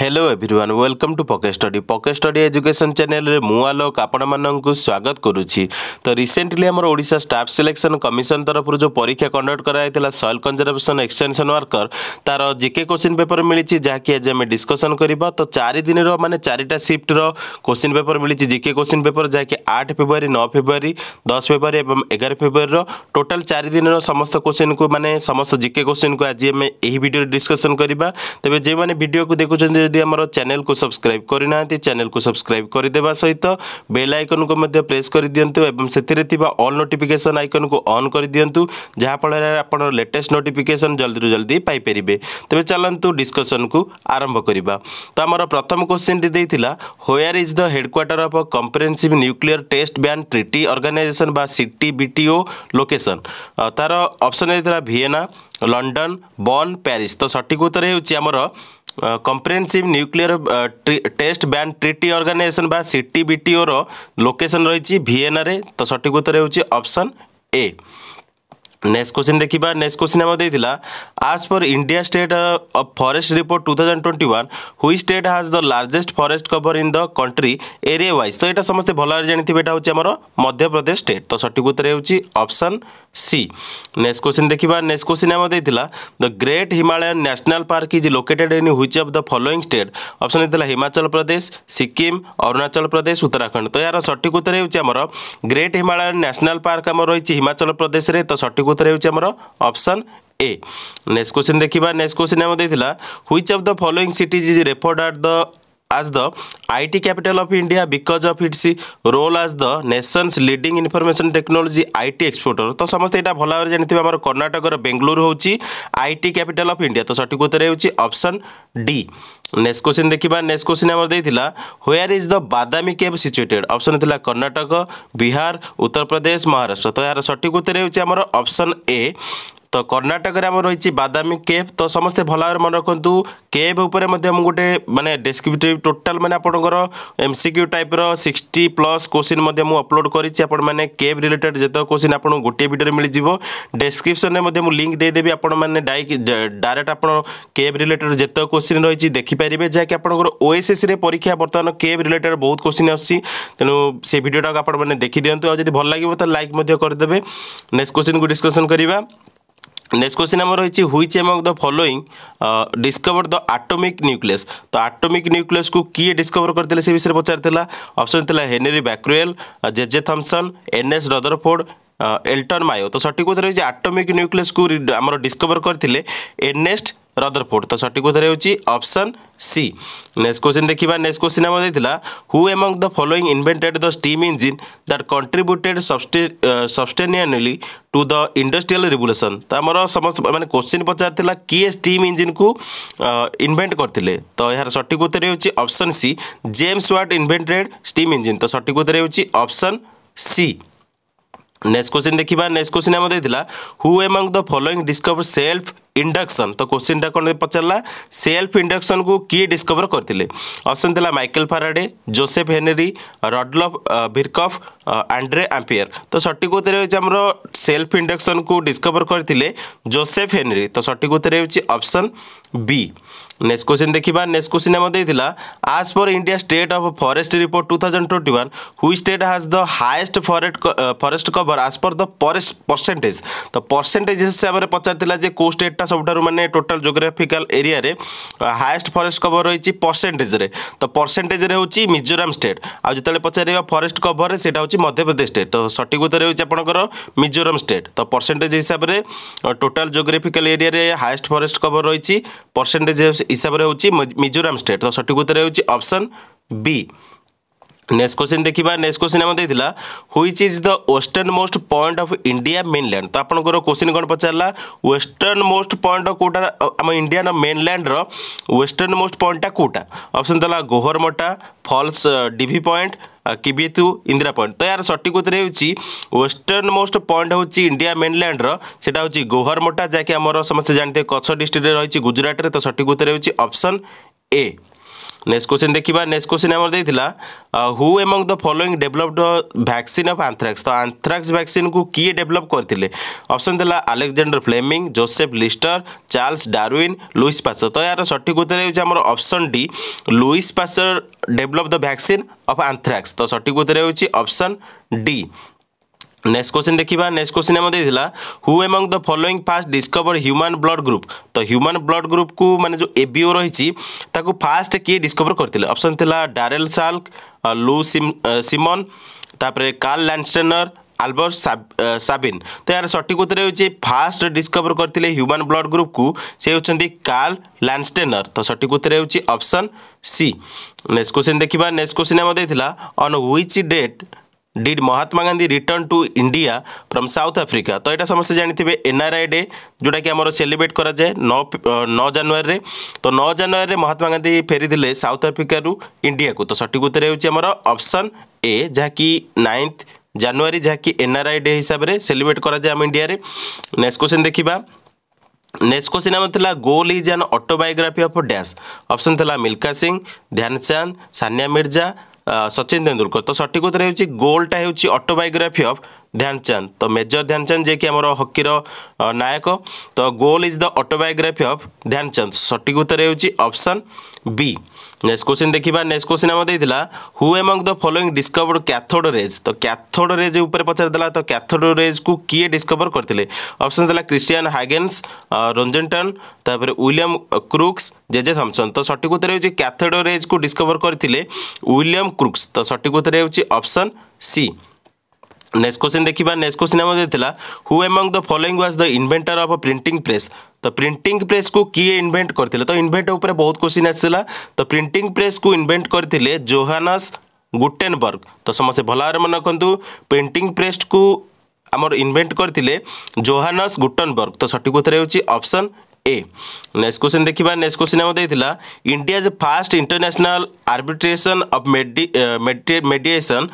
Hello everyone welcome to पके study पके study education channel रे मु आलोक आपण मानक स्वागत करुच्ची तो रिसेंटली हमर ओडिशा स्टाफ सिलेक्शन कमिशन तरफ जो परीक्षा कंडक्ट कराई सयल कंजरभेसन एक्सटेनसन वर्कर तार जिके क्वेश्चन पेपर मिली जहाँकि आज आम डिस्कसन करवा तो चारिदिन मानने चारिटा सिफ्टर क्वेश्चन पेपर मिली जिके क्वेश्चन पेपर जहाँकि आठ फेब्रुआरी नौ फेब्रुआरी दस फेब्रुआरी और एगार फेब्रुआरी टोटाल चार दिन समस्त क्वेश्चन को मानने समस्त जिके क्वेश्चन को आज आम यही भिडियो डिस्कसन करवा तेज जो मैंने भिडियो को देखुं ଯଦି ଆମର ଚ୍ୟାନେଲକୁ ସବସ୍କ୍ରାଇବ୍ କରିନାହାନ୍ତି ଚ୍ୟାନେଲକୁ ସବସ୍କ୍ରାଇବ୍ କରିଦେବା ସହିତ ବେଲ୍ ଆଇକନ୍କୁ ମଧ୍ୟ ପ୍ରେସ୍ କରିଦିଅନ୍ତୁ ଏବଂ ସେଥିରେ ଥିବା ଅଲ୍ ନୋଟିଫିକେସନ୍ ଆଇକନ୍କୁ ଅନ୍ କରିଦିଅନ୍ତୁ ଯାହାଫଳରେ ଆପଣ ଲେଟେଷ୍ଟ ନୋଟିଫିକେସନ୍ ଜଲ୍ଦିରୁ ଜଲ୍ଦି ପାଇପାରିବେ ତେବେ ଚାଲନ୍ତୁ ଡିସ୍କସନ୍କୁ ଆରମ୍ଭ କରିବା ତ ଆମର ପ୍ରଥମ କୋଶ୍ଚିନ୍ଟି ଦେଇଥିଲା where is the headquarter of comprehensive nuclear test ban treaty organization ବା ସିଟି ବିଟିଓ ଲୋକେସନ୍ ତାର ଅପସନ୍ ଦେଇଥିଲା ଭିଏନା ଲଣ୍ଡନ ବନ୍ ପ୍ୟାରିସ୍ ତ ସଠିକ ଉତ୍ତର ହେଉଛି ଆମର comprehensive nuclear test ban treaty organization বা সিটিবিটিওর লোকেসন রয়েছে ভিয়েনারে তো সঠিক উত্তর হচ্ছে অপশন এ नेक्स्ट क्वेश्चन देखा नेक्स्ट क्वेश्चन आम देखा as per India state of forest report two thousand twenty one हुई state has the largest forest cover in the country area wise तो यहाँ समस्त भल जानता हूँ प्रदेश स्टेट तो सठिक उत्तर होप्शन सी नेक्स्ट क्वेश्चन देखा नेक्स्ट क्वेश्चन आम देखा the great Himalayan national park is located in which of the following state option देखा हिमाचल प्रदेश सिक्किम अरुणाचल प्रदेश उत्तराखंड तो यार सठिक उत्तर होमर ग्रेट हिमालयन न्यासनाल पार्क आम रही हिमाचल प्रदेश में तो सठिक ଉତ୍ତର ହେଉଛି ଆମର ए नेक्स्ट क्वेश्चन देखा नेक्स्ट क्वेश्चन आम होई of the following cities is referred at the as the IT capital of India because of its role as the nation's leading information technology IT exporter তো সমস্ত এটা ভালো ভাবে জানিথিবে আমার কর্ণাটকর বেঙ্গালুরু হচ্ছে IT capital of India তো সঠিক উত্তর হচ্ছে অপশন ডি নেক্সট কোশ্চিন দেখিবা নেক্সট কোশ্চিন আমার দেইতিলা হোয়ার ইজ দ বাদামি কেভ সিচুয়েটেড অপশন ଥିଲା কর্ণাটক বিহার উত্তরপ্রদেশ মহারাষ্ট্র তো এর সঠিক উত্তর হচ্ছে আমার অপশন এ তো কর্ণাটকরে আমার রয়েছে বাদামি কেভ তো সমস্তে ভালো ভাবে মনে রাখতু কেভ উপরে মু গোটে মানে ডেসক্রিপটিভ টোটাল মানে আপনার এমসিকিউ টাইপর সিক্সটি প্লস কোশ্চিন মু অপলোড করেছি আপনার মানে কেভ রিলেটেড যেত কোশ্চিন আপনার গোটিয়ে ভিডিওরে মিলিযোগ ডেসক্রিপশনে মু লিঙ্ক ଦେଇଦେବି ଆପଣମାନେ ଡାଇରେକ୍ଟ ଆପଣ କେବ୍ ରିଲେଟେଡ୍ ଯେତେକ କୋଶ୍ଚିନ୍ ରହିଛି ଦେଖିପାରିବେ ଯାହାକି ଆପଣଙ୍କର ଓଏସ୍ଏସ୍ରେ ପରୀକ୍ଷା ବର୍ତ୍ତମାନ କେବ୍ ରିଲେଟେଡ୍ ବହୁତ କୋଶ୍ଚିନ୍ ଆସୁଛି ତେଣୁ ସେ ଭିଡ଼ିଓଟାକୁ ଆପଣମାନେ ଦେଖିଦିଅନ୍ତୁ ଆଉ ଯଦି ଭଲ ଲାଗିବ ତ ଲାଇକ୍ ମଧ୍ୟ କରିଦେବେ ନେକ୍ସଟ କୋଶ୍ଚିନ୍କୁ ଡିସ୍କସନ୍ କରିବା নেক্সট কোশ্চিন আমার রয়েছে which among the following discover the atomic nucleus তো আটমিক নিউক্লিয়াসকে কিয়ে ডিসকভর করে সে বিষয়ে পচারিলা অপশন লা Henri Becquerel JJ Thomson Ernest Rutherford Elton Mayo তো সঠিক উত্তর রয়েছে আটমিক নিউক্লিয়াসকে আমার ডিসকভর করে এনএস্ট रदरफोर्ड तो सठिक उत्तर होप्शन सी नेक्स्ट क्वेश्चन देखिए नेक्स्ट क्वेश्चन आम देखा who among the following invented the steam engine that contributed substantially to the industrial revolution तो आम समस्त मैंने क्वेश्चन पचार किए स्टीम इंजिन को इनभेट करते तो यार सठिक उत्तर option C James Watt invented steam engine तो सठिक उत्तर होप्शन सी नेक्स्ट क्वेश्चन देखा नेक्स्ट क्वेश्चन आम देखा who among the following discover self induction तो क्वेश्चन टा कौन पचारा सेल्फ इंडक्शन को किए डिस्कवर करते अप्सन थी Michael Faraday Joseph Henry Rudolf भिरकफ आंड्रे आम्पियर तो सठिक उत्तर होमर सेल्फ इंडक्शन को डिस्कवर करते जोसेफ हेनरी तो सठिक उत्तर होप्सन बी नेक्स्ट क्वेश्चन देखा नेक्स्ट क्वेश्चन आम देता as per India state of forest report two thousand twenty one हुई state has the highest forest forest cover as per the forest percentage तो percentage हिसाब से पचार जो कौ स्टेट ଷ୍ଟେଟ୍ଟା ସବୁଠାରୁ ମାନେ ଟୋଟାଲ୍ ଜୋଗ୍ରାଫିକାଲ୍ ଏରିଆରେ ହାଏଷ୍ଟ ଫରେଷ୍ଟ କଭର ରହିଛି ପରସେଣ୍ଟେଜ୍ରେ ତ ପରସେଣ୍ଟେଜ୍ରେ ହେଉଛି ମିଜୋରାମ ଷ୍ଟେଟ୍ ଆଉ ଯେତେବେଳେ ପଚାରିବା ଫରେଷ୍ଟ କଭରରେ ସେଇଟା ହେଉଛି ମଧ୍ୟପ୍ରଦେଶ ଷ୍ଟେଟ୍ ତ ସଠିକ୍ ଉତ୍ତର ହେଉଛି ଆପଣଙ୍କର ମିଜୋରାମ ଷ୍ଟେଟ୍ ତ ପରସେଣ୍ଟେଜ୍ ହିସାବରେ ଟୋଟାଲ୍ ଜୋଗ୍ରାଫିକାଲ୍ ଏରିଆରେ ହାଏଷ୍ଟ ଫରେଷ୍ଟ କଭର ରହିଛି ପରସେଣ୍ଟେଜ୍ ହିସାବରେ ହେଉଛି ମିଜୋରାମ ଷ୍ଟେଟ୍ ତ ସଠିକ୍ ଉତ୍ତର ହେଉଛି ଅପସନ୍ ବି नेक्स्ट क्वेश्चन देखा नेक्स्ट क्वेश्चन देथिला which is the westernmost point of India तो आपण को क्वेश्चन कोन कन् वेस्टर्न मोस्ट कोटा हम आम इन्डिया र रो वेस्टर्न मोस्ट पोइन्ट कोटा अप्सन दला Guhar Moti False Divi point Kibithu Indira point तो यार सटिक उत्तर हेर्छ वेस्टर्न मोस्ट पइन्टो इन्डिया रो सेटा होची गोहरमटा जाके हमरो समस्या जानते कछ डिस्ट्रिक्ट गुजरात रे तो सटिक उत्तर हेर्छ ऑप्शन ए ନେକ୍ସଟ କୋଶ୍ଚିନ୍ ଦେଖିବା ନେକ୍ସଟ କୋଶ୍ଚିନ୍ ଆମର ଦେଇଥିଲା who among the following developed vaccine of anthrax ତ ଆନ୍ଥ୍ରାକ୍ସ ଭ୍ୟାକ୍ସିନ୍କୁ କିଏ ଡେଭଲପ୍ କରିଥିଲେ ଅପସନ୍ ଥିଲା Alexander Fleming Joseph Lister Charles Darwin Louis Pasteur ତ ଏହାର ସଠିକ୍ ଉତ୍ତର ହେଉଛି ଆମର option D Louis Pasteur develop the vaccine of anthrax ତ ସଠିକ୍ ଉତ୍ତର ହେଉଛି ଅପସନ୍ ଡି ନେକ୍ସଟ କ୍ୱେଶ୍ଚିନ୍ ଦେଖିବା ନେକ୍ସଟ କ୍ୱେଶ୍ଚିନ୍ ଆମ ଦେଇଥିଲା who among the following first discover human blood group ତ ହ୍ୟୁମାନ ବ୍ଲଡ୍ ଗ୍ରୁପ୍କୁ ମାନେ ଯେଉଁ ଏବିଓ ରହିଛି ତାକୁ ଫାଷ୍ଟ କିଏ ଡିସ୍କଭର କରିଥିଲେ ଅପସନ୍ ଥିଲା ଡାରେଲ ସାଲ୍କ ଲୁ ସିମନ ତାପରେ କାର୍ଲ ଲାଣ୍ଡଷ୍ଟେନର ଆଲବର୍ଟ ସାବିନ୍ ତ ଏହାର ସଠିକ୍ ଉତ୍ତର ହେଉଛି ଫାଷ୍ଟ ଡିସ୍କଭର କରିଥିଲେ ହ୍ୟୁମାନ ବ୍ଲଡ୍ ଗ୍ରୁପ୍କୁ ସେ ହେଉଛନ୍ତି କାର୍ଲ ଲାଣ୍ଡଷ୍ଟେନର ତ ସଠିକ୍ ଉତ୍ତର ହେଉଛି ଅପସନ୍ ସି ନେକ୍ସଟ କ୍ୱେଶ୍ଚିନ୍ ଦେଖିବା ନେକ୍ସଟ କ୍ୱେଶ୍ଚିନ୍ ଆମ ଦେଇଥିଲା on which date did Mahatma Gandhi return to India from South Africa তো এটা সমস্ত জাঁথিবে এনআরআই ডে যেটা কি আমার সেলিব্রেট করা যায় ন জানুয়ারি তো ন জানুয়ারি মহাত্মা গান্ধী ফেরিলে সাউথ আফ্রিকার ইন্ডিয়া তো সঠিক উত্তর হচ্ছে আমার অপশন ए जहाँकि नाइन्थ जानुरी जहाँकि एनआरआई डे हिसाब से सेलिब्रेट कराए इंडिया नेक्स्ट क्वेश्चन देखा नेक्स्ट क्वेश्चन आम था goal is an autobiography of dash option था मिल्खा सिंह ध्यानचंद सानिया मिर्जा ସଚିନ ତେନ୍ଦୁଲକର ତ ସଠିକ ଉତ୍ତର ହେଉଛି ଗୋଲ୍ଟା ହେଉଛି ଅଟୋବାୟୋଗ୍ରାଫି ଅଫ୍ ध्यानचंद तो मेजर ध्यानचंद जे कि हकीर नायक तो goal is the autobiography of Dhyanchand सटीक उत्तर हेउची ऑप्शन बी नेक्स्ट क्वेश्चन देखिबा नेक्स्ट क्वेश्चन आम देथिला who among the following discovered cathode rays तो कैथोड रेज ऊपर पचार तो कैथोड रेज को के डिस्कवर करथिले ऑप्शन देला क्रिस्टियन हागेंस रोंजेंटन तापर William Crookes J J Thomson तो सटीक उत्तर हेउची कैथोड रेज को डिस्कवर करथिले विलियम क्रुक्स तो सटीक उत्तर हेउची ऑप्शन सी ନେକ୍ସଟ କ୍ୱେଶ୍ଚିନ୍ ଦେଖିବା ନେକ୍ସଟ କ୍ୱେଶ୍ଚିନ୍ ଆମର ଦେଇଥିଲା who among the following was the inventor of printing press ତ ପ୍ରିଣ୍ଟିଂ ପ୍ରେସ୍କୁ କିଏ ଇନଭେଣ୍ଟ କରିଥିଲେ ତ ଇନଭେଣ୍ଟ ଉପରେ ବହୁତ କ୍ୱେଶ୍ଚିନ୍ ଆସିଥିଲା ତ ପ୍ରିଣ୍ଟିଂ ପ୍ରେସ୍କୁ ଇନଭେଣ୍ଟ କରିଥିଲେ ଜୋହାନସ୍ ଗୁଟେନବର୍ଗ ତ ସମସ୍ତେ ଭଲ ଭାବରେ ମନେ ରଖନ୍ତୁ ପ୍ରିଣ୍ଟିଂ ପ୍ରେସ୍କୁ ଆମର ଇନଭେଣ୍ଟ କରିଥିଲେ ଜୋହାନସ୍ ଗୁଟନବର୍ଗ ତ ସଠିକ ଉତ୍ତର ହେଉଛି ଅପସନ୍ ए नेक्स्ट क्वेश्चन देखा नेक्स्ट क्वेश्चन आम देखा India's first international arbitration of mediation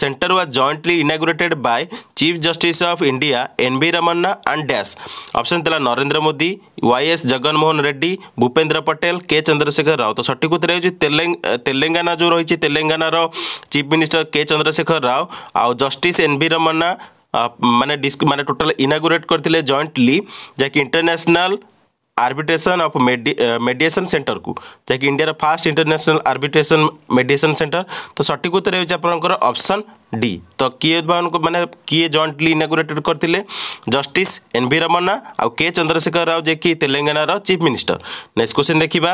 centre was jointly inaugurated by chief justice of India N V Ramana and dash option थी Narendra Modi Y S Jaganmohan Reddy Bhupendra Patel K Chandrashekar Rao तो सठिक उत्तर हो तेलेाना uh, जो रही तेलेाना चीफ मिनिस्टर के चंद्रशेखर राव आउ जस्टिस एन भी रमन्ना मैंने डिस्क मैंने टोटाल इनागोरेट करते जॉइंटली जैक international arbitration of mediation centre को जहाँकि India first international arbitration mediation centre तो सठिक उत्तर होगी आपंकर अप्सन ଡି ତ କିଏ ମାନଙ୍କୁ ମାନେ କିଏ ଜଏଣ୍ଟଲି ଇନାଗୁରେଟେଡ୍ କରିଥିଲେ ଜଷ୍ଟିସ୍ ଏନ୍ ଭି ରମନା ଆଉ କେ ଚନ୍ଦ୍ରଶେଖର ରାଓ ଯିଏକି ତେଲେଙ୍ଗାନାର ଚିଫ୍ ମିନିଷ୍ଟର ନେକ୍ସଟ କ୍ୱେଶ୍ଚିନ୍ ଦେଖିବା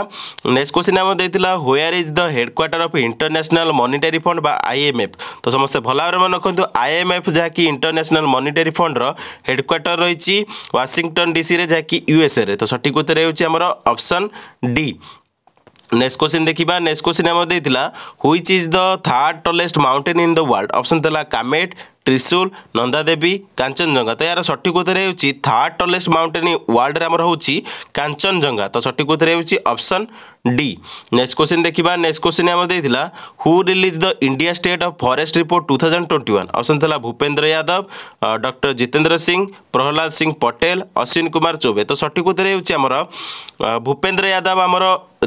ନେକ୍ସଟ କ୍ୱେଶ୍ଚିନ୍ ଆମର ଦେଇଥିଲା where is the headquarter of international monetary fund ବା ଆଇଏମ୍ଏଫ୍ ତ ସମସ୍ତେ ଭଲ ଭାବରେ ମନେ ରଖନ୍ତୁ ଆଇଏମ୍ଏଫ୍ ଯାହାକି ଇଣ୍ଟରନ୍ୟାସନାଲ୍ ମନିଟାରୀ ଫଣ୍ଡର ହେଡ଼କ୍ୱାର୍ଟର ରହିଛି ୱାଶିଂଟନ୍ ଡିସିରେ ଯାହାକି ୟୁଏସ୍ଏରେ ତ ସଠିକ୍ ଉତ୍ତର ହେଉଛି ଆମର ଅପସନ୍ ଡି নেক্সট কোশ্চিন দেখিবা নেক্সট কোশ্চিন আমার দিয়েছিল which is the third tallest mountain in the world option দেলা কামেট त्रिशूल नंदादेवी कांचनजंगा तो यार सठिक उत्तर होार्ड टलेस्ट माउंटेन वर्ल्ड में आम हूँ कांचनजंगा तो सठिक उत्तर होप्शन डी नेक्स्ट क्वेश्चन देखा नेक्स्ट क्वेश्चन आम देखा who release the India state of forest report two thousand twenty one option था भूपेन्द्र यादव डक्टर जितेंद्र सिंह प्रहलाद सिंह पटेल अश्विन कुमार चौबे तो सठिक उत्तर होमर भूपेन्द्र यादव आमर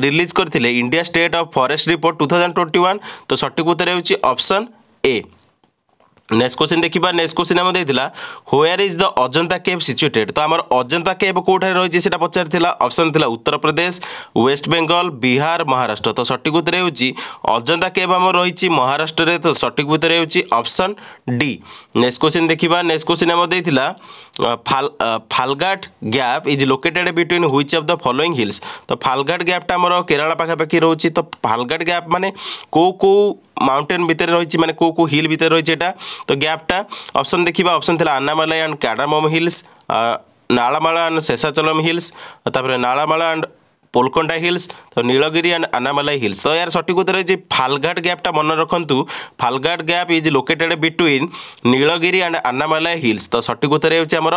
रिलीज करते India state of forest report two thousand twenty one तो सठिक उत्तर होप्शन ए নেক্সট কোশ্চিন দেখিবা নেক্সট কোশ্চিন আমার দিয়েছিল where is the Ajanta cave situated তো আমার অজন্তা কেভ কোথায় রয়েছে সেটা পচারিলা অপশন লা উত্তরপ্রদেশ ওয়েস্ট বেঙ্গল বিহার মহারাষ্ট্র তো সঠিক উত্তরে হচ্ছে অজন্তা কেভ আমার রয়েছে মহারাষ্ট্রের তো সঠিক উত্তরে হচ্ছে অপশন ডি নেক্সট কোশ্চিন দেখিবা নেক্সট কোশ্চিন আমার দিয়েছিল Palghat gap is located between which of the following hills তো ফালগাট গ্যাপটা আমার কেরালা পাখাপাখি রয়েছে তো ফালগাট গ্যাপ মানে কেউ কেউ মাউন্টেন ভিতরে রয়েছে মানে কেউ কেউ হিল ভিতরে রয়েছে এটা তো গ্যাপটা অপশন দেখিবা অপশন থাকে Anamalai and Cardamom hills Nallamala and Seshachalam hills তারপরে নালামালা অ্যান্ড পোলকন্ডা হিলস তো নীলগিরি অ্যান্ড আন্নামালাই হিলস তো এর সঠিক উত্তর হচ্ছে ফালঘাট গ্যাপটা মনে রাখতু Palghat gap is located between Nilgiri and Anamalai hills তো সঠিক উত্তর হচ্ছে আমার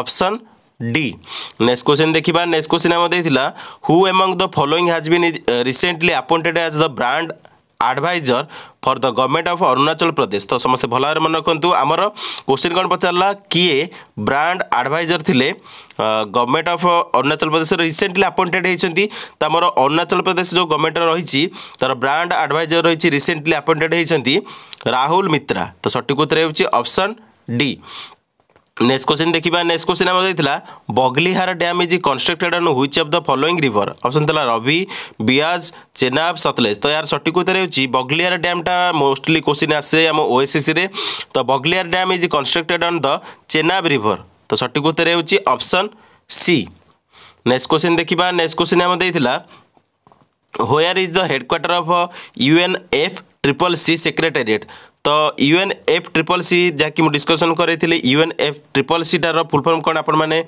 অপশন ডি নেক্সট কোশ্চিন দেখিবা নেক্সট কোশ্চিন আমার দিয়েছিল who among the following has been recently appointed as the brand advisor for the government of Arunachal Pradesh ତ ସମସ୍ତେ ଭଲ ଭାବରେ ମନେ ରଖନ୍ତୁ ଆମର କୋଶ୍ଚିନ୍ କ'ଣ ପଚାରିଲା କିଏ ବ୍ରାଣ୍ଡ ଆଡ଼ଭାଇଜର ଥିଲେ government of Arunachal Pradesh recently appointed ହୋଇଛନ୍ତି ତ ଆମର ଅରୁଣାଚଳ ପ୍ରଦେଶ ଯେଉଁ ଗଭର୍ଣ୍ଣମେଣ୍ଟ ରହିଛି ତା'ର ବ୍ରାଣ୍ଡ ଆଡ଼ଭାଇଜର ରହିଛି ରିସେଣ୍ଟଲି ଆପଏଣ୍ଟେଡ଼ ହୋଇଛନ୍ତି ରାହୁଲ ମିତ୍ରା ତ ସଠିକ୍ ଉତ୍ତର ହେଉଛି ଅପସନ୍ ଡି ନେକ୍ସଟ କ୍ୱେଶ୍ଚିନ୍ ଦେଖିବା ନେକ୍ସଟ କ୍ୱେଶ୍ଚିନ୍ ଆମର ଦେଇଥିଲା Baglihar dam is constructed on which of the following river option ଥିଲା ରବି ବିଆଜ ଚେନାବ ସତଲେଜ ତ ଏହାର ସଠିକ୍ ଉତ୍ତର ହେଉଛି ବଗଲିହାର ଡ୍ୟାମ୍ଟା ମୋଷ୍ଟଲି କ୍ୱେଶ୍ଚିନ୍ ଆସେ ଆମ ଓଏସିସିରେ ତ Baglihar dam is constructed on the Chenab river ତ ସଠିକ୍ ଉତ୍ତର ହେଉଛି ଅପସନ୍ ସି ନେକ୍ସଟ କ୍ୱେଶ୍ଚିନ୍ ଦେଖିବା ନେକ୍ସଟ କ୍ୱେଶ୍ଚିନ୍ ଆମର ଦେଇଥିଲା where is the headquarter of UNF triple C secretariat তো ইউএন এফ ট্রিপল সি যা কি ডিসকসন করাইলি ইউএন এফ ট্রিপল সিটার ফুল ফর্ম কোণ আপন মানে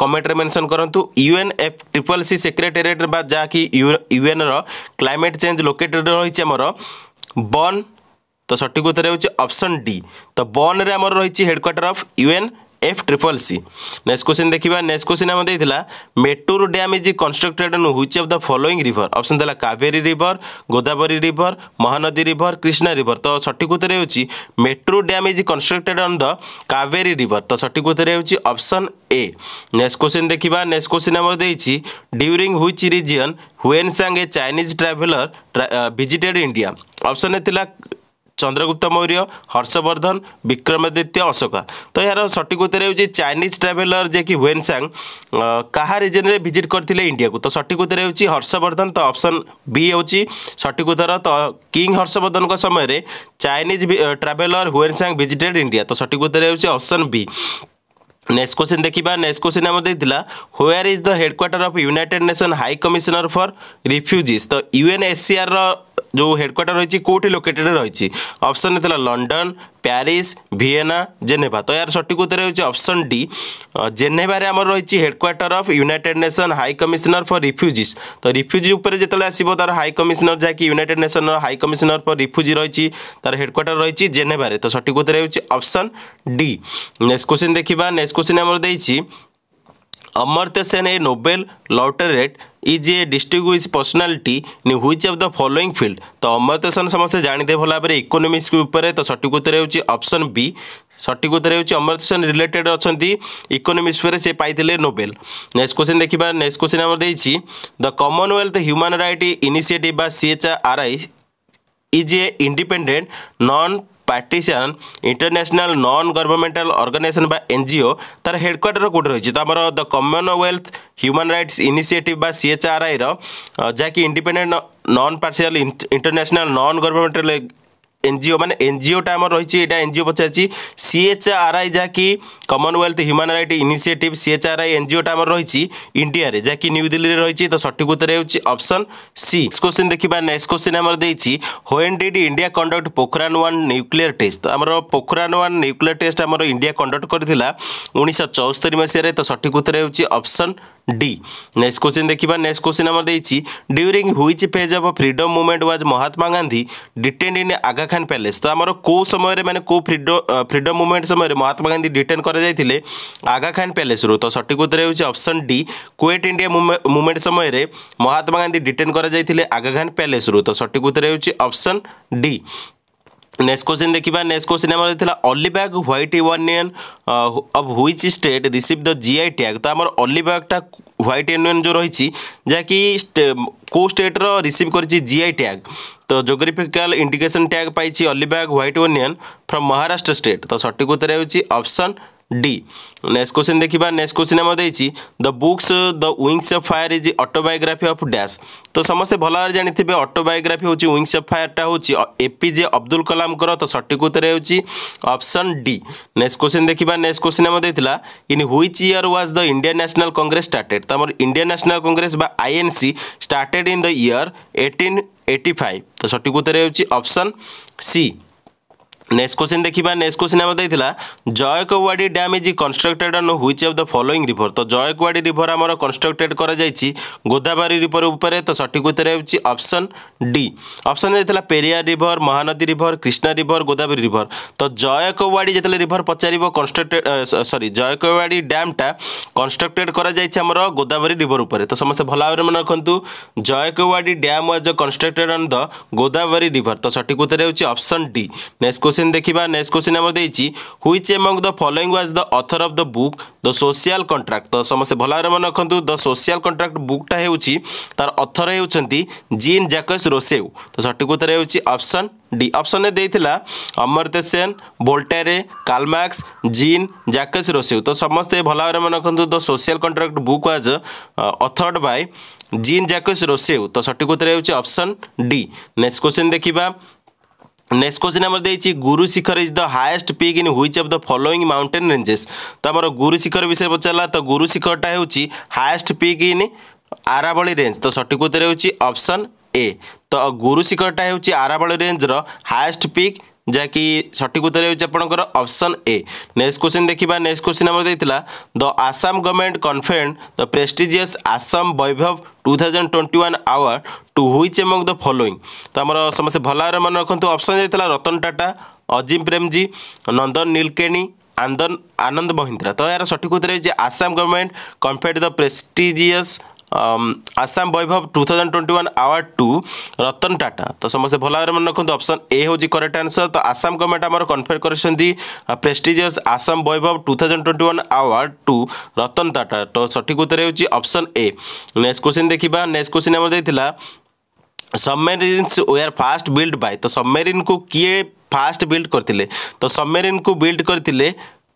কমেন্টরে মেনশন করতু UN F triple C secretariat বা যা কি ইউএন র ক্লাইমেট চেঞ্জ লোকেটেড রয়েছে আমার বন তো সঠিক উত্তর হচ্ছে অপশন ডি তো বনরে আমার রয়েছে headquarter of UN F triple C next question देखा नेक्स्ट क्वेश्चन आम देता Mettur dam is constructed on which of the following river option देला Kaveri river Godavari river Mahanadi river Krishna river तो सठिक उत्तर होଉଛି Mettur dam is constructed on the Kaveri river तो सठिक उत्तर होଉଛି ए next question question next question आम ଆମର ଦେଇଛି ଡ୍ୟୁରିଂ ହ୍ୱିଚ୍ ରିଜିଅନ୍ ହ୍ୱେନ୍ ସାଙ୍ଗେ ଚାଇନିଜ୍ ଟ୍ରାଭେଲର ଭିଜିଟେଡ୍ ଇଣ୍ଡିଆ ଅପସନ୍ରେ চন্দ্রগুপ্ত মৌর্য হর্ষবর্ধন বিক্রমাদিত্য অশোকা তো এর সঠিক উত্তর হচ্ছে চাইনিজ ট্রাভেলর যে কি ওয়েনসাং কাহা রিজনরে ভিজিট করলে ইন্ডিয়া তো সঠিক উত্তর হচ্ছে হর্ষবর্ধন তো অপশন বি হচ্ছে সঠিক উত্তর তো কিং হর্ষবর্ধন সময় Chinese traveller Xuanzang visited India তো সঠিক উত্তর হচ্ছে অপশন বি নেক্সট কোশ্চিন দেখিবা নেক্সট কোশ্চিন আমার দিয়েছিলা where is the headquarter of United Nation high commissioner for refugees তো ୟୁଏନ୍ଏସ୍ସିଆର୍ର ଯେଉଁ ହେଡ଼କ୍ୱାର୍ଟର ରହିଛି କେଉଁଠି ଲୋକେଟେଡ଼ ରହିଛି ଅପସନ୍ ଥିଲା ଲଣ୍ଡନ ପ୍ୟାରିସ ଭିଏନା ଜେନେଭା ତ ଏହାର ସଠିକ ଉତ୍ତର ହେଉଛି ଅପସନ୍ ଡି ଜେନେଭାରେ ଆମର ରହିଛି headquarter of United Nation high commissioner for refugees ତ ରିଫ୍ୟୁଜି ଉପରେ ଯେତେବେଳେ ଆସିବ ତାର ହାଇ କମିଶନର ଯାହାକି ୟୁନାଇଟେଡ୍ ନେସନ୍ର ହାଇ କମିଶନର ଫର୍ ରିଫ୍ୟୁଜି ରହିଛି ତାର ହେଡ଼କ୍ୱାର୍ଟର ରହିଛି ଜେନେଭାରେ ତ ସଠିକ ଉତ୍ତର ହେଉଛି ଅପସନ୍ ଡି ନେକ୍ସଟ କୋଶ୍ଚିନ୍ ଦେଖିବା ନେକ୍ସଟ କୋଶ୍ଚିନ୍ ଆମର ଦେଇଛି Amartya Sen, a Nobel laureate, is a distinguished personality in which of the following field? तो Amartya सेन समस्त जानिदे भले भाबरे इकोनोमिक्स तो सटिक उत्तर होची ऑप्शन बी सटिक उत्तर होची सेन रिलेटेड अच्छा इकोनोमिक्स से पाइतिले नोबेल नेक्स्ट क्वेश्चन देखा नेक्स्ट क्वेश्चन हमर देइची the Commonwealth human right initiative R I is a independent non partisan international non governmental organisation ବା ଏନ୍ଜିଓ ତାର ହେଡ଼କ୍ୱାର୍ଟର କେଉଁଠି ରହିଛି ତ ଆମର the Commonwealth human rights initiative ବା ସିଏଚ୍ଆର୍ଆଇର ଯାହାକି independent non partial international non governmental NGO মানে এনজিওটা আমার রয়েছে এটা এনজিও পচারছি সিএচআরআই যা কি Commonwealth human right initiative CHRI এনজিওটা আমার রয়েছে ইন্ডিয়ারে যা কি নিউ দিল্লিরে রয়েছে তো সঠিক উত্তর হচ্ছে অপশন সি কোশ্চিন দেখিবা নেক্সট কোশ্চিন আমার দিয়েছি when did India conduct Pokhran one nuclear test আমার পোখরান ওয়ান নিউক্লিয়ার টেস্ট আমার ইন্ডিয়া কন্ডক্ট করেছিল উনিশশো চৌস্তরি মশায় তো সঠিক উত্তর হচ্ছে অপশন ডি নেক্সট কোশ্চিন দেখিবা নেক্সট কোশ্চিন আমার দিয়েছি during which phase of freedom movement was Mahatma Gandhi detained in Aga Khan palace তো আমার কেউ সময় মানে কেউ ফ্রিডম ফ্রিডম মুভমেন্ট সময় মহাত্মা গান্ধী ডিটেন্ড করা যাই আগা খান প্যালেস রু তো সঠিক উত্তর হচ্ছে option D quit India movement সময় মহাত্মা গান্ধী ডিটেন্ড করা যাই আগা খান প্যালেস রু তো সঠিক উত্তর হচ্ছে অপশন ডি নেক্সট কোশ্চিন ଦେଖିବା ନେକ୍ସଟ କୋଶ୍ଚିନ୍ ଆମର ଥିଲା Alibag white onion of which state receive the GI tag ତ ଆମର ଅଲିବାଗଟା ହ୍ୱାଇଟ୍ ୟୁନିୟନ୍ ଯେଉଁ ରହିଛି ଯାହାକି କେଉଁ ଷ୍ଟେଟ୍ର ରିସିଭ୍ କରିଛି ଜିଆଇ ଟ୍ୟାଗ୍ তো জোগ্রাফিক্যাল ইন্ডিকেশন ট্যাগ পাইছি Alibag white onion from Maharashtra state তো সঠিক উত্তর হচ্ছে অপশন डी नेक्स्ट क्वेश्चन देखिए नेक्स्ट क्वेश्चन आम देती the books the wings of fire is autobiography of dash तो समस्त भल भाव जानते हैं अटोबायोग्राफी हूँ विंगस अफ फायरटा हूँ एपीजे अब्दुल कलाम तो सठिक उत्तर होप्शन डी नेक्स्ट क्वेश्चन देखा नेक्स्ट क्वेश्चन आम देता in which year was the India national congress started तो अमर India national congress I N started in the year eighteen five तो सठिक उत्तर होप्शन सी ନେକ୍ସଟ କ୍ୱେଶ୍ଚିନ୍ ଦେଖିବା ନେକ୍ସଟ କ୍ୱେଶ୍ଚିନ୍ ଆମର ଦେଇଥିଲା Jayakwadi dam is constructed on which of the following river ତ Jayakwadi river ଆମର କନଷ୍ଟ୍ରକ୍ଟେଡ୍ କରାଯାଇଛି ଗୋଦାବରୀ ରିଭର୍ ଉପରେ ତ ସଠିକ୍ ଉତ୍ତର ହେଉଛି ଅପସନ୍ ଡି ଅପସନ୍ ଦେଇଥିଲା Periyar river Mahanadi river Krishna river Godavari river ତ ଜୟକୱାଡ଼ି ଯେତେବେଳେ ରିଭର୍ ପଚାରିବ କନଷ୍ଟ୍ରକ୍ଟେଡ୍ ସରି ଜୟକୱାଡ଼ି ଡ୍ୟାମ୍ଟା କନଷ୍ଟ୍ରକ୍ଟେଡ୍ କରାଯାଇଛି ଆମର ଗୋଦାବରୀ ରିଭର୍ ଉପରେ ତ ସମସ୍ତେ ଭଲ ଭାବରେ ମନେ ରଖନ୍ତୁ Jayakwadi dam was constructed on the Godavari river ତ ସଠିକ୍ ଉତ୍ତର ହେଉଛି ଅପସନ୍ ଡି ନେକ୍ସଟ কোশ্চিন দেখিবা নেক্সট কোশ্চিন আমার দিয়েছি which among the following was the author of the book the social contract তো সমস্তে ভালো ভাবে মনে রাখতু দ সোশিয়াল কন্ট্রাক্ট বুকটা হেউছি তার অথর হেউছেন জিন জ্যাকস রোসেউ তো সঠিক উত্তর হেউছি অপশন ডি অপশনে ଦେଇଥିଲା ଅମର୍ତ୍ୟ ସେନ୍ ଭୋଲ୍ଟାରେ କାଲମାର୍କ୍ସ ଜିନ୍ ଜାକେସ୍ ରୋସେଉ ତ ସମସ୍ତେ ଭଲ ଭାବରେ ମନେ ରଖନ୍ତୁ the social contract book was authored by Jean Jacques Rousseau ତ ସଠିକ ଉତ୍ତର ହେଉଛି ଅପସନ୍ ଡି ନେକ୍ସଟ କ୍ୱେଶ୍ଚିନ୍ ଦେଖିବା ନେକ୍ସଟ କ୍ୱେଶ୍ଚିନ୍ ଆମର ଦେଇଛି Guru Shikhar is the highest peak in which of the following mountain ranges ତ ଆମର ଗୁରୁ ଶିଖର ବିଷୟରେ ପଚାରିଲା ତ ଗୁରୁ ଶିଖରଟା ହେଉଛି ହାଏଷ୍ଟ ପିକ୍ ଇନ୍ ଆରାବଳି ରେଞ୍ଜ ତ ସଠିକ୍ ଉତ୍ତର ହେଉଛି ଅପସନ୍ ଏ ତ ଗୁରୁ ଶିଖରଟା ହେଉଛି ଆରାବଳି ରେଞ୍ଜର ହାଏଷ୍ଟ ପିକ୍ ଯାହାକି ସଠିକ୍ ଉତ୍ତର ହେଉଛି ଆପଣଙ୍କର ଅପସନ୍ ଏ ନେକ୍ସଟ କୋଶ୍ଚିନ୍ ଦେଖିବା ନେକ୍ସଟ କୋଶ୍ଚିନ୍ ଆମର ଦେଇଥିଲା the Assam government conferred the prestigious Assam Baibhav two thousand twenty one award to which among the following ତ ଆମର ସମସ୍ତେ ଭଲ ଭାବରେ ମନେ ରଖନ୍ତୁ ଅପସନ୍ ଦେଇଥିଲା ରତନ ଟାଟା ଅଜିମ ପ୍ରେମଜୀ ନନ୍ଦନ ନୀଲକେଣୀ ଆନ୍ଦନ ଆନନ୍ଦ ମହିନ୍ଦ୍ରା ତ ଏହାର ସଠିକ୍ ଉତ୍ତର ହେଉଛି Assam government conferred the prestigious Assam Baibhav two thousand twenty one award to Ratan Tata তো সমস্তে ভাল ভাবে মনে রাখুন অপশন এ হচ্ছে করেক্ট আনসর তো আসাম গভর্নমেন্ট আমার কনফেয়ার করেছেন prestigious Assam Baibhav two thousand twenty one award to Ratan Tata তো সঠিক উত্তর হচ্ছে অপশন এ নেক্সট কোশ্চিন দেখবা নেক্সট কোশ্চিন আমার দিয়েছিলা submarines were first built by तो सबमेरीन को किए फास्ट बिल्ड करते तो सबमेरीन को बिल्ड करते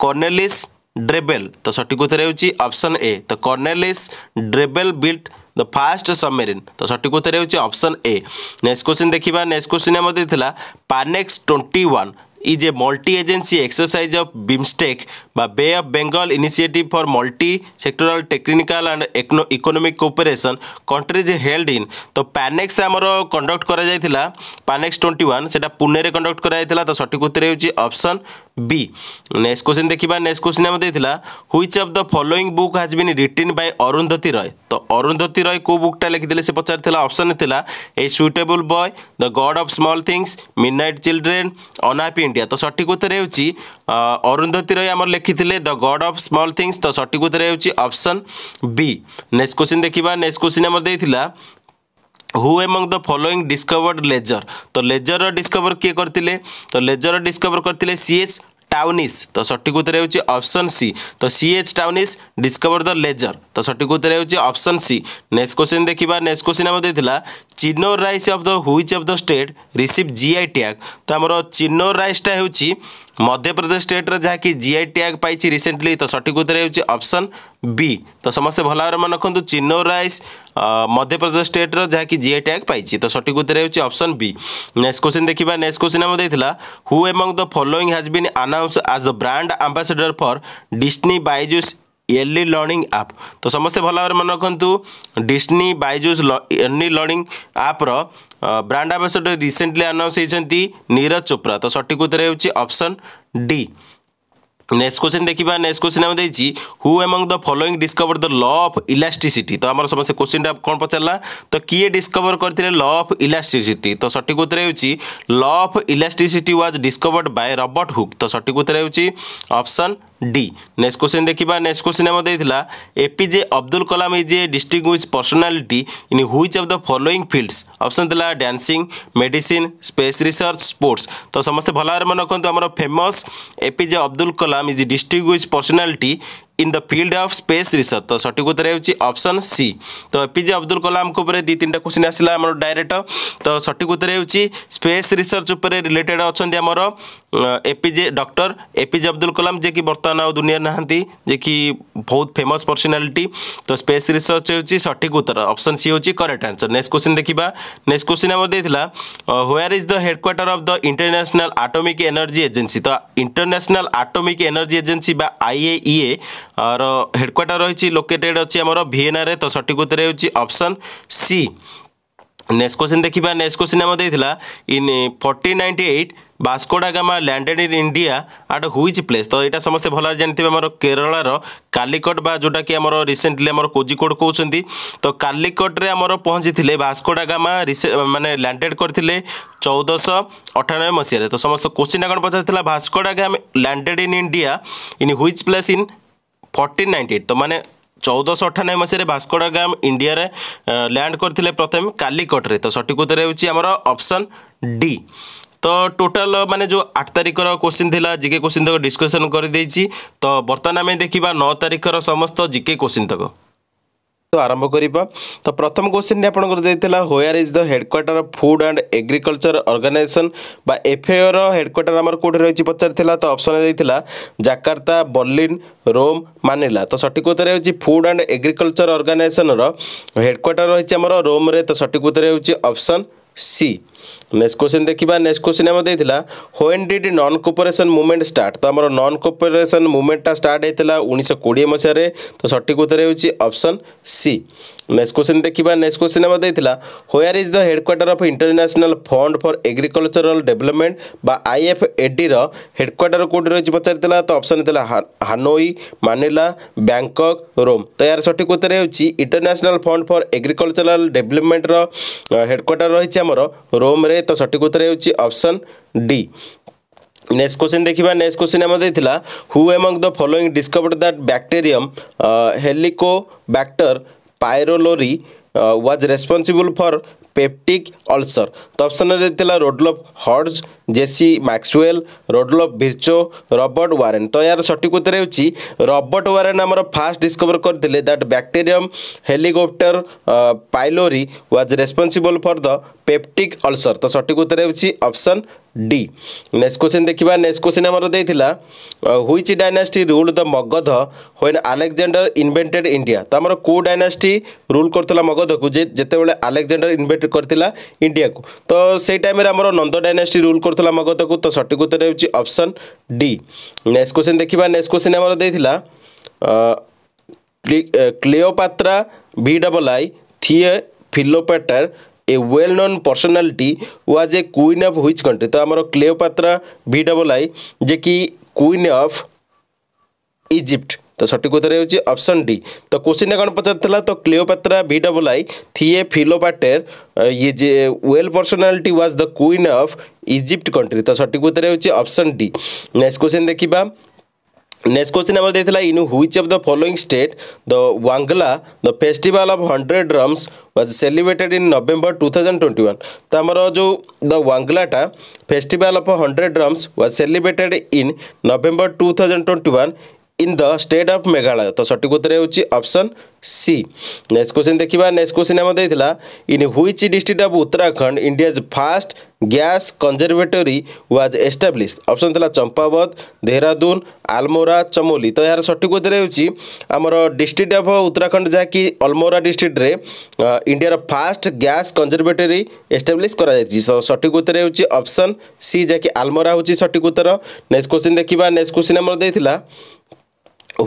कर्नेलिस ड्रेबेल तो সঠিক উত্তর হচ্ছে ए तो তো Cornelis built the first submarine तो सठिक उत्तर हूँ ऑप्शन ए नेक्स्ट क्वेश्चन देखा नेक्स्ट क्वेश्चन आम PANEX twenty one is a multi agency exercise of BIMSTEC bay of Bengal initiative for multi sectoral technical and economic cooperation countries held in तो PANEX आम conduct कर पानेक्स twenty one से पुणे में conduct कर तो सठिक उत्तर होप्शन बी नेक्स्ट क्वेश्चन देखा नेक्स्ट क्वेश्चन आम देखा which of the following book has been written by Arundhati Roy तो अरुंधति रय कौ बुकटा लिखी से पचारप्सन था a suitable boy the god of small things midnight children unhappy India तो सठिक उत्तर होरुंधति रय आम लिखी the god of small things तो सठिक उत्तर होप्शन बी नेक्स्ट क्वेश्चन देखा नेक्स्ट क्वेश्चन आम देखा who among the following discovered laser तो लेजर डिस्कवर किए करते तो लेजर डिस्कवर करते सी एच टाउनिस तो सठिक उत्तर होप्शन सी तो C H Townes discover the laser तो सठिक उत्तर होप्शन सी नेक्स्ट क्वेश्चन देखा नेक्स्ट क्वेश्चन आम देखा Chinnor rice of the which of the state receive G I tag तो आम चिन्नोर रईसटा हो मध्यप्रदेश स्टेट्र जहाँकि G I tag pi recently तो सठिक उत्तर होप्शन बी तो समस्त भल भाव मन रखुद चिन्नौर राइस मध्यप्रदेश स्टेट जहाँकि जि आई ट्याग पाई तो सठिक उत्तर होप्शन बी नेक्स्ट क्वेश्चन देखिए नेक्स्ट क्वेश्चन आम देखा who among the following has been announced as the brand ambassador for Disney Byju's early learning app तो समस्ते भला वर मना खन्तु Disney Byju's early learning app रो ब्रांड आप सोटे रिसेंटली आनाव सेचन ती नीरा चुप्रा तो सटी कुतरे उची अप्सन डी নেক্সট কোশ্চিন দেখিবা নেক্সট কোশ্চিন আমি ଦେଇଛି who among the following discover the law of elasticity ତ ଆମର ସମସ୍ତେ କୋଶ୍ଚିନ୍ଟା କ'ଣ ପଚାରିଲା ତ କିଏ ଡିସ୍କଭର କରିଥିଲେ ଲ ଅଫ୍ ଇଲାଷ୍ଟିସିଟି ତ ସଠିକ୍ ଉତ୍ତର ହେଉଛି law of elasticity was discovered by Robert Hooke ତ ସଠିକ୍ ଉତ୍ତର ହେଉଛି ଅପସନ୍ ଡି ନେକ୍ସଟ କୋଶ୍ଚିନ୍ ଦେଖିବା ନେକ୍ସଟ କୋଶ୍ଚିନ୍ ଆମର ଦେଇଥିଲା APJ Abdul Kalam is a distinguish personality in which of the following fields option ଥିଲା dancing medicine space research sports ତ ସମସ୍ତେ ଭଲ ଭାବରେ ମନେ ରଖନ୍ତୁ ଆମର ଫେମସ୍ ଏପିଜେ ଅବଦୁଲ କଲାମ আমি যে district wise personality in the field of space research तो सठिक उत्तर ऑप्शन सी तो एपीजे अब्दुल कलाम को ऊपर दी तीन टा क्वेश्चन आसला हमर डायरेक्ट तो सठिक उत्तर स्पेस रिसर्च ऊपर रिलेटेड अछंदी हमर APJ doctor APJ Abdul Kalam जे की वर्तमान आ दुनिया नहंती जे की बहुत फेमस पर्सनालिटी तो स्पेस रिसर्च होची सठिक उत्तर ऑप्शन सी होची करेक्ट आंसर नेक्स्ट क्वेश्चन देखिबा नेक्स्ट क्वेश्चन हमर देथिला where is the headquarter of the international atomic energy agency तो इंटरनेशनल एटॉमिक एनर्जी एजेंसी बा आईएईए ର ହେଡ଼କ୍ୱାର୍ଟର ରହିଛି ଲୋକେଟେଡ୍ ଅଛି ଆମର ଭିଏନାରେ ତ ସଠିକ୍ ଉତ୍ତର ହେଉଛି ଅପସନ୍ ସି ନେକ୍ସଟ କୋଶ୍ଚିନ୍ ଦେଖିବା ନେକ୍ସଟ କୋଶ୍ଚିନ୍ ଆମର ଦେଇଥିଲା in fourteen ninety eight Vasco da Gama landed in India at which place ତ ଏଇଟା ସମସ୍ତେ ଭଲରେ ଜାଣିଥିବେ ଆମର କେରଳାର କାଲିକଟ ବା ଯେଉଁଟାକି ଆମର ରିସେଣ୍ଟଲି ଆମର କୋଜିକୋଡ଼ କହୁଛନ୍ତି ତ କାଲିକଟରେ ଆମର ପହଞ୍ଚିଥିଲେ ଭାସ୍କୋଡା ଗାମା ରିସେ ମାନେ ଲ୍ୟାଣ୍ଡେଡ୍ କରିଥିଲେ ଚଉଦଶହ ଅଠାନବେ ମସିହାରେ ତ ସମସ୍ତ କୋଶ୍ଚିନ୍ଟା କ'ଣ ପଚାରିଥିଲା Vasco da Gama landed in India in which place in fourteen ninety eight तो मैंने चौदह सौ अठानबे मसीह भास्कोड़ा गांव इंडिया रे लैंड करते प्रथम कालिकट रे तो सटिक उत्तर होमर अप्सन डी तो टोटल माने जो आठ तारिखर क्वेश्चन थी जिके क्वेश्चन तक डिस्कशन कर देती तो बर्तमान आम देखा नौ तारिखर समस्त जिके क्वेश्चन तक ଆରମ୍ଭ କରିବା ତ ପ୍ରଥମ କୋଶ୍ଚିନ୍ ଆପଣଙ୍କର ଦେଇଥିଲା where is the headquarter food and agriculture organisation ବା ଏଫ୍ଏର ହେଡ଼କ୍ୱାର୍ଟର ଆମର କେଉଁଠି ରହିଛି ପଚାରିଥିଲା ତ ଅପସନ୍ ଦେଇଥିଲା ଜାକର୍ତ୍ତା ବର୍ଲିନ୍ ରୋମ୍ ମାନିଲା ତ ସଠିକ୍ ଉତ୍ତର ହେଉଛି ଫୁଡ଼୍ ଆଣ୍ଡ ଏଗ୍ରିକଲଚର ଅର୍ଗାନାଇଜେସନ୍ର ହେଡ଼କ୍ୱାର୍ଟର ରହିଛି ଆମର ରୋମ୍ରେ ତ ସଠିକ୍ ଉତ୍ତର ହେଉଛି ଅପସନ୍ ସି नेक्स्ट क्वेश्चन देखा नेक्स्ट क्वेश्चन आम देखा when did non cooperation movement start तो आम नन कोपरेसन मुवमेंटा स्टार्ट होता उन्नीस कोड़े मसीह तो सठिक उत्तर होप्शन सी नेक्स्ट क्वेश्चन देखा नेक्स्ट क्वेश्चन आम देखा where is the headquarter of international fund for agricultural development बा आई एफ एडर हेडक्वाटर कौट रही पचार अप्सन हानोई मानिला बैंक रोम तो यार सठिक उत्तर होटरनेशनाल फंड फर एग्रिकलचराल डेभलपमेंटर हेडक्वाटर रही रोम ହୋମ୍ରେ ତ ସଠିକ୍ ଉତ୍ତର ହେଉଛି ଅପସନ୍ ଡି ନେକ୍ସଟ କୋଶ୍ଚିନ୍ ଦେଖିବା ନେକ୍ସଟ କୋଶ୍ଚିନ୍ ଆମର ଦେଇଥିଲା who among the following discovered that bacterium Helicobacter pylori was responsible for peptic ulcer तो अप्सन देता है Rudolf Hertz JC Maxwell Rudolf Virchow Robert Warren तो यार सठिक उत्तर रबर्ट वारेन आम फास्ट डिस्कवर करते that bacterium Helicobacter pylori was responsible for the peptic ulcer तो सठिक उत्तर होप्शन डी नेक्स्ट क्वेश्चन देखा नेक्स्ट क्वेश्चन आम हुई which dynasty rule the Magadha when Alexander invaded India तो आम कौ डायनासीटी रूल कर मगध को जिते बड़े आलेक्जाडर इनभे ରେଟ୍ କରିଥିଲା ଇଣ୍ଡିଆକୁ ତ ସେଇ ଟାଇମ୍ରେ ଆମର ନନ୍ଦ ଡାଇନାଷ୍ଟି ରୁଲ୍ କରୁଥିଲା ମଗଧକୁ ତ ସଠିକ ଉତ୍ତର ହେଉଛି ଅପସନ୍ ଡି ନେକ୍ସଟ କ୍ୱେଶ୍ଚିନ୍ ଦେଖିବା ନେକ୍ସଟ କ୍ୱେଶ୍ଚିନ୍ ଆମର ଦେଇଥିଲା Cleopatra V double I Thea Philopator a well known personality was a queen of which country ତ ଆମର କ୍ଲିଓପାତ୍ରା ଭି ଡବଲ୍ ଆଇ ଯେ କି କୁଇନ୍ ଅଫ୍ ଇଜିପ୍ଟ तो सठिक उत्तर हो ऑप्शन डी तो क्वेश्चन कौन पचार तो क्लियोपात्रा भि डबल आई थी ए फिलोपाटेर ये जे well personality was the queen of Egypt country तो सठिक उत्तर हो ऑप्शन डी नेक्स्ट क्वेश्चन देखा नेक्स्ट क्वेश्चन आम देता in which of the following state the Wangala the festival of hundred drums was celebrated in November two thousand twenty one तो आमर जो द वांगलाटा festival of hundred drums was celebrated in November two thousand twenty one in the state of Meghalaya তো সঠিক উত্তর হচ্ছে option C next question দেখা next question আমার দিয়েছিল in which district of Uttarakhand India's first gas conservatory was establish option লা চম্পাবত দেহরাদুন আলমোরা চমোলি তো এর সঠিক উত্তর হচ্ছে আমার ডিস্ট্রিক্ট অফ উত্তরাখণ্ড যা কি অলমোরা ডিস্ট্রিক্টরে ইন্ডিয়ার ফার্স্ট গ্যাস কনজরভেটরি এস্টাব্লিশ করা যাই সঠিক উত্তর হচ্ছে অপশন সি যা কি আলমোরা হচ্ছে সঠিক উত্তর নেক্সট কোশ্চিন দেখা নেক্সট কোশ্চিন আমার দিয়েছিল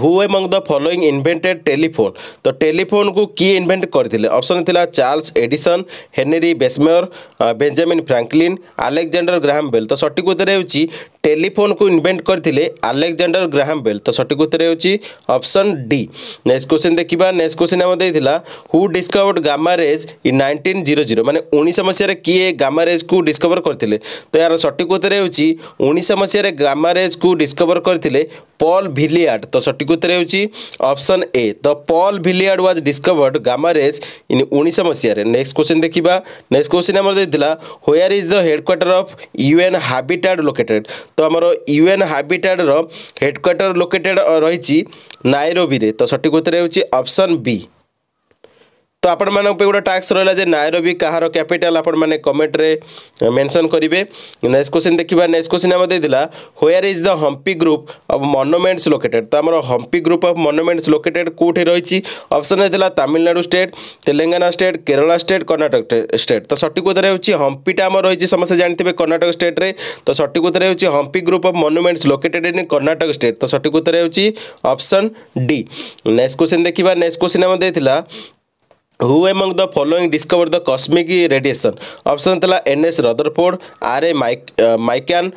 who among the following invented telephone তো টেলিফোন কু কি ইনভেন্ট করে অপশন লা Charles Edison Henry Bessemer Benjamin Franklin Alexander Graham Bell তো সঠিক উত্তর হচ্ছে टेलीफोन को इनभेट करते आलेक्जाडर ग्राहम बेल तो सठिक उत्तर होप्शन डी नेक्स्ट क्वेश्चन देखा नेक्स्ट क्वेश्चन आम दे who discovered gamma rays in nineteen zero zero मैंने उन्नीस मसीह किए गामारेज को डिस्कवर करते तो यार सठिक उत्तर होनीस मसीह गामारेज को डिस्कवर करते पल भिलियार्ड तो सठिक उत्तर होपशन ए तो पल भिलियार्ड व्वाज डिस्कवर्ड गामारेज इन उन्नीस मसीह नेक्स्ट क्वेश्चन देखा नेक्स्ट क्वेश्चन आम देखा who is the headquarter of UN Habitat located तर युएन ह्याबिटेड र हेड क्वाटर लोकेटेड रहि नाइरो त सठिक हेर्छ अप्सन बी तो ଆପଣମାନଙ୍କ ପାଇଁ ଗୋଟେ ଟାସ୍କ ରହିଲା ଯେ ନାଇରୋବି କାହାର କ୍ୟାପିଟାଲ ଆପଣମାନେ କମେଣ୍ଟରେ ମେନସନ୍ କରିବେ ନେକ୍ସଟ କ୍ୱେଶ୍ଚିନ୍ ଦେଖିବା ନେକ୍ସଟ କ୍ୱେଶ୍ଚିନ୍ ଆମର ଦେଇଥିଲା where is the Hampi group of monuments located ତ ଆମର Hampi group of monuments located କେଉଁଠି ରହିଛି ଅପସନ୍ ହେଇଥିଲା Tamil Nadu state Telangana state Kerala state Karnataka state ତ ସଠିକ୍ ଉତ୍ତର ହେଉଛି ହମ୍ପିଟା ଆମର ରହିଛି ସମସ୍ତେ ଜାଣିଥିବେ କର୍ଣ୍ଣାଟକ ଷ୍ଟେଟ୍ରେ ତ ସଠିକ୍ ଉତ୍ତର ହେଉଛି Hampi group of monuments located in Karnataka state ତ ସଠିକ୍ ଉତ୍ତର ହେଉଛି ଅପସନ୍ ଡି ନେକ୍ସଟ क्वेश्चन देखा नेक्स्ट क्वेश्चन आम देता who among the following discover the cosmic radiation option था Ernest Rutherford R A Millikan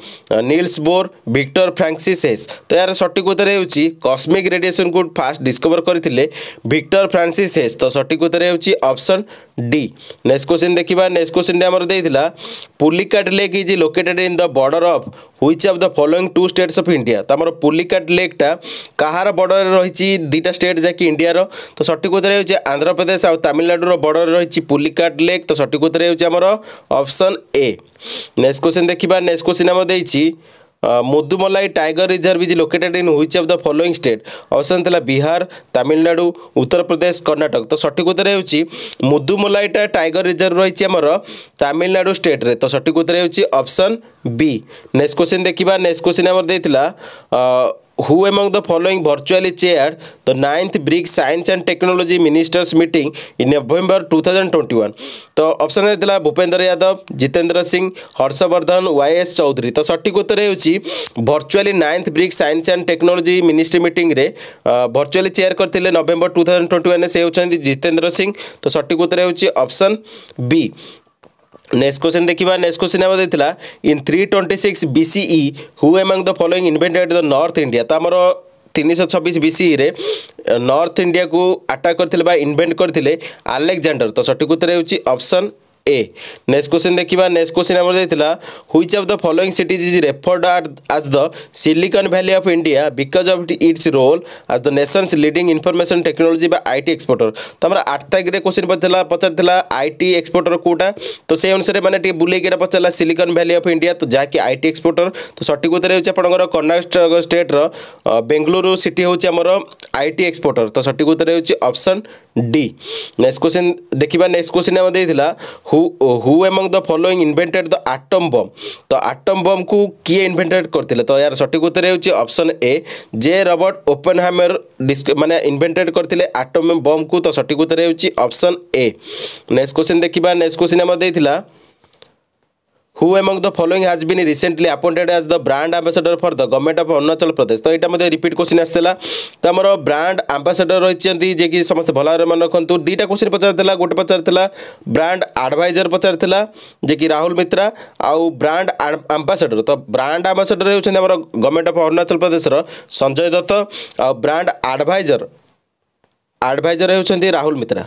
Niels Bohr Victor Francis Hess तो यार सठिक उत्तर हो कॉस्मिक रेडिएसन को फास्ट डिस्कवर करते भिक्टर फ्रांसीस हेस तो सठिक उत्तर होप्सन डी नेक्स्ट क्वेश्चन देखा नेक्स्ट क्वेश्चन आमर देता Pulicat lake is located in the border of which of the following two states of India तो आम पुलिकाट लेकटा कहार बॉर्डर रही दुटा स्टेट जैकि इंडियार तो सठिक उत्तर हो प्रदेश आ तमिलनाडुर बर्डर पुलिकाट लेक त सठिक हेर्छ अब अप्सन ए देखिबा नेक्स्ट देखा next question Mudumalai tiger reserve is located in which of the following state option तला बिहार तमिलनाडु उत्तर प्रदेश कर्णाटक त सठिक हेर्छ मुदुमलाई टाइगर रिजर्भ रहेछ तमिलनाडु स्टेट रे त सठिक उत्तर बी नेक्स्ट क्वेश्चन देखिबा next question next question who among the following virtually chaired the ninth BRICS Science and Technology Ministers meeting in November 2021 तो ऑप्शन दिला भूपेंद्र यादव जितेंद्र सिंह हर्षवर्धन वाईएस चौधरी तो सटीक उत्तर है virtually ninth BRICS science and technology ministry meeting रे virtually chair करते November two thousand twenty one से होती जितेंद्र सिंह तो सटीक उत्तर है ऑप्शन बी ନେକ୍ସଟ କ୍ୱେଶ୍ଚନ୍ ଦେଖିବା ନେକ୍ସଟ କ୍ୱେଶ୍ଚନ୍ ଆମର ଦେଇଥିଲା in three twenty six B CE who among the following invented the north India ତ ଆମର ତିନିଶହ ଛବିଶ ବିସିଇରେ ନର୍ଥ ଇଣ୍ଡିଆକୁ ଆଟାକ୍ କରିଥିଲେ ବା ଇନଭେଣ୍ଟ କରିଥିଲେ ଆଲେକ୍ଜାଣ୍ଡର ତ ସଠିକ ଉତ୍ତର ହେଉଛି ଅପସନ୍ ए नेक्स्ट क्वेश्चन देखा नेक्स्ट क्वेश्चन आम देखा which of the following city is referred at as the silicon valley of India because of its role as the nation's leading information technology I T exporter तुम आठ में question पड़ा पचार आई T exporter कौटा तो से अनुसार मैंने बुलेक पचारा सिलिकन भैली अफ इंडिया तो जहाँकि आई टी एक्सपोर्टर तो सठिक उत्तर होगा कर्णाटक स्टेट बेंगलुरु सिटी हूँ आम आई टी एक्सपोर्टर तो सठिक उत्तर होप्शन डी नेक्स्ट क्वेश्चन देखा नेक्स्ट क्वेश्चन आम देखा who who among the following invented the atom bomb ତ ଆଟମ୍ ବମ୍କୁ କିଏ ଇନଭେଣ୍ଟେଡ୍ କରିଥିଲେ ତ ଏହାର ସଠିକ୍ ଉତ୍ତର ହେଉଛି option A J Robert Oppenheimer ମାନେ ଇନଭେଣ୍ଟେଡ୍ କରିଥିଲେ ଆଟମ୍ ବମ୍କୁ ତ ସଠିକ୍ ଉତ୍ତର ହେଉଛି ଅପସନ୍ ଏ ନେକ୍ସଟ କ୍ୱେଶ୍ଚିନ୍ ଦେଖିବା ନେକ୍ସଟ କ୍ୱେଶ୍ଚିନ୍ ଆମର ଦେଇଥିଲା who among the following has been recently appointed as the brand ambassador for the government of Arunachal Pradesh ତ ଏଇଟା ମଧ୍ୟ ରିପିଟ୍ କୋଶ୍ଚିନ୍ ଆସିଥିଲା ତ ଆମର ବ୍ରାଣ୍ଡ ଆମ୍ବାସେଡର୍ ରହିଛନ୍ତି ଯିଏକି ସମସ୍ତେ ଭଲ ଭାବରେ ମନେ ରଖନ୍ତୁ ଦୁଇଟା କୋଶ୍ଚିନ୍ ପଚାରିଥିଲା ଗୋଟେ ପଚାରିଥିଲା ବ୍ରାଣ୍ଡ ଆଡ଼ଭାଇଜର୍ ପଚାରିଥିଲା ଯିଏକି ରାହୁଲ ମିତ୍ରା ଆଉ ବ୍ରାଣ୍ଡ ଆମ୍ବାସେଡର୍ ତ ବ୍ରାଣ୍ଡ ଆମ୍ବାସେଡର୍ ହେଉଛନ୍ତି ଆମର ଗଭର୍ଣ୍ଣମେଣ୍ଟ ଅଫ୍ ଅରୁଣାଚଳ ପ୍ରଦେଶର ସଞ୍ଜୟ ଦତ୍ତ ଆଉ ବ୍ରାଣ୍ଡ ଆଡ଼ଭାଇଜର୍ ଆଡ଼ଭାଇଜର୍ ହେଉଛନ୍ତି ରାହୁଲ ମିତ୍ରା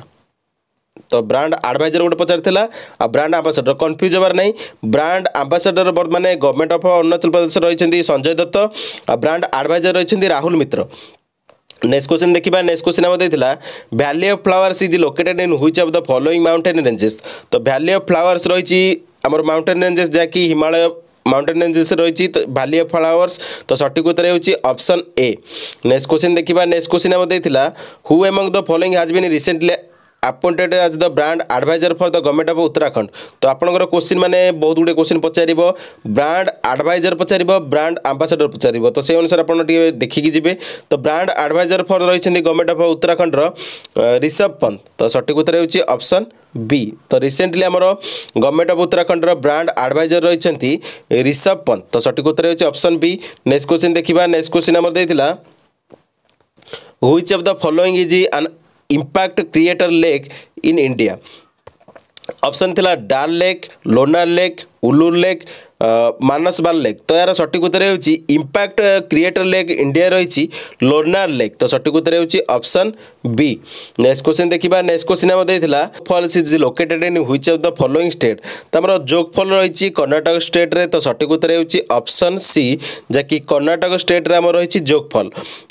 ତ ବ୍ରାଣ୍ଡ ଆଡ଼ଭାଇଜର ଗୋଟେ ପଚାରିଥିଲା ଆଉ ବ୍ରାଣ୍ଡ ଆମ୍ବାସଡ଼ର କନଫ୍ୟୁଜ୍ ହେବାର ନାହିଁ ବ୍ରାଣ୍ଡ ଆମ୍ବାସଡ଼ର ମାନେ ଗଭର୍ଣ୍ଣମେଣ୍ଟ ଅଫ୍ ଅରୁଣାଚଳ ପ୍ରଦେଶ ରହିଛନ୍ତି ସଞ୍ଜୟ ଦତ୍ତ ଆଉ ବ୍ରାଣ୍ଡ ଆଡ଼ଭାଇଜର ରହିଛନ୍ତି ରାହୁଲ ମିତ୍ର ନେକ୍ସଟ କ୍ୱେଶ୍ଚନ୍ ଦେଖିବା ନେକ୍ସଟ କ୍ୱେଶ୍ଚନ୍ ଆମର ଦେଇଥିଲା valley of flowers is located in which of the following mountain ranges ତ ଭ୍ୟାଲି ଅଫ୍ ଫ୍ଲାୱାର୍ସ ରହିଛି ଆମର ମାଉଣ୍ଟେନ୍ ରେଞ୍ଜେସ୍ ଯାହାକି ହିମାଳୟ माउंटेन रेंजेस रही भैली अफ फ्लावर्स तो सठिक उत्तर होप्सन ए नेक्स्ट क्वेश्चन देखा नेक्स्ट क्वेश्चन आम who among the following has been recently appointed as the brand advisor for the government of Uttarakhand ତ ଆପଣଙ୍କର କୋଶ୍ଚିନ୍ ମାନେ ବହୁତ ଗୁଡ଼ିଏ କୋଶ୍ଚିନ୍ ପଚାରିବ ବ୍ରାଣ୍ଡ ଆଡ଼ଭାଇଜର ପଚାରିବ ବ୍ରାଣ୍ଡ ଆମ୍ବାସଡ଼ର ପଚାରିବ ତ ସେଇ ଅନୁସାରେ ଆପଣ ଟିକେ ଦେଖିକି ଯିବେ ତ ବ୍ରାଣ୍ଡ ଆଡ଼ଭାଇଜର ଫର୍ ରହିଛନ୍ତି ଗଭର୍ଣ୍ଣମେଣ୍ଟ ଅଫ୍ ଉତ୍ତରାଖଣ୍ଡର ରିଷଭ ପନ୍ଥ ତ ସଠିକ୍ ଉତ୍ତର ହେଉଛି ଅପସନ୍ ବି ତ ରିସେଣ୍ଟଲି ଆମର ଗଭର୍ଣ୍ଣମେଣ୍ଟ ଅଫ୍ ଉତ୍ତରାଖଣ୍ଡର ବ୍ରାଣ୍ଡ ଆଡ଼ଭାଇଜର ରହିଛନ୍ତି ରିଷଭ ପନ୍ଥ ତ ସଠିକ୍ ଉତ୍ତର ହେଉଛି ଅପସନ୍ ବି ନେକ୍ସଟ କୋଶ୍ଚିନ୍ ଦେଖିବା ନେକ୍ସଟ କୋଶ୍ଚିନ୍ ଆମର ଦେଇଥିଲା which of the following is an impact creator lake in India. Option थी Dal lake Lonar lake Wular lake Manasbal lake তো এর সঠিক উত্তর হচ্ছে ইম্প্যাক্ট ক্রিয়েটর লেক ইন্ডিয়া রয়েছে লোনার লেক তো সঠিক উত্তর হচ্ছে অপশন বি নেক্সট কোশ্চিন দেখা নেক্সট কোশ্চিন আমার দিয়েছিলা falls is located in which of the following state তো আমার যোগ ফল রয়েছে কর্ণাটক স্টেট্রে তো সঠিক উত্তর হচ্ছে অপশন সি যা কি কর্ণাটক স্টেট্রে আমার রয়েছে যোগ ফল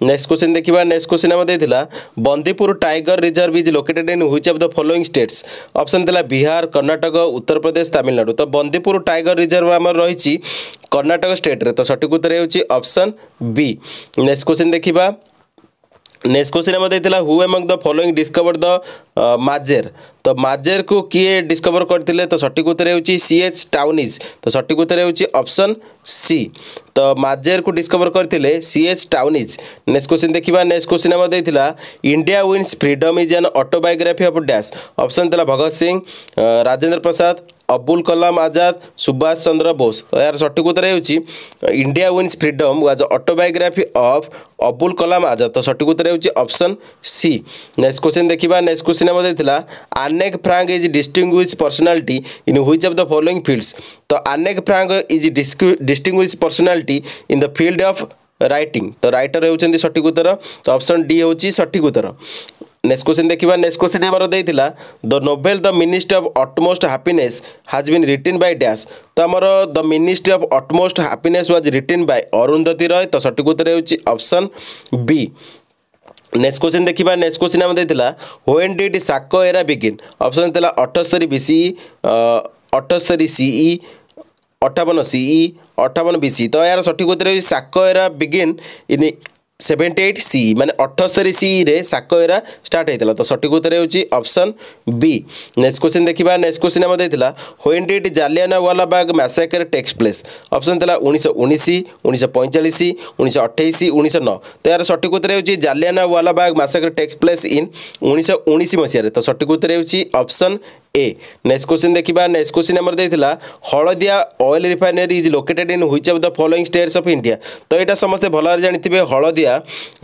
নেক্সট কোশ্চিন দেখা নেক্সট কোশ্চিন আমার দিয়েছিলা Bandipur tiger reserve is located in which of the following states option লা বিহার কর্ণাটক উত্তরপ্রদেশ তামিলনাড়ু তো বন্দিপুর टाइगर रिजर्व आम रही कर्णाटक स्टेट्रे तो सठिक उत्तर हो बी नेक्स्ट क्वेश्चन देखा नेक्स्ट क्वेश्चन आम देता who among the following discover the माजेर तो माजेर को किए डिस्कवर करते तो सठिक उत्तर हो सी एच टाउनिज तो सठिक उत्तर हो सी तो माजेर को डिस्कवर करते सी टाउनिज नेक्स्ट क्वेश्चन देखा नेक्स्ट क्वेश्चन आम देता India wins freedom is an autobiography of dash option देला भगत सिंह राजेन्द्र प्रसाद ଅବୁଲ କଲାମ ଆଜାଦ ସୁଭାଷ ଚନ୍ଦ୍ର ବୋଷ ଏହାର ସଠିକ୍ ଉତ୍ତର ହେଉଛି India wins freedom was autobiography of Abul Kalam Azad ତ ସଠିକ୍ ଉତ୍ତର ହେଉଛି ଅପସନ୍ ସି ନେକ୍ସଟ କ୍ୱେଶ୍ଚିନ୍ ଦେଖିବା ନେକ୍ସଟ କ୍ୱେଶ୍ଚିନ୍ ଆମର ଦେଇଥିଲା Anne Frank is distinguish personality in which of the following fields ତ Anne Frank is distinguish personality in the field of writing ତ writer ହେଉଛନ୍ତି ସଠିକ୍ ଉତ୍ତର ତ ଅପସନ୍ ଡି ହେଉଛି ସଠିକ୍ ଉତ୍ତର ନେକ୍ସଟ କ୍ୱେଶ୍ଚିନ୍ ଦେଖିବା ନେକ୍ସଟ କ୍ୱେଶ୍ଚିନ୍ ଆମର ଦେଇଥିଲା the novel the ministry of utmost happiness has been written by dash ତ ଆମର the ministry of utmost happiness was written by Arundhati Roy ତ ସଠିକ୍ ଉତ୍ତର ହେଉଛି ଅପସନ୍ ବି ନେକ୍ସଟ କ୍ୱେଶ୍ଚିନ୍ ଦେଖିବା ନେକ୍ସଟ କ୍ୱେଶ୍ଚିନ୍ ଆମର ଦେଇଥିଲା ହୋଏନ୍ ଡିଡ୍ ସାକ ଏରା ବିଗିନ୍ ଅପସନ୍ ଥିଲା ଅଠସ୍ତରୀ ବିସିଇ ଅଠସ୍ତରୀ ସିଇ ଅଠାବନ ସିଇ ଅଠାବନ ବିସିଇ ତ ଏହାର ସଠିକ୍ ଉତ୍ତର ହେଉଛି Saka era begin in seventy eight C ମାନେ ଅଠସ୍ତରୀ ସିରେ ଶାକ ଏରା ଷ୍ଟାର୍ଟ ହେଇଥିଲା ତ ସଠିକ୍ ଉତ୍ତର ହେଉଛି ଅପସନ୍ ବି ନେକ୍ସଟ କ୍ୱେଶ୍ଚିନ୍ ଦେଖିବା ନେକ୍ସଟ କ୍ୱେଶ୍ଚିନ୍ ଆମର ଦେଇଥିଲା when did Jallianwala Bagh massacre takes place option ଥିଲା ଉଣେଇଶହ ଉଣେଇଶ ଉଣେଇଶହ ପଇଁଚାଳିଶ ଉଣେଇଶହ ଅଠେଇଶ ଉଣେଇଶହ ନଅ ତ ଏହାର ସଠିକ୍ ଉତ୍ତର ହେଉଛି Jallianwala Bagh massacre takes place in ଉଣେଇଶହ ଉଣେଇଶ ମସିହାରେ ତ ସଠିକ୍ ଉତ୍ତର ହେଉଛି ଅପସନ୍ ए नेक्स्ट क्वेश्चन देखा नेक्स्ट क्वेश्चन आमर देता Haldia oil refinery is located in which of the following states of India तो यहाँ समस्ते भलर जानते हलदिया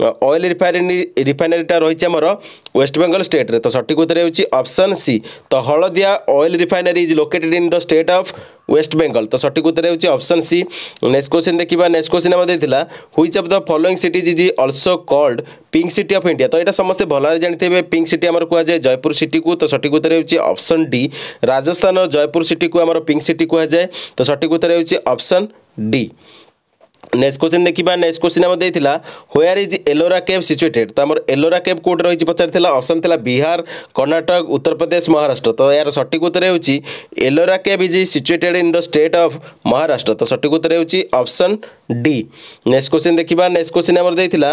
अएल रिफाइनरी रिफाइनरीटा रही है वेस्ट बेंगल स्टेट्रे तो सठिक उत्तर होती अप्सन सी तो Haldia oil refinery is located in the state of West Bengal तो सठिक उत्तर होप्शन सी नेक्स्ट क्वेश्चन देखिए नेक्स्ट क्वेश्चन आम थी हुई of the following city is also called pink city of India तो यहाँ समस्त भल्द जानते पिंक सिट आम कहुए जयपुर सिट को तो सठिक उत्तर option D Rajasthan Jaipur city को आम पिंक सिट कहुए तो सठिक उत्तर होप्शन डी নেক্সট কোশ্চিন দেখিবা নেক্সট কোশ্চিন আমার দেইতিলা where is Ellora cave situated তো আমার এলোরা কেভ কোড রয়েছে পচারিলা অপশন লা বিহার কর্ণাটক উত্তরপ্রদেশ মহারাষ্ট্র তো এর সঠিক উত্তর হচ্ছে Ellora cave is situated in the state of Maharashtra তো সঠিক উত্তর হচ্ছে অপশন ডি নেক্সট কোশ্চিন দেখিবা নেক্সট কোশ্চিন আমার দেইতিলা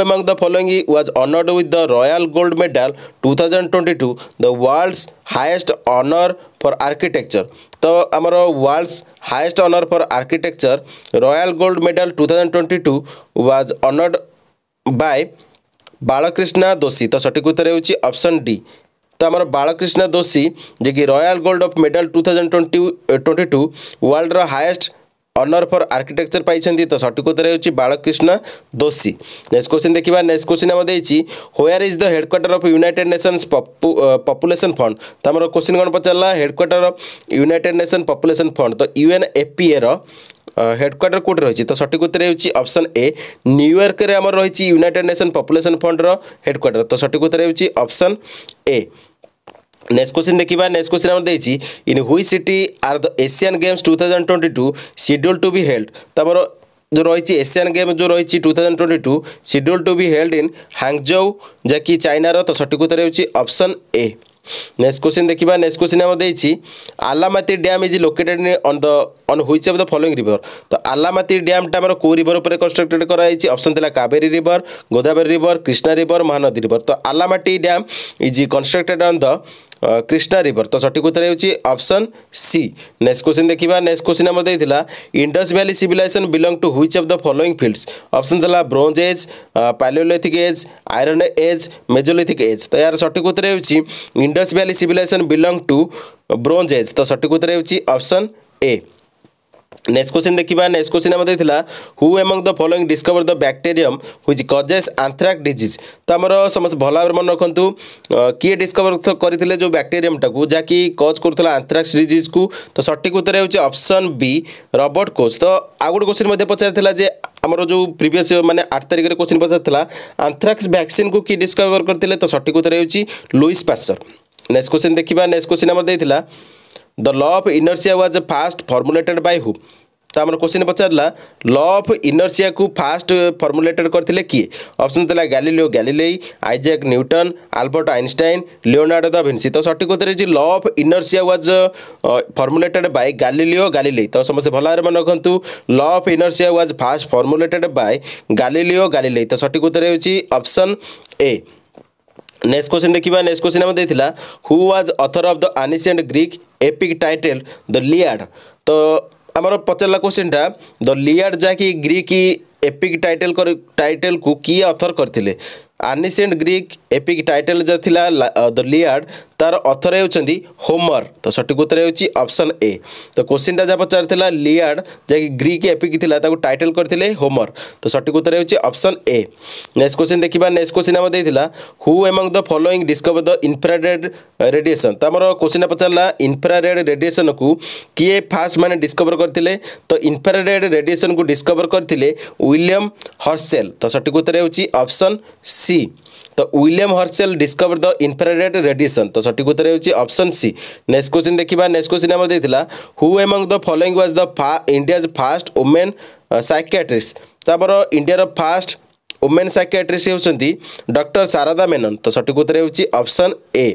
among the following was the following the royal gold the two thousand twenty two the world's highest honour for architecture तो आमर world's highest honour for architecture royal gold medal two thousand twenty two was honoured by Balkrishna Doshi तो सठिक उत्तर होची D तो आम बालकृष्णा दोषी जे कि royal gold of medal two thousand twenty twenty two world highest honour for architecture পাইছেন তো সঠিক উত্তর হচ্ছে বালকৃষ্ণ দোষী নেক্সট কোশ্চিন দেখা নেক্সট কোশ্চিন আমার দিয়েছি where is the headquarter of United Nations population fund তো আমার কোশ্চিন কোণ পচারা headquarter of United Nation population fund তো ইউএন এপিএ র হেডকোয়ার্টার কোটি রয়েছে তো সঠিক উত্তর হচ্ছে অপশন এ নিউইয়র্করে আমার রয়েছে ইউনাইটেড নেসন পপুলেসন ফন্ডর হেডকোয়ার্টার তো সঠিক উত্তর হচ্ছে অপশন এ নেক্সট কোশ্চিন দেখিবা নেক্সট কোশ্চিন আমার দিয়েছি in which city are the Asian Games two thousand twenty two scheduled to be held তারপর जो रही एशियान गेम जो रही two thousand twenty two scheduled to be held in Hangzhou जा कि चाइनार तो सठिक उत्तर हो ऑप्शन ए नेक्स्ट क्वेश्चन देखा नेक्स्ट क्वेश्चन आम देखिए आलामाती dam is located on the on which of the following river तो आलामाती डैमटा आम कौ रिवर उपर कंस्ट्रक्टेड कराई ऑप्शन था Kaveri river Godavari river Krishna river Mahanadi river तो Almatti dam is constructed on the Krishna river तो सठिक उत्तर हो सी नेक्स्ट क्वेश्चन देखा नेक्स्ट क्वेश्चन आम देता Indus valley civilisation belong to which of the following fields option था bronze age palaeolithic age iron age mesolithic age तो यार सठिक उत्तर हो Indus valley civilisation belong to bronze age तो सठिक उत्तर हो ए ନେକ୍ସଟ କ୍ୱେଶ୍ଚିନ୍ ଦେଖିବା ନେକ୍ସଟ କ୍ୱେଶ୍ଚିନ୍ ଆମର ଦେଇଥିଲା who among the following discover the bacterium which causes anthrax disease ତ ଆମର ସମସ୍ତେ ଭଲ ଭାବରେ ମନେ ରଖନ୍ତୁ କିଏ ଡିସ୍କଭର କରିଥିଲେ ଯେଉଁ ବ୍ୟାକ୍ଟେରିୟମ୍ଟାକୁ ଯାହାକି କଜ୍ କରୁଥିଲା ଆନ୍ଥ୍ରାକ୍ସ ଡିଜିଜ୍କୁ ତ ସଠିକ୍ ଉତ୍ତର ହେଉଛି ଅପସନ୍ ବି ରବର୍ଟ କୋଚ୍ ତ ଆଉ ଗୋଟେ କ୍ୱେଶ୍ଚିନ୍ ମଧ୍ୟ ପଚାରିଥିଲା ଯେ ଆମର ଯେଉଁ ପ୍ରିଭିୟସ୍ ମାନେ ଆଠ ତାରିଖରେ କ୍ୱେଶ୍ଚିନ୍ ପଚାରିଥିଲା ଆନ୍ଥ୍ରାକ୍ସ ଭ୍ୟାକ୍ସିନ୍କୁ କିଏ ଡିସ୍କଭର କରିଥିଲେ ତ ସଠିକ୍ ଉତ୍ତର ହେଉଛି ଲୁଇସ୍ ପାସର ନେକ୍ସଟ କ୍ୱେଶ୍ଚିନ୍ ଦେଖିବା ନେକ୍ସଟ କ୍ୱେଶ୍ଚିନ୍ ଆମର ଦେଇଥିଲା the law of inertia was first formulated by who तो आम क्वेश्चन पचारा ल अफ इनर्सीआ को फास्ट फर्मुलेटेड करते किए अपसन थी Galileo Galilei Isaac Newton Albert Einstein Leonardo da Vinci तो सठिक तो उत्तर रही law of inertia was formulated by Galileo Galilei तो समस्त भल भाव मन रखु law of inertia was first formulated by Galileo Galilei तो सठिक उत्तर होप्शन ए नेक्स्ट क्वेश्चन देखिए नेक्स्ट क्वेश्चन आम देखा who was author of the ancient Greek epic title the Iliad ତ ଆମର ପଚାରିଲା କୋଶ୍ଚିନ୍ଟା ଦ ଲିଆଡ଼ ଯାହାକି ଗ୍ରୀକ୍ ଏପିକ୍ ଟାଇଟେଲ୍ କରି ଟାଇଟେଲ୍କୁ କିଏ ଅଥର କରିଥିଲେ आनिसेंट ग्रीक एपिक टाइटल जो थी द लियार्ड तार अथर होती होमर तो सठिक उत्तर ऑप्शन ए तो क्वेश्चन टा जहाँ पचार लियाड जैक ग्रीक एपिक टाइटल करते होमर तो सठिक उत्तर ऑप्शन ए नेक्स्ट क्वेश्चन देखा नेक्स्ट क्वेश्चन आम देखा who among the following discover the infrared radiation तो आमर क्वेश्चन पचारा इनफ्रारेड रेडिएसन को किए फास्ट मैंने डिस्कवर करते तो इनफ्रारेड रेडिएसन को डिस्कवर करते विलियम हर्सेल तो सठिक उत्तर होप्शन स सी तो William Herschel discover the infrared radiation ତ ସଠିକ ଉତ୍ତର ହେଉଛି ଅପସନ୍ ସି ନେକ୍ସଟ କ୍ୱେଶ୍ଚିନ୍ ଦେଖିବା ନେକ୍ସଟ କ୍ୱେଶ୍ଚିନ୍ ଆମର ଦେଇଥିଲା who among the following was the India's first woman psychiatrist ତାପରେ ଇଣ୍ଡିଆର ଫାଷ୍ଟ ଓମେନ୍ ସାଇକାଟ୍ରିଷ୍ଟ ହେଉଛନ୍ତି ଡକ୍ଟର ଶାରଦା ମେନନ୍ ତ ସଠିକ ଉତ୍ତର ହେଉଛି ଅପସନ୍ ଏ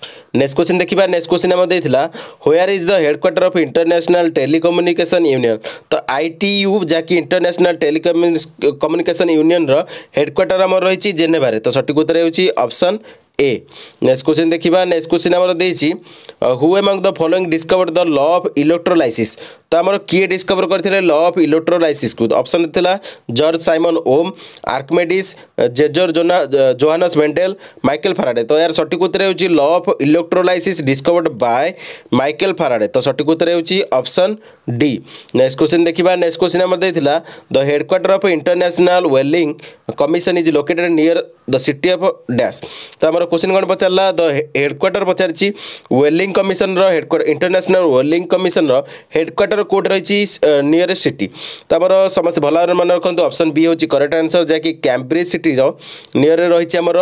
ନେକ୍ସଟ କ୍ୱେଶ୍ଚିନ୍ ଦେଖିବା ନେକ୍ସଟ କ୍ୱେଶ୍ଚିନ୍ ଆମର ଦେଇଥିଲା where is the headquarter of International Telecommunication Union ତ ଆଇ ଟି ୟୁ ଯାହାକି ଇଣ୍ଟରନ୍ୟାସନାଲ ଟେଲିକମ୍ୟୁନିକେସନ୍ ୟୁନିୟନ୍ର ହେଡ଼କ୍ୱାର୍ଟର ଆମର ରହିଛି ଜେନେଭାରେ ତ ସଠିକ୍ ଉତ୍ତର ହେଉଛି ଅପସନ୍ ए नेक्स्ट क्वेश्चन देखा नेक्स्ट क्वेश्चन आम देसी among the following discover the law of electrolysis तो आम किए डिस्कवर करते ल अफ इलेक्ट्रोलाइसिस को अप्सन था जर्ज सैमन ओम आर्कमेडिस जेजर जोना जोहानस मेंडेल माइकेल फाराडे तो यार सठिक उत्तर हो law of electrolysis discovered by Michael Faraday तो सठिक उत्तर होप्शन डी नेक्स्ट क्वेश्चन देखा नेक्स्ट क्वेश्चन आम देता the headquarter of International Whaling Commission is located near the city of dash तो आम ଆମର କୋଶ୍ଚିନ୍ କ'ଣ ପଚାରିଲା ଦ ହେଡ଼କ୍ୱାର୍ଟର ପଚାରିଛି ୱେଲିଂ କମିଶନର ହେଡ଼କ୍ୱାର୍ଟର ଇଣ୍ଟରନ୍ୟାସନାଲ ୱେଲିଂ କମିଶନର ହେଡ଼କ୍ୱାର୍ଟର କେଉଁଠି ରହିଛି ନିୟରେଷ୍ଟ ସିଟି ତ ଆମର ସମସ୍ତେ ଭଲ ଭାବରେ ମନେ ରଖନ୍ତୁ ଅପସନ୍ ବି ହେଉଛି କରେକ୍ଟ ଆନ୍ସର ଯାହାକି କ୍ୟାମ୍ବ୍ରିଜ ସିଟିର ନିୟରରେ ରହିଛି ଆମର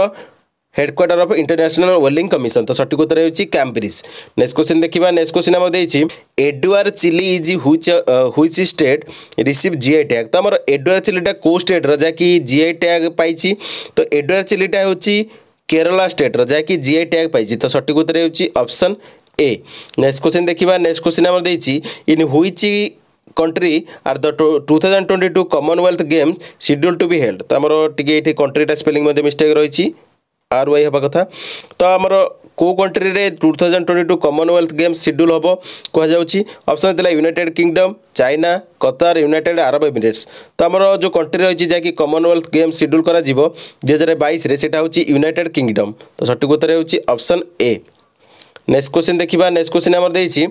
headquarter of International Whaling Commission तो सठिक उत्तर होती कैम्ब्रिज नेक्स्ट क्वेश्चन देखा नेक्स्ट क्वेश्चन आम देखिए एडुआर चिली is which state receive G I tag तो आम एडुआर चिलीटा कौ स्टेट्र जहाँकि जी आई टैग पाई तो एडुआर चिलीटा हूँ केरला स्टेट्र जहाँकि जी आई टैग पाई तो ସଠିକ୍ ଉତ୍ତର ହେଉଛି ए ଏ क्वेश्चन देखा नेक्स्ट क्वेश्चन କୋଶ୍ଚିନ୍ इन ଦେଇଛି country are the two thousand twenty two Commonwealth Games scheduled to be held तो आम टी कंट्रीटा स्पेलींग मिस्टेक रही आर वाई हवा कथा तो आमर କେଉଁ କଣ୍ଟ୍ରିରେ two thousand twenty two Commonwealth Games scheduled ହେବ କୁହାଯାଉଛି ଅପସନ୍ ଥିଲା United Kingdom China Qatar United Arab Emirates ତ ଆମର ଯେଉଁ କଣ୍ଟ୍ରି ରହିଛି ଯାହାକି କମନୱେଲ୍ଥ ଗେମ୍ ସିଡ୍ୟୁଲ୍ କରାଯିବ ଦୁଇ ହଜାର ବାଇଶରେ ସେଇଟା ହେଉଛି ୟୁନାଇଟେଡ୍ କିଙ୍ଗଡମ୍ ତ ସଠିକ୍ ଉତ୍ତର ହେଉଛି ଅପସନ୍ ଏ ନେକ୍ସଟ କୋଶ୍ଚିନ୍ ଦେଖିବା ନେକ୍ସଟ କୋଶ୍ଚିନ୍ ଆମର ଦେଇଛି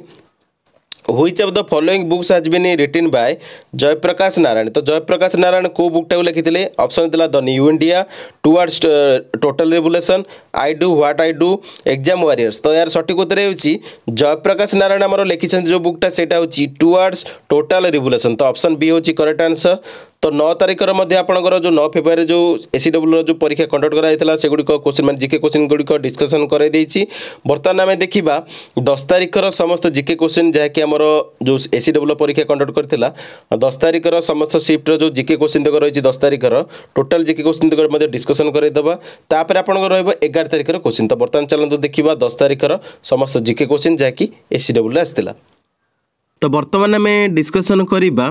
which of the following books has been written by Jayaprakash Narayan तो जयप्रकाश नारायण को बुकटा को लिखिते अप्सन देला the new India towards total regulation I do what I do exam warriors तो यार सठिक उत्तर हो जयप्रकाश नारायण आम लिखिं जो बुकटा से टुवर्ड्स टोटाल रेगुलेसन तो अप्सन बी हूँ करेक्ट आंसर তো নଅ ତାରିଖରେ ମଧ୍ୟ ଆପଣଙ୍କର ଯେଉଁ ନଅ ଫେବୃଆରୀ ଯେଉଁ ଏସିଡବ୍ଲ୍ୟୁର ଯେଉଁ ପରୀକ୍ଷା କଣ୍ଡକ୍ଟ କରାଯାଇଥିଲା ସେଗୁଡ଼ିକ କୋଶ୍ଚିନ୍ ମାନେ ଜିକେ କୋଶ୍ଚିନ୍ ଗୁଡ଼ିକ ଡିସ୍କସନ୍ କରାଇଦେଇଛି ବର୍ତ୍ତମାନ ଆମେ ଦେଖିବା ଦଶ ତାରିଖର ସମସ୍ତ ଜିକେ କୋଶ୍ଚିନ୍ ଯାହାକି ଆମର ଯେଉଁ ଏସିଡବ୍ଲ୍ୟୁ ପରୀକ୍ଷା କଣ୍ଡକ୍ଟ କରିଥିଲା ଦଶ ତାରିଖର ସମସ୍ତ ସିଫ୍ଟର ଯେଉଁ ଜିକେ କୋଶ୍ଚିନ୍ ତକ ରହିଛି ଦଶ ତାରିଖର ଟୋଟାଲ୍ ଜିକେ କୋଶ୍ଚିନ୍ ତକ ମଧ୍ୟ ଡିସ୍କସନ୍ କରାଇଦେବା ତାପରେ ଆପଣଙ୍କର ରହିବ ଏଗାର ତାରିଖର କୋଶ୍ଚିନ୍ ତ ବର୍ତ୍ତମାନ ଚାଲନ୍ତୁ ଦେଖିବା ଦଶ ତାରିଖର ସମସ୍ତ ଜିକେ କୋଶ୍ଚିନ୍ ଯାହାକି ଏସିଡବ୍ଲ୍ୟୁରେ ଆସିଥିଲା তো বর্তমানে আমি ডিসকসন করা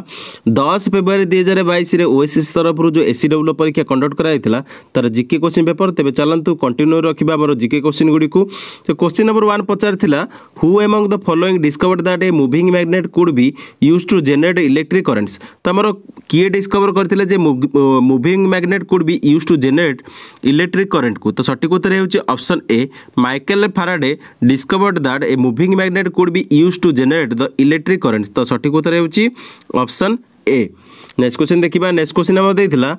দশ ফেব্রুয়ারি দুই হাজার বাইশে ওএসএসি তরফর যে এসিডব্লু পরীক্ষা কন্ডক্ট করা হয়েছিল তার জিকে কোশ্চিন পেপর তেমন চালু কন্টিনিউ রাখা আমার জিকে কোশ্চিন গুড়ি তো কোশ্চিন নম্বর ওয়ান পচারিলা who among the following discover that a moving magnet could be use to generate electric currents তো আমার কিয়ে ডিসকভর করে যে moving magnet could be use to generate electric current কু তো সঠিক উত্তর হচ্ছে option A Michael Faraday discovered that a moving magnet could be use to generate the electric current ତ ସଠିକ ଉତ୍ତର ହେଉଛି ଅପସନ୍ ଏ ନେକ୍ସଟ କୋଶ୍ଚିନ୍ ଦେଖିବା ନେକ୍ସଟ କୋଶ୍ଚିନ୍ ଆମର ଦେଇଥିଲା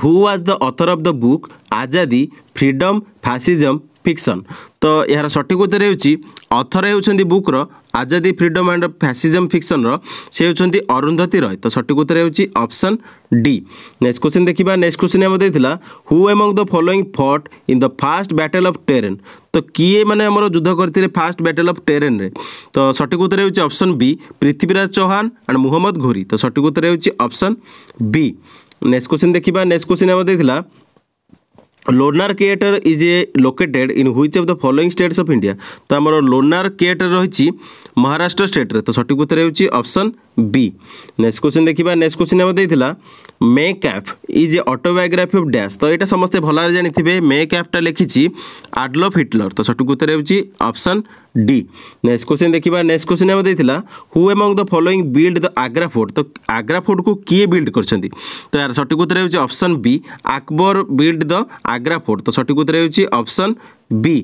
হু ওয়াজ দ অথর অফ দ বুক আজাদি ফ্রিডম ফাসিজম ফিকশন তো এর সঠিক উত্তর হচ্ছে অথর হচ্ছেন বুকর আজাদি ফ্রিডম আন্ড ফ্যাসিজম ফিকশনর সে হচ্ছেন অরুন্ধতী রয় তো সঠিক উত্তর হচ্ছে অপশন ডি নেক্সট কোশ্চিন দেখা নেক্সট কোশ্চিন আমার দিয়েছিলা who among the following fought in the first battle of Tarain তো কিয়ে মানে আমার যুদ্ধ করে ফার্স্ট ব্যাটেল অফ টেরেন্রে তো সঠিক উত্তর হচ্ছে option B Prithviraj Chauhan and Muhammad Ghori তো সঠিক উত্তর হচ্ছে অপশন বি নেক্সট কোশ্চিন দেখিবা নেক্সট কোশ্চিন আমার দিয়েছিল Lonar crater is a located in which of the following states of India তো আমার লোনার কেয়াটার রয়েছে মহারাষ্ট্র স্টেট্রে তো সঠিক উত্তর হচ্ছে অপশন बी नेक्स्ट क्वेश्चन देखिए नेक्स्ट क्वेश्चन आम देखा Mein Kampf is a autobiography of dash तो ये समस्ते भल जानते मे कैफ्टा लिखी आडलफ हिटलर तो सठ उत्तर होप्शन डी नेक्स्ट क्वेश्चन देखिए नेक्स्ट क्वेश्चन आम देखा who among the following build the Agra Fort तो आग्राफोर्ट को किए बिल्ड कर तो यार सठिक उत्तर option B Akbar build the Agra Fort तो सठिक उत्तर होप्शन बी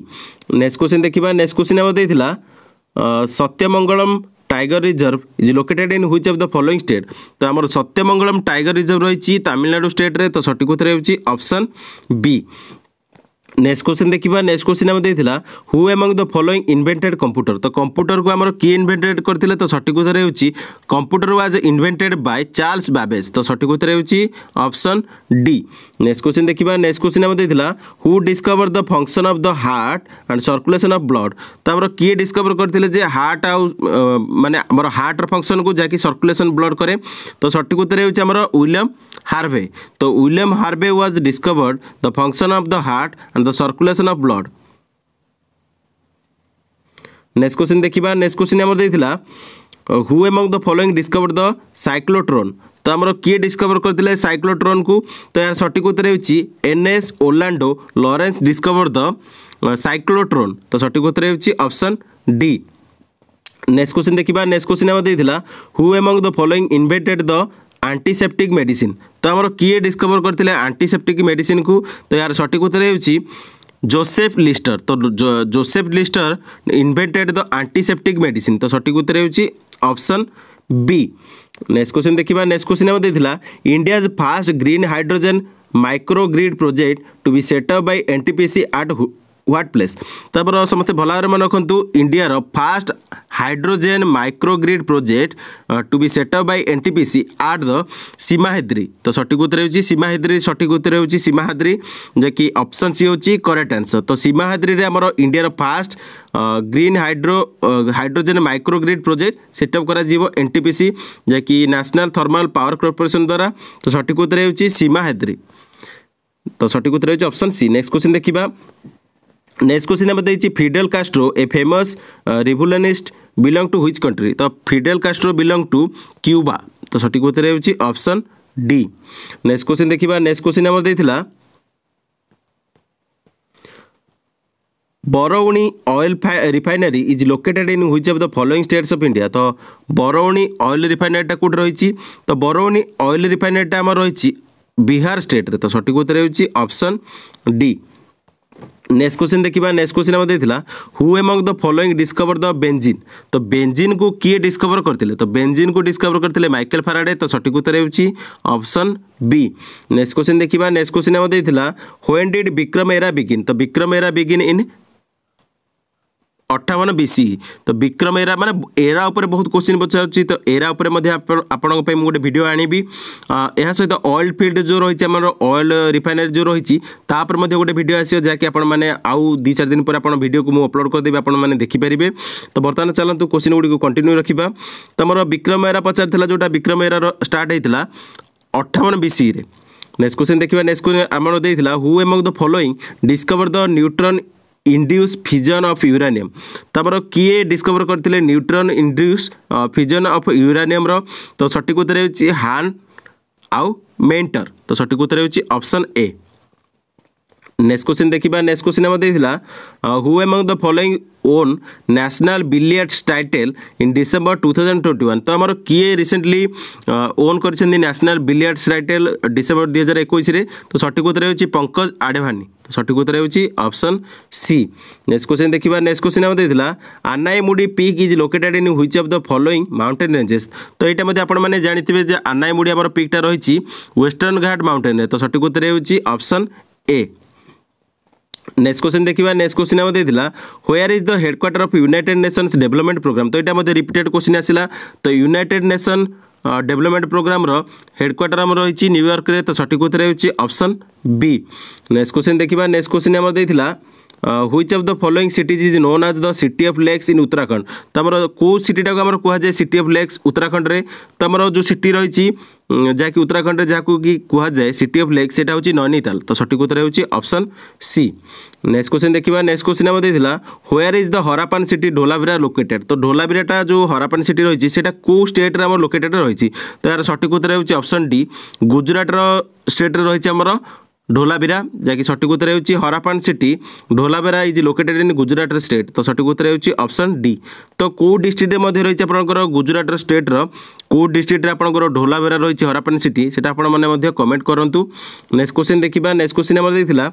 नेक्स्ट क्वेश्चन देखा नेक्स्ट क्वेश्चन आम देखा Sathyamangalam tiger reserve is located in which of the following state তো আমার সত্যমঙ্গলম টাইগর রিজর্ভ রয়েছে তামিলনাড়ু স্টেট্রে তো সঠিক উত্তর হচ্ছে অপশন বি নেক্সট কোশ্চিন দেখিবা নেক্সট কোশ্চিন আমি দেইছিলা who among the following invented computer তো কম্পুটর কু আমার কি ইনভেন্টেড করলে তো সঠিক উত্তর হচ্ছে computer was invented by Charles Babbage তো সঠিক উত্তর হচ্ছে অপশন ডি নেক্সট কোশ্চিন দেখিবা নেক্সট কোশ্চিন আমি দেইছিলা who discover the function of the heart and circulation of blood তো আমার কি ডিসকভর করলে যে হার্ট আউ মানে আমার হার্টর ফংশন কু যা কি সর্কুলেশন ব্লড করে তো সঠিক উত্তর হচ্ছে আমার উইলিয়াম हार्वे तो William Harvey was discovered the function of the heart and the circulation of blood next question देखा नेक्स्ट क्वेश्चन आम who among the following discover the cyclotron तो आम किए डिस्कवर करते सैक्लोट्रोन को तो यार सठिक उत्तर Ernest Orlando Lawrence discover the cyclotron तो सठिक उत्तर होप्सन डी नेक्स्ट क्वेश्चन देखा नेक्स्ट क्वेश्चन आम who among the following invented the medicine तो ତ किए डिस्कवर करते आंटीसेप्टिक मेडिसिन को तो यार ସଠିକ୍ उत्तर हो जोसेफ लिस्टर तो जो, Joseph Lister invented the antiseptic medicine तो सठिक उत्तर ऑप्शन बी नेक्स्ट क्वेश्चन देखा नेक्स्ट क्वेश्चन आम देता India's first green hydrogen microgrid project to be set up by NTPC at what place ତାପରେ ସମସ୍ତେ ଭଲ ଭାବରେ ମନେ ରଖନ୍ତୁ ଇଣ୍ଡିଆର first hydrogen microgrid project to be set up by N T P C at the Simhadri ତ ସଠିକ୍ ଉତ୍ତର ହେଉଛି ସୀମାହେଦ୍ରି ସଠିକ୍ ଉତ୍ତର ହେଉଛି ସୀମାହାଦ୍ରି ଯାହାକି ଅପସନ୍ ସି ହେଉଛି କରେକ୍ଟ ଆନ୍ସର ତ ସୀମାହାଦ୍ରିରେ ଆମର ଇଣ୍ଡିଆର first green hydro hydrogen microgrid project set up କରାଯିବ ଏନ୍ ଟି ପି ସି ଯାହାକି ନ୍ୟାସନାଲ୍ ଥର୍ମାଲ୍ ପାୱାର କର୍ପୋରେସନ୍ ଦ୍ୱାରା ତ ସଠିକ୍ ଉତ୍ତର ହେଉଛି ସୀମାହେଦ୍ରି ତ ସଠିକ୍ ଉତ୍ତର ହେଉଛି ଅପସନ୍ ସି ନେକ୍ସଟ କ୍ୱେଶ୍ଚିନ୍ ଦେଖିବା नेक्स्ट क्वेश्चन नंबर देखिए Fidel Castro a famous revolutionist belong to which country तो Fidel Castro belong to Cuba तो, तो सठिक उत्तर हो ऑप्शन डी नेक्स्ट क्वेश्चन देखा नेक्स्ट क्वेश्चन आम देखा Barauni oil refinery is located in which of the following states of India तो बरौणी ऑयल रिफाइनरीटा कौटे रही तो बरौणी ऑयल रिफाइनरीटा आम रही बिहार स्टेट्रे तो सठिक उत्तर हो ऑप्शन डी ନେକ୍ସଟ କ୍ୱେଶ୍ଚିନ୍ ଦେଖିବା ନେକ୍ସଟ କ୍ୱେଶ୍ଚିନ୍ ଆମର ଦେଇଥିଲା who among the following discover the benzene ତ ବେଞ୍ଜିନ୍କୁ କିଏ ଡିସ୍କଭର କରିଥିଲେ ତ ବେଞ୍ଜିନ୍କୁ ଡିସ୍କଭର କରିଥିଲେ ମାଇକେଲ ଫାରାଡେ ତ ସଠିକ୍ ଉତ୍ତର ହେଉଛି ଅପସନ୍ বি নেক্সট কোশ্চেন দেখিবা নেক্সট কোশ্চেন আমার দিয়েছিল হোয়েন ডিড বিক্রম এরা বিগিন তো বিক্রম এরা বিগিন ইন ଅଠାବନ ବିସି ତ ବିକ୍ରମ ଏରା ମାନେ ଏରା ଉପରେ ବହୁତ କୋଶ୍ଚିନ୍ ପଚାରୁଛି ତ ଏରା ଉପରେ ମଧ୍ୟ ଆପଣଙ୍କ ପାଇଁ ମୁଁ ଗୋଟେ ଭିଡ଼ିଓ ଆଣିବି ଏହା ସହିତ ଅଏଲ୍ ଫିଲ୍ଡ ଯେଉଁ ରହିଛି ଆମର ଅଏଲ୍ ରିଫାଇନାରୀ ଯେଉଁ ରହିଛି ତା ଉପରେ ମଧ୍ୟ ଗୋଟେ ଭିଡ଼ିଓ ଆସିବ ଯାହାକି ଆପଣମାନେ ଆଉ ଦୁଇ ଚାରି ଦିନ ପରେ ଆପଣ ଭିଡ଼ିଓକୁ ମୁଁ ଅପଲୋଡ଼ କରିଦେବି ଆପଣମାନେ ଦେଖିପାରିବେ ତ ବର୍ତ୍ତମାନ ଚାଲନ୍ତୁ କୋଶ୍ଚିନ୍ ଗୁଡ଼ିକୁ କଣ୍ଟିନ୍ୟୁ ରଖିବା ତମର ବିକ୍ରମ ଏରା ପଚାରିଥିଲା ଯେଉଁଟା ବିକ୍ରମ ଏରାର ଷ୍ଟାର୍ଟ ହେଇଥିଲା ଅଠାବନ ବିସିରେ ନେକ୍ସଟ କୋଶ୍ଚିନ୍ ଦେଖିବା ନେକ୍ସଟ କୋଶ୍ଚିନ୍ ଆମର ଦେଇଥିଲା who among the following discover the neutron induced fission of uranium তারপর কিয়ে ডিসকভর করে নিউট্রন ইন্ডিউস ফিজন অফ ইউরানিয়ামর তো সঠিক উত্তর হচ্ছে হান আউ মেন্টর তো সঠিক উত্তর হচ্ছে অপশন এ ନେକ୍ସଟ କୋଶ୍ଚିନ୍ ଦେଖିବା ନେକ୍ସଟ କୋଶ୍ଚିନ୍ ଆମର ଦେଇଥିଲା who among the following won national billiards title in December two thousand twenty one ତ ଆମର କିଏ ରିସେଣ୍ଟଲି ଓନ୍ କରିଛନ୍ତି ନ୍ୟାସନାଲ୍ ବିଲିଆର୍ଡସ୍ ଟାଇଟେଲ୍ ଡିସେମ୍ବର ଦୁଇ ହଜାର ଏକୋଇଶରେ ତ ସଠିକ ଉତ୍ତର ହେଉଛି ପଙ୍କଜ ଆଡ଼ଭାନୀ ତ ସଠିକ ଉତ୍ତର ହେଉଛି ଅପସନ୍ ସି ନେକ୍ସଟ କୋଶ୍ଚିନ୍ ଦେଖିବା ନେକ୍ସଟ କୋଶ୍ଚିନ୍ ଆମର ଦେଇଥିଲା Anamudi peak is located in which of the following mountain ranges ତ ଏଇଟା ମଧ୍ୟ ଆପଣମାନେ ଜାଣିଥିବେ ଯେ ଆନାଇମୁଡ଼ି ଆମର ପିକ୍ଟା ରହିଛି ୱେଷ୍ଟର୍ଣ୍ଣ ଘାଟ ମାଉଣ୍ଟେନ୍ରେ ତ ସଠିକ ଉତ୍ତର ହେଉଛି ଅପସନ୍ ଏ নেক্সট কোশ্চিন দেখা নেক্সট কোশ্চিন আমার দিয়েছিলা where is the headquarter of United Nations Development Programme তো এটা মধ্যে রিপিটেড কোশ্চিন আসিলা তো ইউনাইটেড নেশন ডেভেলপমেন্ট প্রোগ্রামর হেডকোয়ার্টার আমার রয়েছে নিউইয়র্করে তো সঠিক উত্তর হচ্ছে অপশন বি নেক্সট কোশ্চিন দেখা নেক্সট কোশ্চিন আমার দিয়েছিলা which of the following cities is known as the city of lakes in Uttarakhand তো আমার কেউ সিটিটাকে আমার কুহযায় সিটি অফ লেক্স উত্তরাখণ্ডে তো আমার যে সিটি রয়েছে ଯାହାକି ଉତ୍ତରାଖଣ୍ଡରେ ଯାହାକୁ କି କୁହାଯାଏ ସିଟି ଅଫ୍ ଲେକ୍ ସେଇଟା ହେଉଛି ନୈନିତାଲ ତ ସଠିକ୍ ଉତ୍ତର ହେଉଛି ଅପସନ୍ ସି ନେକ୍ସଟ କ୍ୱେଶ୍ଚିନ୍ ଦେଖିବା ନେକ୍ସଟ କ୍ୱେଶ୍ଚିନ୍ ଆମର ଦେଇଥିଲା where is the Harappan city Dholavira located ତ ଢୋଲାବିରାଟା ଯେଉଁ ହରାପାନ ସିଟି ରହିଛି ସେଇଟା କେଉଁ ଷ୍ଟେଟ୍ରେ ଆମର ଲୋକେଟେଡ୍ ରହିଛି ତ ଏହାର ସଠିକ୍ ଉତ୍ତର ହେଉଛି ଅପସନ୍ ଡି ଗୁଜୁରାଟର ଷ୍ଟେଟ୍ରେ ରହିଛି ଆମର ढोलाबिरा जहाँकि सठिक उत्तर हो Harappan city Dholavira is located in Gujarat state तो सठिक उत्तर होप्सन डी तो कौ डिस्ट्रिक्ट रही आपर गुजराट स्टेट्र कौ डिस्ट्रिक्ट आपर ढोलाबेरा रही हरापाण सिटी से आपने कमेंट करूँ नेक्स्ट क्वेश्चन देखा नेक्स्ट क्वेश्चन आम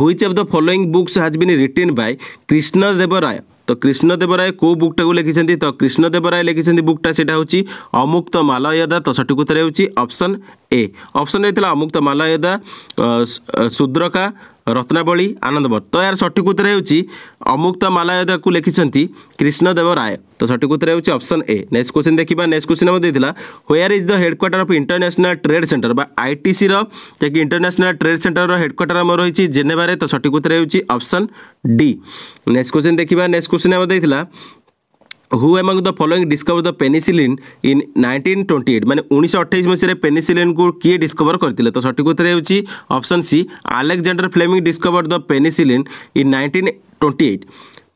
which of the following books has been written by Krishnadeva Raya তো কৃষ্ণদেবরায় কেউ বুকটাকে লিখিছেন তো কৃষ্ণদেবরায় লিখিছেন বুকটা সেটা হচ্ছে অমুক্ত মালয়দা তো সঠিক উত্তর হচ্ছে অপশন এ অপশন রয়েছে অমুক্ত মালয়দা শূদ্রকা ରତ୍ନାବଳୀ ଆନନ୍ଦବର ତ ଏହାର ସଠିକ୍ ଉତ୍ତର ହେଉଛି ଅମୁକ୍ତ ମାଲାୟଦାକୁ ଲେଖିଛନ୍ତି କୃଷ୍ଣଦେବ ରାୟ ତ ସଠିକ୍ ଉତ୍ତର ହେଉଛି ଅପସନ୍ ଏ ନେକ୍ସଟ କ୍ୱେଶ୍ଚିନ୍ ଦେଖିବା ନେକ୍ସଟ କ୍ୱେଶ୍ଚିନ୍ ଆମର ଦେଇଥିଲା where is the headquarter of International Trade Centre ବା ଆଇଟିସିର ଯାହାକି ଇଣ୍ଟରନ୍ୟାସନାଲ୍ ଟ୍ରେଡ୍ ସେଣ୍ଟରର ହେଡ଼କ୍ୱାର୍ଟର ଆମର ରହିଛି ଜେନେଭାରେ ତ ସଠିକ୍ ଉତ୍ତର ହେଉଛି ଅପସନ୍ ଡି ନେକ୍ସଟ କ୍ୱେଶ୍ଚିନ୍ ଦେଖିବା ନେକ୍ସଟ କ୍ୱେଶ୍ଚିନ୍ ଆମର ଦେଇଥିଲା who among the following discover the penicillin in nineteen twenty eight ମାନେ ଉଣେଇଶହ ଅଠେଇଶ ମସିହାରେ ପେନିସିଲିନ୍କୁ କିଏ ଡିସ୍କଭର କରିଥିଲେ ତ ସଠିକ୍ ଉତ୍ତର ହେଉଛି option C Alexander Fleming discover the penicillin in nineteen twenty eight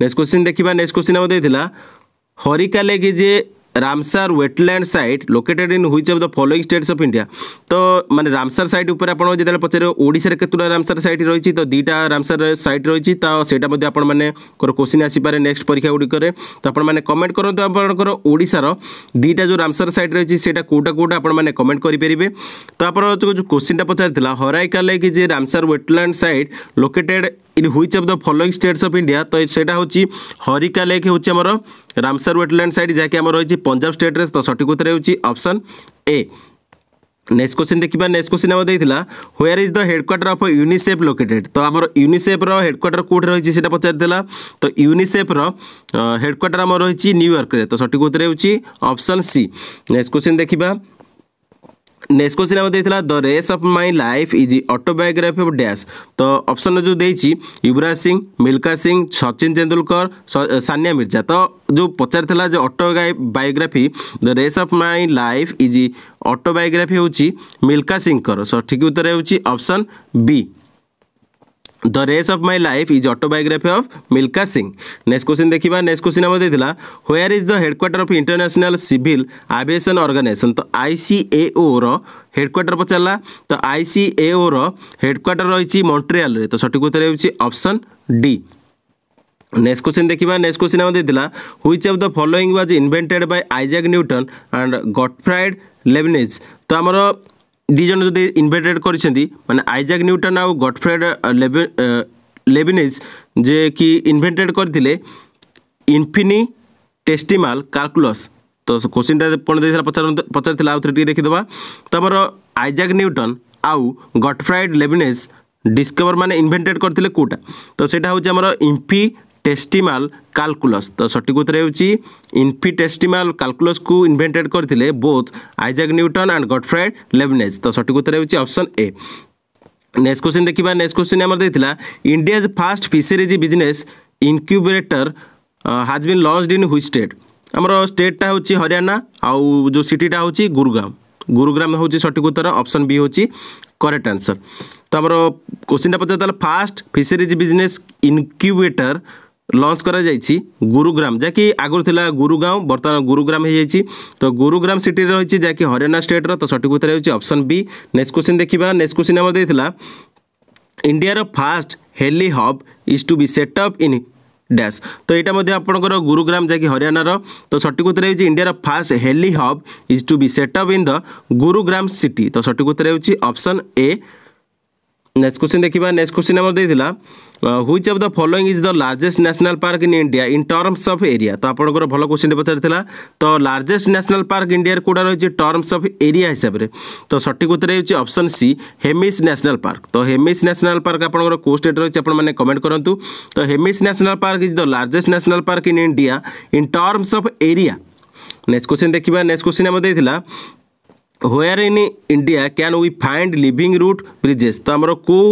next question ଦେଖିବା ନେକ୍ସଟ କ୍ୱେଶ୍ଚିନ୍ ଆମର ଦେଇଥିଲା Harike lake is a Ramsar wetland site located in which of the following states of India तो मैंने रामसार सैट उपर आप जो पचारे ओडार केतुटा Ramsar set रही तो दुईटा रामसार सैट रही तो सहीटा आपण क्वेश्चन आसपे नेक्स्ट परीक्षा गुड़िक तो आपने कमेंट करते आपशार दुटा जो रामसार सैट रही है कौटा कौटा आपने कमेंट करेंगे तो आप जो क्वेश्चन पचार हराइकाले कि Ramsar wetland site located in which of the following states of India तो सेटा हूँ हरिका लेक हूँ आम रामसर वेटलैंड सैड जहाँकि रही पंजाब स्टेट तो सठिक उत्तर होप्शन ए नेक्स्ट क्वेश्चन देखिए नेक्स्ट क्वेश्चन आम देखा where is the headquarter of UNICEF located तो आम यूनिसेफ्र हेडक्वाटर कौटे रही है सीटा पचार तो यूनिसेफ्र हेडक्वाटर आम रही न्यूयर्क तो सठिक उत्तर होप्शन सी नेक्स्ट क्वेश्चन देखा नेक्स्ट क्वेश्चन आम देखा the race of my life is autobiography of dash तो अप्सन जो युवराज सिंह मिल्का सिंह सचिन तेन्दुलकर सानिया मिर्जा तो जो पचार था जो biography the race of my life is autobiography हूँ मिल्का सिंह सठिक उत्तर option B the race of my life is autobiography of Milkha Singh next question देखा नेक्स्ट क्वेश्चन आम देता where is the headquarter of International Civil Aviation Organization तो ICAO headquarter पचारा तो ICAO headquarter रही मंट्रियाल तो सठिक उत्तर होप्सन डी नेक्स्ट क्वेश्चन देखा नेक्स्ट क्वेश्चन आम देता which of the following was invented by Isaac Newton and Gottfried Leibniz तो आमर ଦୁଇ ଜଣ ଯଦି ଇନଭେଟେଡ଼ କରିଛନ୍ତି ମାନେ ଆଇଜାକ୍ ନ୍ୟୁଟନ୍ ଆଉ ଗଡ଼ଫ୍ରେଡ଼ ଲେବିନେଜ୍ ଯେ କି ଇନଭେଣ୍ଟେଡ଼ କରିଥିଲେ ଇନଫିନି ଟେଷ୍ଟିମାଲ କାଲକୁଲସ୍ ତ କୋଶ୍ଚିନ୍ଟା କ'ଣ ଦେଇଥିଲା ପଚାରିଥିଲା ଆଉ ଥରେ ଟିକେ ଦେଖିଦେବା ତ ଆମର ଆଇଜାକ୍ ନ୍ୟୁଟନ୍ ଆଉ ଗଡ଼ଫ୍ରାଏଡ଼ ଲେବିନେଜ୍ ডিসকভর মানে ইনভেন্টেড করলে কোটা তো সেটা হচ্ছে আমার ইম্পি টেস্টিমাল কালকুলস তো সঠিক উত্তর হচ্ছে ইনফি টেস্টিমাল কালকুলস কু ইনভেন্টেড করে both Isaac Newton and Gottfried Leibniz তো সঠিক উত্তর হচ্ছে অপশন এ নেক্সট কোশ্চিন দেখবা নেক্সট কোশ্চিন আমার দিয়েছিল India's first fisheries business incubator has been launched in which state ଆମର ଷ୍ଟେଟ୍ଟା ହେଉଛି ହରିୟାଣା ଆଉ ଯେଉଁ ସିଟିଟା ହେଉଛି ଗୁରୁଗ୍ରାମ ଗୁରୁଗ୍ରାମ ହେଉଛି ସଠିକ ଉତ୍ତର ଅପସନ୍ ବି ହେଉଛି କରେକ୍ଟ ଆନ୍ସର୍ ତ ଆମର କୋଶ୍ଚିନ୍ଟା ପଚାରିଥିଲା first fisheries business incubator launch করা যাইছি গুরুগ্রাম যা কি আগর লা গুরুগাঁও বর্তমান গুরুগ্রাম হয়ে যাইছি তো গুরুগ্রাম সিটি রয়েছে যা কি হরিয়ানা স্টেটর তো সঠিক উত্তর হচ্ছে অপশন বি নেক্সট কোশ্চিন দেখা নেক্সট কোশ্চিন আমার দিয়েছিলা ইন্ডিয়ার first heli hub is to be set up in dash তো এটা মধ্যে আপনার গুরুগ্রাম যা কি হরিয়ানার তো সঠিক উত্তর হচ্ছে ইন্ডিয়ার first heli hub is to be set up in the Gurugram city তো সঠিক উত্তর হচ্ছে অপশন এ नेक्स्ट क्वेश्चन देखा नेक्स्ट क्वेश्चन आम देता which of the following is the largest national park in India in terms of area तो आपंकर भल क्वेश्चन पचार तो लार्जेस्ट न्यासनाल पार्क इंडिया कौटा रही है टर्मस अफ एरिया हिसाब से तो सठिक उत्तर हो option C Hemis national park तो हेमिस न्यासनाल पार्क आपंकर कौ स्टेट रही है आपने कमेंट करूँ तो Hemis national park is the largest national park in India in terms of area next question देखा नेक्स्ट क्वेश्चन आम देखा where in India can we find living root bridges? तो ଆମର କେଉଁ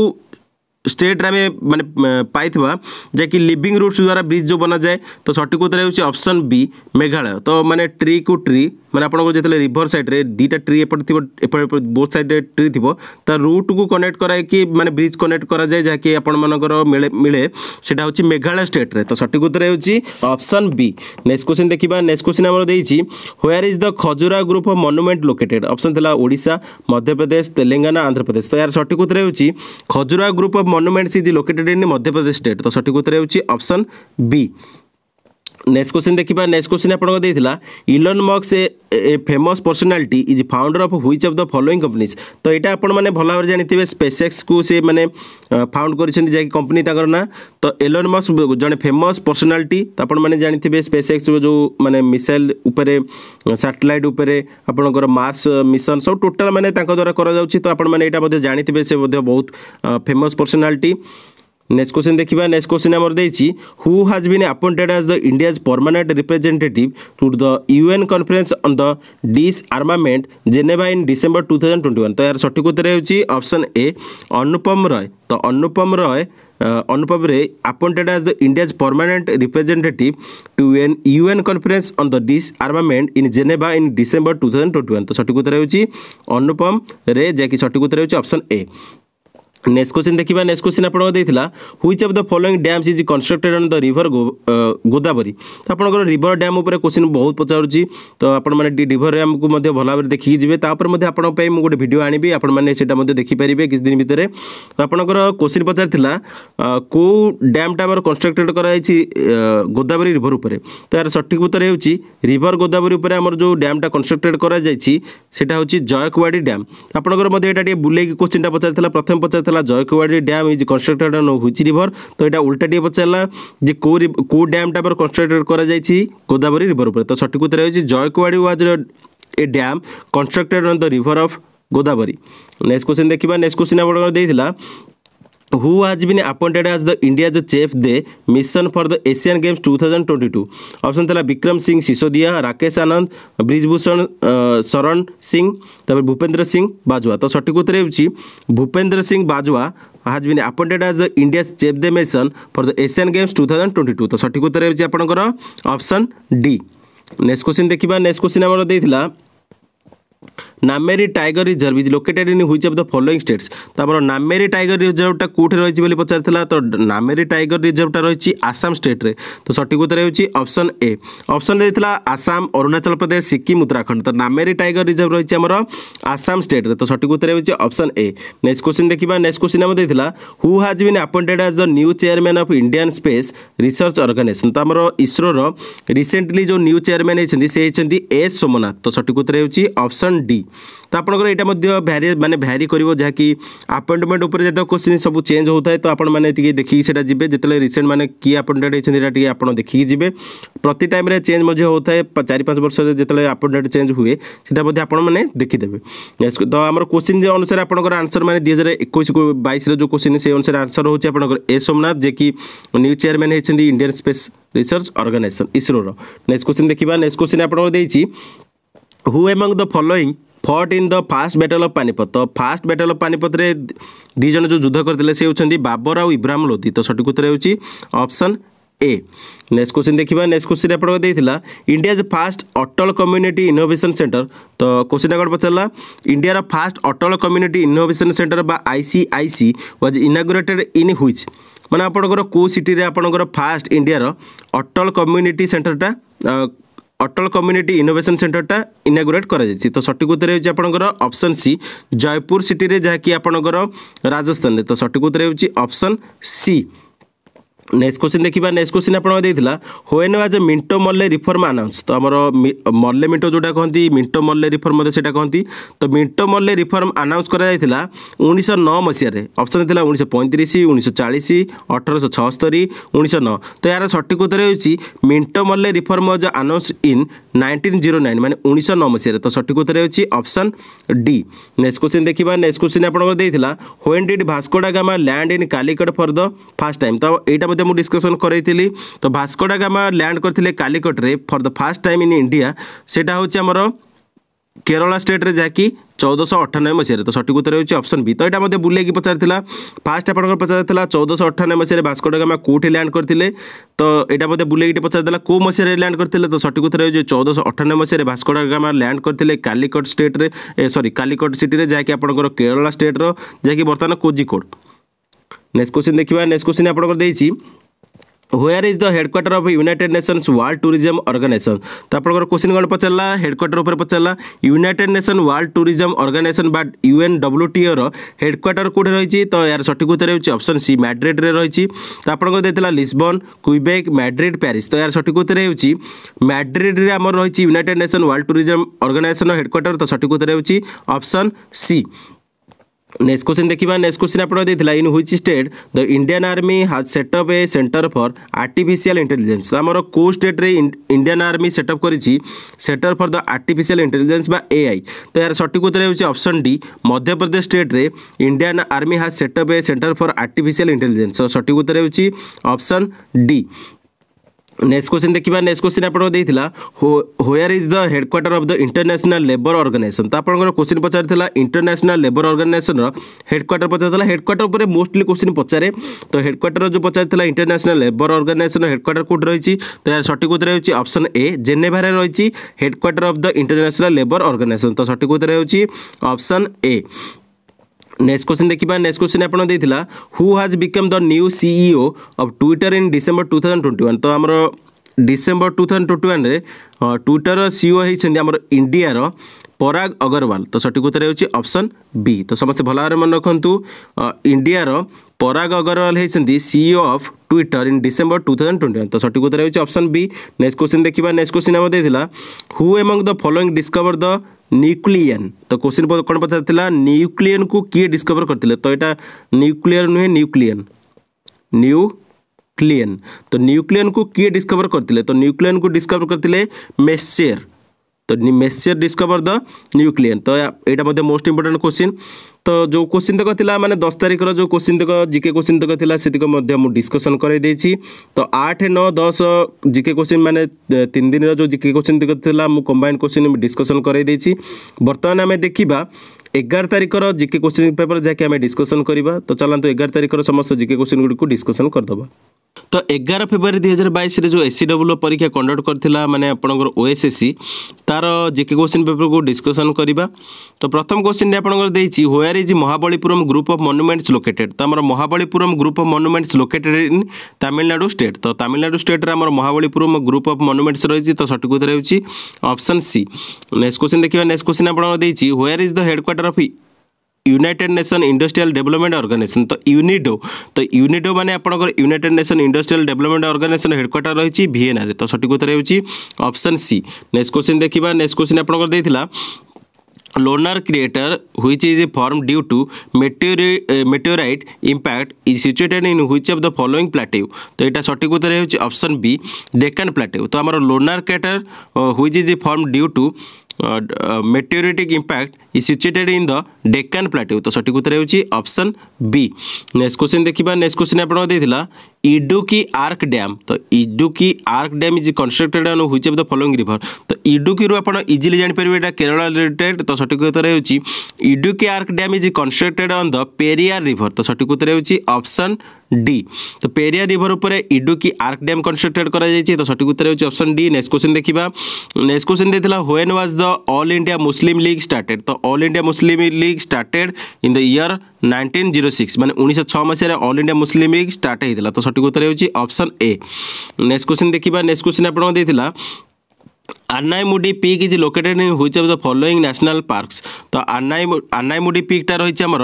स्टेट आम मैंने पाइबा जैक लिविंग रूट्स द्वारा ब्रिज जो बना जाए तो सठिक उत्तर हूँ अप्सन बी मेघालय तो मैंने ट्री को ट्री मैंने आप जो रिभर सैड्रे दुटा ट्री एपटे थी बोथ सैड्रे ट्री थी तार रूट को कनेक्ट कराई मैंने ब्रिज कनेक्ट कराए जहाँकि आपर मिले मिले से मेघालय स्टेट्रे तो सठिक उत्तर हूँ अप्सन बी नेक्स्ट क्वेश्चन देखा नेक्स्ट क्वेश्चन आम देखिए is the Khajuraho group of monument located option था ओडा मध्यप्रदेश तेलेंगाना आंध्र प्रदेश तो यार सठिक उत्तर होजुरा Khajuraho group of monuments is located in Madhya Pradesh state. तो सठिक उत्तर होची ऑप्शन बी ନେକ୍ସଟ କ୍ୱେଶ୍ଚିନ୍ ଦେଖିବା ନେକ୍ସଟ କ୍ୱେଶ୍ଚିନ୍ ଆପଣଙ୍କ ଦେଇଥିଲା ଇଲନ୍ ମକ୍ସ a famous personality is founder of which of the following companies ତ ଏଇଟା ଆପଣମାନେ ଭଲ ଭାବରେ ଜାଣିଥିବେ ସ୍ପେସେକ୍ସକୁ ସେ ମାନେ ଫାଉଣ୍ଡ କରିଛନ୍ତି ଯାହାକି କମ୍ପାନୀ ତାଙ୍କର ନାଁ ତ ଏଲନ୍ ମକ୍ସ ଜଣେ ଫେମସ୍ ପର୍ସନାଲିଟି ତ ଆପଣମାନେ ଜାଣିଥିବେ ସ୍ପେସେକ୍ସ ଯେଉଁ ମାନେ ମିସାଇଲ୍ ଉପରେ ସାଟେଲାଇଟ୍ ଉପରେ ଆପଣଙ୍କର ମାର୍ସ ମିଶନ୍ ସବୁ ଟୋଟାଲ୍ ମାନେ ତାଙ୍କ ଦ୍ୱାରା କରାଯାଉଛି ତ ଆପଣମାନେ ଏଇଟା ମଧ୍ୟ ଜାଣିଥିବେ ସେ ମଧ୍ୟ ବହୁତ ଫେମସ୍ ପର୍ସନାଲିଟି ନେକ୍ସଟ କ୍ୱେଶ୍ଚିନ୍ ଦେଖିବା ନେକ୍ସଟ କ୍ୱେଶ୍ଚିନ୍ ଆମର ଦେଇଛି who has been appointed as the India's permanent representative to the UN conference on the disarmament Geneva in December two thousand twenty one ତ ଏହାର ସଠିକ ଉତ୍ତର ହେଉଛି ଅପସନ୍ ଏ ଅନୁପମ ରୟ ତ ଅନୁପମ Ray Anupam Ray appointed as the India's permanent representative to an UN conference on the disarmament in Geneva in December two thousand twenty one ତ ସଠିକ ଉତ୍ତର ହେଉଛି ଅନୁପମ ରେ ଯାହାକି ସଠିକ ଉତ୍ତର ହେଉଛି ଅପସନ୍ ଏ নেক্সট কোশ্চিন দেখা নেক্সট কোশ্চিন আপনার দিয়েছিলা which of the following dams is constructed on the river Godavari আপনার রিভর ড্যাম উপরে কোশ্চিন বহুত পচারুছি তো আপনার রিভর ড্যামକୁ ମଧ୍ୟ ଭଲ ଭାବରେ ଦେଖିକି ଯିବେ ତାପରେ ମଧ୍ୟ ଆପଣଙ୍କ ପାଇଁ ମୁଁ ଗୋଟେ ଭିଡ଼ିଓ ଆଣିବି ଆପଣମାନେ ସେଇଟା ମଧ୍ୟ ଦେଖିପାରିବେ କିଛି ଦିନ ଭିତରେ ତ ଆପଣଙ୍କର କୋଶ୍ଚିନ୍ ପଚାରିଥିଲା କେଉଁ ଡ୍ୟାମ୍ଟା ଆମର କନଷ୍ଟ୍ରକ୍ଟେଡ଼ କରାଯାଇଛି ଗୋଦାବରୀ ରିଭର ଉପରେ ତ ଏହାର ସଠିକ୍ ଉତ୍ତର ହେଉଛି ରିଭର ଗୋଦାବରୀ ଉପରେ ଆମର ଯେଉଁ ଡ୍ୟାମ୍ଟା କନଷ୍ଟ୍ରକ୍ଟେଡ଼ କରାଯାଇଛି ସେଇଟା ହେଉଛି ଜୟକୱାଡ଼ି ଡ୍ୟାମ୍ ଆପଣଙ୍କର ମଧ୍ୟ ଏଇଟା ଟିକେ ବୁଲେଇକି କୋଶ୍ଚିନ୍ଟା ପଚାରିଥିଲା ପ୍ରଥମେ ପଚାରିଥିଲା ପଚାରୁଥିଲା Jayakwadi dam is constructed on which river ତ ଏଇଟା ଉଲ୍ଟାଟିଏ ପଚାରିଲା ଯେ କେଉଁ କେଉଁ ଡ୍ୟାମ୍ଟା ପରେ କନଷ୍ଟ୍ରକ୍ଟେଡ୍ କରାଯାଇଛି ଗୋଦାବରୀ ରିଭର ଉପରେ ତ ସଠିକ୍ ଉତ୍ତର ହେଉଛି Jayakwadi was a dam constructed on the river of Godavari next question ଦେଖିବା ନେକ୍ସଟ କୋଶ୍ଚିନ୍ ଆପଣଙ୍କର ଦେଇଥିଲା who has been appointed as the India's chef de mission for the Asian Games 2022 option থাকা বিক্রম সিং সিসোদিয়া রাকেশ আনন্দ ব্রিজভূষণ শরণ সিং তারপরে ভূপেন্দ্র সিং বাজওয়া তো সঠিক উত্তর হচ্ছে Bhupendra Singh Bajwa has been appointed as the India's chef de mission for the Asian Games 2022 তো সঠিক উত্তর হচ্ছে আপনার অপশন ডি নেক্সট কোশ্চিন দেখিবা নেক্সট কোশ্চিন আমার দিয়েছিলা Nameri tiger reserve is located in which of the following states তো আমার নামেরি টাইগর রিজর্ভটা কোটি রয়েছে বলে পচারিলা তো নামেরি টাইগর রিজর্ভটা রয়েছে আসাম স্টেট্রে তো সঠিক উত্তর হচ্ছে অপশন এ অপশন দিয়েছিল আসাম অরুণাচল প্রদেশ সিকিম উত্তরাখণ্ড তো নামেরি টাইগর রিজর্ভ রয়েছে আমার আসাম স্টেট্রে তো সঠিক উত্তর হচ্ছে অপশন এ নেক্সট কোশ্চিন দেখবা নেক্সট কোশ্চিন আমার দিয়েছিল who has been appointed as the new chairman of Indian space research organisation ତ ଆମର ଇସ୍ରୋର ରିସେଣ୍ଟଲି ଯେଉଁ ନ୍ୟୁ ଚେୟାରମ୍ୟାନ୍ ହେଇଛନ୍ତି ସେ ହେଇଛନ୍ତି ଏସ୍ ସୋମନାଥ ତ ସଠିକ୍ ଉତ୍ତର ହେଉଛି ଅପସନ୍ डी तो आप ये भारी मानते भारी कर जहाँकि आपइंटमेंट उपर जो क्वेश्चन सब चेंज होता है तो आपने देखिए जब जो रिसेंट मैंने कि आपइंटमेंट ये आप देखिए जब प्रति टाइम चेंज होता है चार पाँच वर्ष जितने आपइंटमेंट चेंज हुए आपने देखीदेवे तो आम क्वेश्चन अनुसार आपंकर आंसर मैंने दुई हजार एक बैस जो क्वेश्चन से अनुसार आंसर होती है आप सोमनाथ जेकि न्यू चेयरमैन होती Indian space research organisation ISRO next question देखिए नेक्स्ट क्वेश्चन आपको देखिए who among the following fought in the first battle of Panipat ତ ଫାଷ୍ଟ ବ୍ୟାଟଲ ଅଫ୍ ପାନିପତରେ ଦୁଇ ଜଣ ଯେଉଁ ଯୁଦ୍ଧ କରିଥିଲେ ସେ ହେଉଛନ୍ତି ବାବର ଆଉ ଇବ୍ରାହିମ ଲୋଦି ତ ସଠିକ୍ ଉତ୍ତର ହେଉଛି ଅପସନ୍ ଏ ନେକ୍ସଟ କୋଶ୍ଚିନ୍ ଦେଖିବା ନେକ୍ସଟ କୋଶ୍ଚିନ୍ ଆପଣଙ୍କ ଦେଇଥିଲା India's first Atal community innovation centre ତ କୋଶ୍ଚିନ୍ଟା କ'ଣ ପଚାରିଲା ଇଣ୍ଡିଆର first Atal community innovation centre ବା I C I C was inaugurated in which ମାନେ ଆପଣଙ୍କର କେଉଁ ସିଟିରେ ଆପଣଙ୍କର ଫାଷ୍ଟ ଇଣ୍ଡିଆର ଅଟଳ କମ୍ୟୁନିଟି ସେଣ୍ଟରଟା অটল কম্যুনিটি ইনোভেসন সেন্টরটা ইনাগুরেট করাযাই তো সঠিক উত্তর হচ্ছে আপনার অপসন সি জয়পুর সিটি যা কি আপনার রাজস্থানের তো সঠিক উত্তর হচ্ছে অপসন সি নেক্সট কোশ্চিন দেখিবা নেক্সট কোশ্চিন আপনার দিয়েছিলা when as Minto Morley reform announce তো আমার মল্লে মিন্টো যেটা কহতি মিন্টো মল্লে রিফর্ম মধ্যে সেটা কহতি তো মিন্টো মল্লে রিফর্ম আনাউন্স করা যাই উনিশশো ন মশিয়ারে অপশন লা উনিশশো পঁয়ত্রিশ উনিশশো চাশ অঠরশো ছস্তরি উনিশশো ন তো এর সঠিক উত্তর হচ্ছে Minto Morley reform was announce in nineteen zero nine মানে উনিশশো ন মশিয়ারে তো সঠিক উত্তর হচ্ছে অপশন ডি নেক্সট কোশ্চিন দেখিবা নেক্সট কোশ্চিন আপনার দিয়েছিলা when did Vasco da Gama land in Calicut for the first time তো এইটা ସହିତ ମୁଁ ଡିସ୍କସନ୍ କରାଇଥିଲି ତ ଭାସ୍କୋଡ଼ା ଗାମା ଲ୍ୟାଣ୍ଡ କରିଥିଲେ କାଲିକଟରେ for the first time in India ସେଇଟା ହେଉଛି ଆମର କେରଳ ଷ୍ଟେଟ୍ରେ ଯାହାକି ଚଉଦଶହ ଅଠାନବେ ମସିହାରେ ତ ସଠିକ୍ ଉତ୍ତର ହେଉଛି ଅପସନ୍ ବି ତ ଏଇଟା ମଧ୍ୟ ବୁଲେଇକି ପଚାରିଥିଲା ଫାର୍ଷ୍ଟ ଆପଣଙ୍କର ପଚାରିଥିଲା ଚଉଦଶହ ଅଠାନବେ ମସିହାରେ ଭାସ୍କୋଡଗାମା କେଉଁଠି ଲ୍ୟାଣ୍ଡ କରିଥିଲେ ତ ଏଇଟା ମଧ୍ୟ ବୁଲେଇକି ପଚାରିଥିଲା କେଉଁ ମସିହାରେ ଲ୍ୟାଣ୍ଡ କରିଥିଲେ ତ ସଠିକ୍ ଉତ୍ତର ହେଉଛି ଚଉଦଶହ ଅଠାନବେ ମସିହାରେ ଭାସ୍କୋଡଗାମା ଲ୍ୟାଣ୍ଡ କରିଥିଲେ କାଲିକଟ ଷ୍ଟେଟ୍ରେ ସରି କାଲିକଟ ସିଟିରେ ଯାହାକି ଆପଣଙ୍କର କେରଳ ଷ୍ଟେଟ୍ର ଯାହାକି ବର୍ତ୍ତମାନ କୋଜିକୋଡ଼ ନେକ୍ସଟ କୋଶ୍ଚିନ୍ ଦେଖିବା ନେକ୍ସଟ କୋଶ୍ଚିନ୍ ଆପଣଙ୍କର ଦେଇଛି where is the headquarter of United Nations world tourism organisation তো আপনার কোশ্চিন কোণ পচারা হেডকোয়ার্টার উপরে পচারা United nation world tourism organisation বা ইউএন ডব্লুটিওর হেডকোয়ার্টার কোটি রয়েছে তো এর সঠিক উত্তর হচ্ছে অপশন সি ম্যাড্রিড্রে রয়েছে তো আপনার দিয়েছিল লিসবন কুইবেক ম্যাড্রিড প্যারিস তো এর সঠিক উত্তর হচ্ছে ম্যাড্রিড্রে আমার রয়েছে united nation world tourism organisation headquarter তো সঠিক উত্তর হচ্ছে অপশন সি ନେକ୍ସଟ କ୍ୱେଶ୍ଚିନ୍ ଦେଖିବା ନେକ୍ସଟ କ୍ୱେଶ୍ଚିନ୍ ଆପଣ ଦେଇଥିଲା in which state the Indian army has set up a centre for artificial intelligence ତ ଆମର କେଉଁ ଷ୍ଟେଟ୍ରେ ଇଣ୍ଡିଆନ୍ ଆର୍ମି ସେଟଅପ୍ କରିଛି centre for the artificial intelligence ବା ଏଆଇ ତ ଏହାର ସଠିକ ଉତ୍ତର ହେଉଛି ଅପସନ୍ ଡି ମଧ୍ୟପ୍ରଦେଶ ଷ୍ଟେଟ୍ରେ Indian army has set up a centre for artificial intelligence ସଠିକ ଉତ୍ତର ହେଉଛି ଅପସନ୍ ଡି नेक्स्ट क्वेश्चन देखा नेक्स्ट क्वेश्चन आप where is the headquarter of the international labour organisation तो आपको क्वेश्चन पचार इंटरनेसनाल लेबर अर्गानाइजेसन हेडक्वाटर पचार हेडक्वाटर पर मोस्टली क्वेश्चन पचारे तो हेडक्वाटर जो पचार इंटरनेसनाल लेबर अर्गानाइजेसन हेडक्वाटर कौट रही तो यार सठिक उत्तर होती अप्सन ए जेनेभारे रही headquarter of the international labour organisation तो सठिक उत्तर होती अप्सन ए নেক্সট কোশ্চিন দেখিবা নেক্সট কোশ্চিন আপনার দিয়েছিল who has become the new CEO of Twitter in December two thousand twenty one তো আমার ডিসেম্বর টু থাউজেন্ড টোয়েন্টি ওয়ানে টুইটর সিইও হয়েছেন আমার ইন্ডিয়ার পরাগ অগরওয়াল তো সঠিক উত্তর হচ্ছে অপশন বি তো সমস্ত ভালো ভাবে মনে রাখতু ইন্ডিয়ার पराग অগরওয়াল হয়েছেন CEO of Twitter in December two thousand twenty one তো সঠিক উত্তর হচ্ছে অপশন বি নেক্সট কোশ্চিন দেখবা নেক্সট কোশ্চিন আমার দিয়েছিলা who among the following discover nucleon तो क्वेश्चन कौन पचार न्यूक्लियन को किए डिस्कवर करते तो यहाँ न्यूक्लियर नुहे न्यूक्लियन न्यूक्लियन तो न्यूक्लियन को किए डिस्कवर करते तो न्यूक्लियन को डिस्कवर करते मेसेयर तो मेसेयर डिस्कवर द न्यूक्लियन तो यहाँ मोस्ट इंपोर्टां क्वेश्चन তো ଯେଉଁ କୋଶ୍ଚିନ୍ ତକ ଥିଲା ମାନେ ଦଶ ତାରିଖର ଯେଉଁ କୋଶ୍ଚିନ୍ ତକ ଜିକେ କୋଶ୍ଚିନ୍ ତକ ଥିଲା ସେତିକ ମଧ୍ୟ ମୁଁ ଡିସ୍କସନ୍ କରାଇଦେଇଛି ତ ଆଠ ନଅ ଦଶ ଜିକେ କୋଶ୍ଚିନ୍ ମାନେ ତିନି ଦିନର ଯେଉଁ ଜିକେ କୋଶ୍ଚିନ୍ ତକ ଥିଲା ମୁଁ କମ୍ବାଇନ୍ କୋଶ୍ଚିନ୍ ଡିସ୍କସନ୍ କରାଇଦେଇଛି ବର୍ତ୍ତମାନ ଆମେ ଦେଖିବା ଏଗାର ତାରିଖର ଜିକେ କୋଶ୍ଚିନ୍ ପେପର୍ ଯାହାକି ଆମେ ଡିସ୍କସନ୍ କରିବା ତ ଚାଲନ୍ତୁ ଏଗାର ତାରିଖର ସମସ୍ତ ଜିକେ କୋଶ୍ଚିନ୍ ଗୁଡ଼ିକୁ ଡିସ୍କସନ୍ କରିଦେବା ତ ଏଗାର ଫେବୃଆରୀ ଦୁଇ ହଜାର ବାଇଶରେ ଯେଉଁ ଏସ୍ ସି ଡବ୍ଲ୍ୟୁ ପରୀକ୍ଷା କଣ୍ଡକ୍ଟ କରିଥିଲା ମାନେ ଆପଣଙ୍କର ଓଏସ୍ଏସ୍ସି ତା'ର ଜିକେ କୋଶ୍ଚିନ୍ ପେପର୍କୁ ଡିସ୍କସନ୍ କରିବା ତ ପ୍ରଥମ କୋଶ୍ଚିନ୍ରେ ଆପଣଙ୍କର ଦେଇଛି ହୋଏ there is Mahabalipuram group of monuments located तो आम Mahabalipuram group of monuments located in Tamil Nadu state तो तमिलनाडु स्टेट आम महाबलीपुरम ग्रुप अफ मनुमेंट्स रही तो सठिक उत्तर होप्शन सी नेक्स्ट क्वेश्चन देखिए नेक्स्ट क्वेश्चन आपकी where is the headquarter of United Nation industrial development organisation तो यूनिडो तो यूनिडो मैंने आप United Nation industrial development organisation headquarter रही है भिएन तो सठिक उत्तर होप्शन सी नेक्स्ट क्वेश्चन देखा नेक्स्ट क्वेश्चन आपको देखा Lonar crater which is form due to meteor meteorite impact is situated in which of the following plateau तो यहाँ सठिक उत्तर होप्शन बी डेकान प्लाटेव तो आम Lonar crater which is a form due to meteoritic impact is situated in the Deccan plateau तो सठिक उत्तर option B next question देखिए नेक्स्ट क्वेश्चन आपको देखा इडुकी आर्क डैम तो Idukki arch dam is constructed on which of the following river तो इडुकी रु आपण इजिली जानि परबे एटा केरला रिलेटेड तो सटीक उत्तर हेउची Idukki arch dam is constructed on the Periyar river तो सटीक उत्तर हेउची ऑप्शन डी तो पेरियार रिवर ऊपर इडुकी आर्क डैम कंस्ट्रक्टेड करा जायछि तो सटीक उत्तर हेउची ऑप्शन डी नेक्स्ट क्वेश्चन देखिबा नेक्स्ट क्वेश्चन देथिला when was the all India Muslim League started तो all India Muslim League started in the year nineteen zero six মানে উনিশশো ছ মশায় all India Muslim League start হয়েছিল তো সঠিক উত্তর হচ্ছে অপশন এ নেক্সট কোশ্চিন দেখবা নেক্সট কোশ্চিন আপনার দিয়েছিল Anamudi peak is located in which of the following national parks তো আন্নাই আন্নাইমুডি পিকটা রয়েছে আমার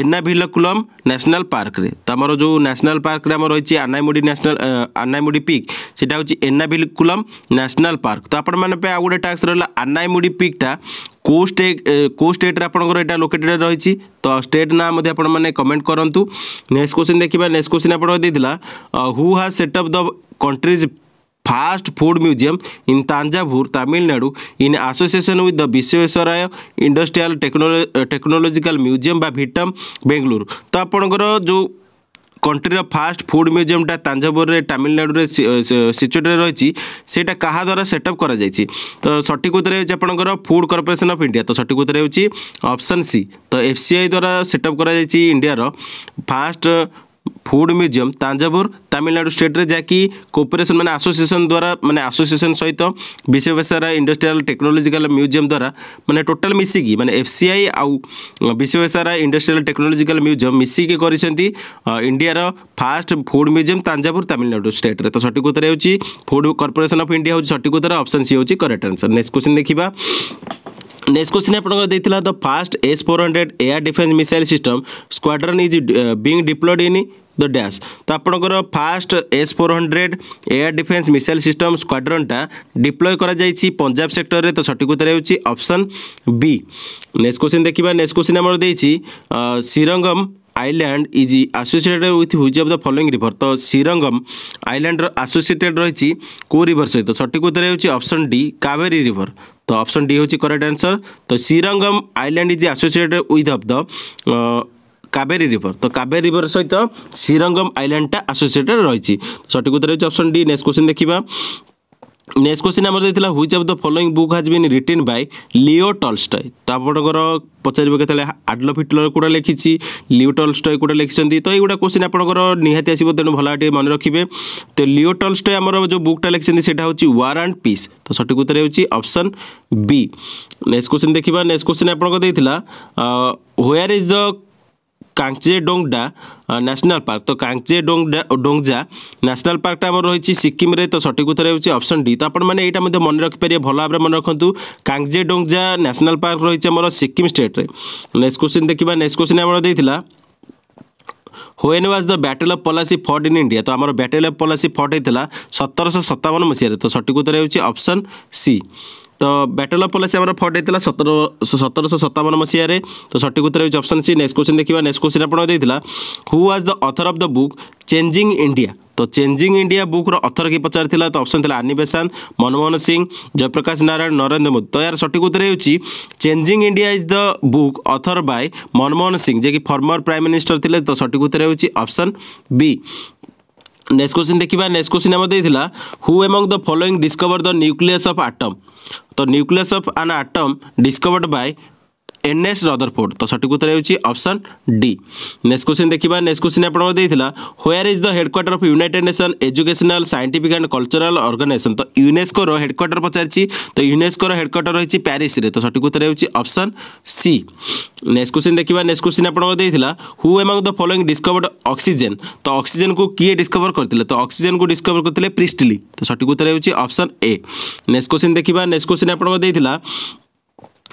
এনাভিলকুলম ন্যাশনাল পার্করে তো আমার যে ন্যাশনাল পার্করে আমার রয়েছে আন্নাইমুডি ন্যাশনাল আন্নাইমুডি পিক সেটা হচ্ছে এনাভিলকুলম ন্যাশনাল পার্ক তো আপনার আগে গোটে টাস্ক রহলা আন্নাইমুডি পিকটা कौ स्टे कौ स्टेट्रे आप लोकेटेड रही तो स्टेट ना मैं आप कमेंट करूँ नेक्स्ट क्वेश्चन देखिए नेक्स्ट क्वेश्चन आपला who has set up the country's fast food museum in Thanjavur Tamil Nadu in association with the Visvesvaraya industrial techno technological museum बा भिटम बेंगलुरु तो आपंकर जो କଣ୍ଟ୍ରିର ଫାଷ୍ଟ ଫୁଡ଼୍ ମ୍ୟୁଜିୟମ୍ଟା ତାଞ୍ଜାବୁରରେ ତାମିଲନାଡ଼ୁରେ ସିଚୁଏଟରେ ରହିଛି ସେଇଟା କାହା ଦ୍ୱାରା ସେଟଅପ୍ କରାଯାଇଛି ତ ସଠିକ୍ ଉତ୍ତର ହେଉଛି ଆପଣଙ୍କର ଫୁଡ଼୍ କର୍ପୋରେସନ୍ ଅଫ୍ ଇଣ୍ଡିଆ ତ ସଠିକ୍ ଉତ୍ତର ହେଉଛି ଅପସନ୍ ସି ତ ଏଫ୍ସିଆଇ ଦ୍ୱାରା ସେଟଅପ୍ କରାଯାଇଛି ଇଣ୍ଡିଆର fast food museum Thanjavur Tamil Nadu ଷ୍ଟେଟ୍ରେ ଯାହାକି କୋପରେସନ୍ ମାନେ ଆସୋସିଏସନ୍ ଦ୍ୱାରା ମାନେ ଆସୋସିଏସନ୍ ସହିତ ବିଶ୍ୱବେସରା ଇଣ୍ଡଷ୍ଟ୍ରିଆଲ୍ ଟେକ୍ନୋଲୋଜିକାଲ୍ ମ୍ୟୁଜିୟମ୍ ଦ୍ୱାରା ମାନେ ଟୋଟାଲ୍ ମିଶିକି ମାନେ ଏଫ୍ ସି ଆଇ ଆଉ ବିଶ୍ୱବେସରା ଇଣ୍ଡଷ୍ଟ୍ରିଆଲ୍ ଟେକ୍ନୋଲୋଜିକାଲ୍ ମ୍ୟୁଜିୟମ୍ ମିଶିକି କରିଛନ୍ତି ଇଣ୍ଡିଆର fast food museum Thanjavur Tamil Nadu ଷ୍ଟେଟ୍ରେ ତ ସଠିକ୍ ଉତ୍ତର ହେଉଛି ଫୁଡ୍ କର୍ପୋରେସନ୍ ଅଫ୍ ଇଣ୍ଡିଆ ହେଉଛି ସଠିକ୍ ଉତ୍ତର ଅପସନ୍ ସି ହେଉଛି କରେକ୍ଟ ଆନ୍ସର୍ ନେକ୍ସଟ କ୍ୱେଶ୍ଚିନ୍ ଦେଖିବା नेक्स्ट क्वेश्चन आपंकर देता the first S four hundred air defence missile system squadron is being deployed in the dash तो आपंकर first S four hundred air defence missile system स्क्वाड्रनटा deploy कर Punjab sector में तो सठिक उत्तर होप्सन बी नेक्स्ट क्वेश्चन देखा नेक्स्ट क्वेश्चन आमर देती island is associated with which of the following river तो श्रीरंगम आइलैंडर आसोसीएटेड रही कौ रिभर सहित तो सठिक उत्तर होप्सन डी कावेरी रिभर तो ऑप्शन डी होची करेक्ट आंसर तो Srirangam island is associated with of the Kaveri river तो कावेरी रिवर सहित श्रीरंगम आइलैंडटा आसोसीएटेड रही सठिक उत्तर हो डी नेक्स्ट क्वेश्चन देखा ନେକ୍ସଟ କ୍ୱେଶ୍ଚିନ୍ ଆମର ଦେଇଥିଲା which of the following book has been written by Leo Tolstoy ତ ଆପଣଙ୍କର ପଚାରିବ କେତେବେଳେ ଆଡଲଫ ହିଟଲର କେଉଁଟା ଲେଖିଛି ଲିଓ ଟଲଷ୍ଟୟ କେଉଁଟା ଲେଖିଛନ୍ତି ତ ଏଇଗୁଡ଼ା କ୍ୱେଶ୍ଚିନ୍ ଆପଣଙ୍କର ନିହାତି ଆସିବ ତେଣୁ ଭଲ ଟିକେ ମନେ ରଖିବେ ତ ଲିଓ ଟଲଷ୍ଟୟ ଆମର ଯେଉଁ ବୁକ୍ଟା ଲେଖିଛନ୍ତି ସେଇଟା ହେଉଛି ୱାର୍ ଆଣ୍ଡ ପିସ୍ ତ ସଠିକ୍ ଉତ୍ତର ହେଉଛି ଅପସନ୍ ବି ନେକ୍ସଟ କ୍ୱେଶ୍ଚିନ୍ ଦେଖିବା ନେକ୍ସଟ କ୍ୱେଶ୍ଚିନ୍ ଆପଣଙ୍କ ଦେଇଥିଲା where is the Khangchendzonga national park তো কাংচে ডোংডা ডোংজা ন্যাশনাল পার্কটা আমার রয়েছে সিকিমে তো সঠিক উত্তর হচ্ছে অপশন ডি তো আপনার এইটা মধ্যে মনে রাখিপারে ভালো ভাবে মনে রাখতু কাংজে ডোংজা ন্যাশনাল পার্ক রয়েছে আমার সিকিম স্টেট্রে নেক্সট কোশ্চিন দেখা নেক্সট কোশ্চিন আমার দিয়েছিল when was the battle of Plassey fought in India তো আমার ব্যাটেল অফ পলাসি ফট হয়েছিল সতেরোশো সতাবন মশায় তো সঠিক উত্তর হচ্ছে অপশন সি तो बैटल अफ पलासी आम फट होता सतर सतरश सतावन मसीह तो सठिक उत्तर होगी अप्सन सी नेक्स क्वेश्चन देखिए नेक्स क्वेश्चन आपको आपड़ा who was the author of the book changing India तो चेंजिंग इंडिया बुक बुक्र अथर किए पचार तो अप्सन था आनी बेसान मनमोहन सिंह जयप्रकाश नारायण नरेन्द्र मोदी तो यार सठिक उत्तर हो changing India is the book author by Manmohan Singh जेकि फर्मर प्राइम मिनिस्टर थे तो सठिक उत्तर होप्शन बी নেক্সট কোশ্চিন দেখিবা নেক্সট কোশ্চিন আমার দিয়েছিলা who among the following discover the nucleus of atom তো nucleus of an atom discovered by Ernest Rutherford তো সঠিক উত্তর হচ্ছে অপশন ডি নেক্সট কোশ্চিন দেখা নেক্সট কোশ্চিন আপনার দিয়েছিল where is the headquarter of United Nation Educational scientific and Cultural Organization তো ইউনেস্কোর হেডকোয়ার্টার পচারছি তো ইউনেস্কোর হেডকোয়ার্টার রয়েছে প্যারিসে তো সঠিক উত্তর হচ্ছে অপশন সি নেক্সট কোশ্চিন দেখা নেক্সট কোশ্চিন আপনার দিয়েছিল who among the following discovered oxygen তো অক্সিজেন কু কিয়ে ডিসকভর করলে তো অক্সিজেন কু ডিসকভর করলে প্রিস্টলি তো সঠিক উত্তর হচ্ছে অপশন ए नेक्स्ट क्वेश्चन देखा नेक्स्ट क्वेश्चन आप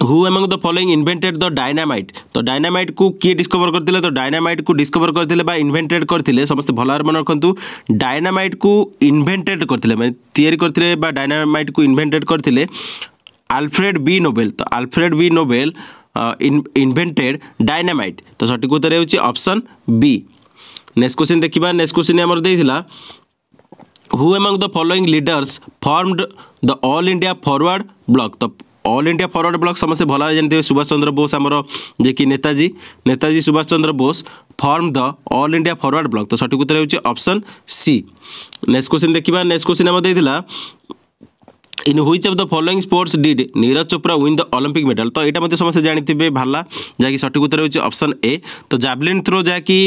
who among the following invented the dynamite तो डायनामाइट को किए डिस्कवर करते तो डायनामाइट को डिस्कवर करते इनभेटेड करते समस्त भल भाव मन रखु डायनामाइट को इनभेटेड करते मैं तैयारी करते डायनामाइट को इनभेटेड करते आलफ्रेड बी नोबेल तो Alfred B Nobel invented dynamite तो सठिक उत्तर होप्शन बी नेक्स्ट क्वेश्चन देखा नेक्स्ट क्वेश्चन आम देता who among the following leaders formed the All India Forward Bloc तो ऑल इंडिया फॉरवर्ड ब्लॉक समस्त भल जानते सुभाष चंद्र बोस आम कि Netaji Netaji Subhash Chandra Bose form the all India Forward Bloc तो सठिक उत्तर होगी सी नेक्स्ट क्वेश्चन देखा नेक्स्ट क्वेश्चन आम देखा in which of the following sports did Neeraj Chopra win the Olympic medal तो यहाँ समस्त जानते हैं भाला जहाँकि सठिक उत्तर होगी ए तो जाभलीन थ्रो जहाँकि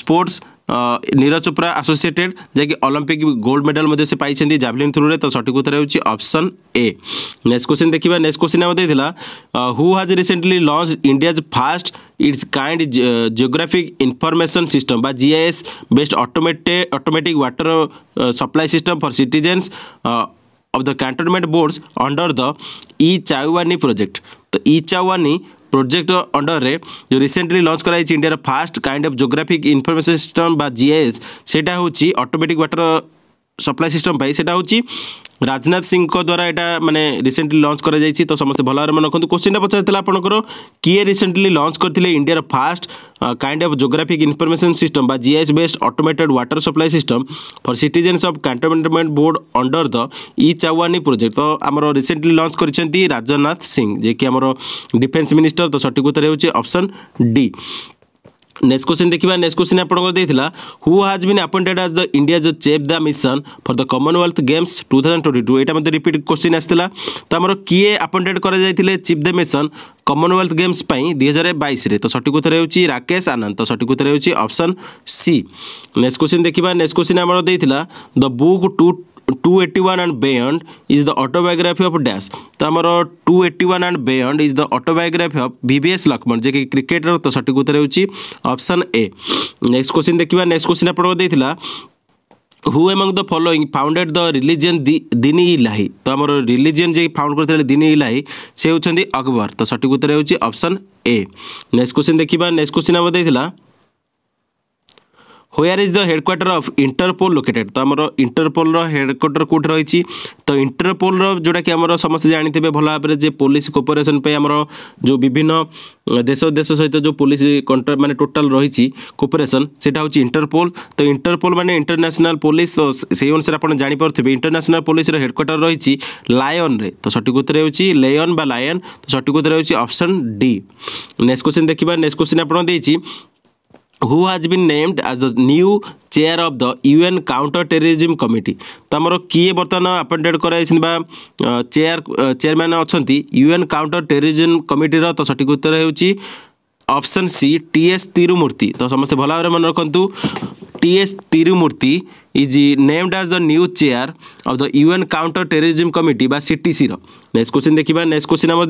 स्पोर्ट्स नीरज चोप्रा आसोसीएटेड जैकि अलंपिक गोल्ड मेडल से पाई जाभलीन थ्रु तो सठिक उत्तर होप्शन ए नेक्स्ट क्वेश्चन देखिए नेक्स्ट क्वेश्चन आम मतलब who has recently launch India's first its kind geographic information system बा GIS based automate automatic water supply system for citizens of the cantonment boards under the E Chhawani project तो इ Chhawani project under में जो recently launch कराई India first kind of geographic information system GIS सेटा automatic व्टर supply system पर ରାଜନାଥ ସିଂଙ୍କ ଦ୍ୱାରା ଏଇଟା ମାନେ ରିସେଣ୍ଟଲି ଲଞ୍ଚ କରାଯାଇଛି ତ ସମସ୍ତେ ଭଲ ଭାବରେ ମନେ ରଖନ୍ତୁ କୋଶ୍ଚିନ୍ଟା ପଚାରିଥିଲା ଆପଣଙ୍କର କିଏ ରିସେଣ୍ଟଲି ଲଞ୍ଚ କରିଥିଲେ ଇଣ୍ଡିଆର first kind of geographic information system ବା GIS based automated water supply system for citizens of cantonment board under the E Chhawani project ତ ଆମର ରିସେଣ୍ଟଲି ଲଞ୍ଚ କରିଛନ୍ତି ରାଜନାଥ ସିଂ ଯିଏକି ଆମର ଡିଫେନ୍ସ ମିନିଷ୍ଟର ତ ସଠିକ ଉତ୍ତର ହେଉଛି ଅପସନ୍ ଡି नेक्स्ट क्वेश्चन देखा नेक्स्ट क्वेश्चन आपको देता who has been appointed as the India जो chef de mission for the Commonwealth Games two thousand twenty two यहाँ मतलब रिपीट क्वेश्चन आसाला तो आम किए अपॉइंटेड कर chef de mission Commonwealth Games दुई हजार बैस तो सठिक उत्तर हो राकेश आनंद तो सठिक उत्तर होप्शन सी नेक्स्ट क्वेश्चन देखा नेक्स्ट क्वेश्चन आम the book to 281 and beyond is the autobiography of dash तो आमर 281 and beyond is the autobiography of VVS Lakman जे कि क्रिकेटर तो सठिक उत्तर होची ऑप्शन ए नेक्स्ट क्वेश्चन देखिबा नेक्स्ट क्वेश्चन आपन देथिला who among the following founded the religion Dini Ilahi তো আমার রিলিজিয়ন যে ফাউন্ড করে দিনী ইলাহি সে হচ্ছেন অকবর তো সঠিক উত্তর হচ্ছে অপশন এ নেক্সট কোশ্চিন দেখা নেক্সট কোশ্চিন আমার দিয়েছিলা where is the headquarter of Interpol located তো আমার ইন্টরপোলর হেডকোয়ার্টার কোটি রয়েছে তো ইন্টরপোলর যেটাকি আমার সমস্তে জাঁথিবে ভাল ভাবে যে পুলিশ কোপরেসন আমার যে বিভিন্ন দেশ দেশ সহিত যে পুলিশ কন্ট্রাক্ট মানে টোটাল রয়েছে কোপরেসন সেটা হচ্ছে ইন্টরপোল তো ইন্টরপোল মানে ইন্টারন্যাশনাল পুলিশ তো সেই অনুসারে আপনার জাঁপারে ইন্টারন্যাশনাল পুলিশর হেডকোয়ার্টার রয়েছে লায়নরে তো সঠিক উত্তর হচ্ছে লেয়ন বা লায়ন তো সঠিক উত্তর হচ্ছে অপশন ডি নেক্সট কোশ্চিন দেখা নেক্সট কোশ্চিন আপনার দিয়েছি who has been named as the new chair of the UN counter terrorism committee तो तुमर किए बर्तमान आपडेट कर चेयर चेयरमैन अच्छा यूएन काउंटर टेररिज्म कमिटी तो सटिक उत्तर होप्शन सी टीएस तिरुमूर्ति तो समस्त भल भाव मन रखु TS Tirumurti is named as the new chair of the UN counter terrorism committee बा सीटीसी नेक्स्ट क्वेश्चन देखा नेक्स्ट क्वेश्चन आम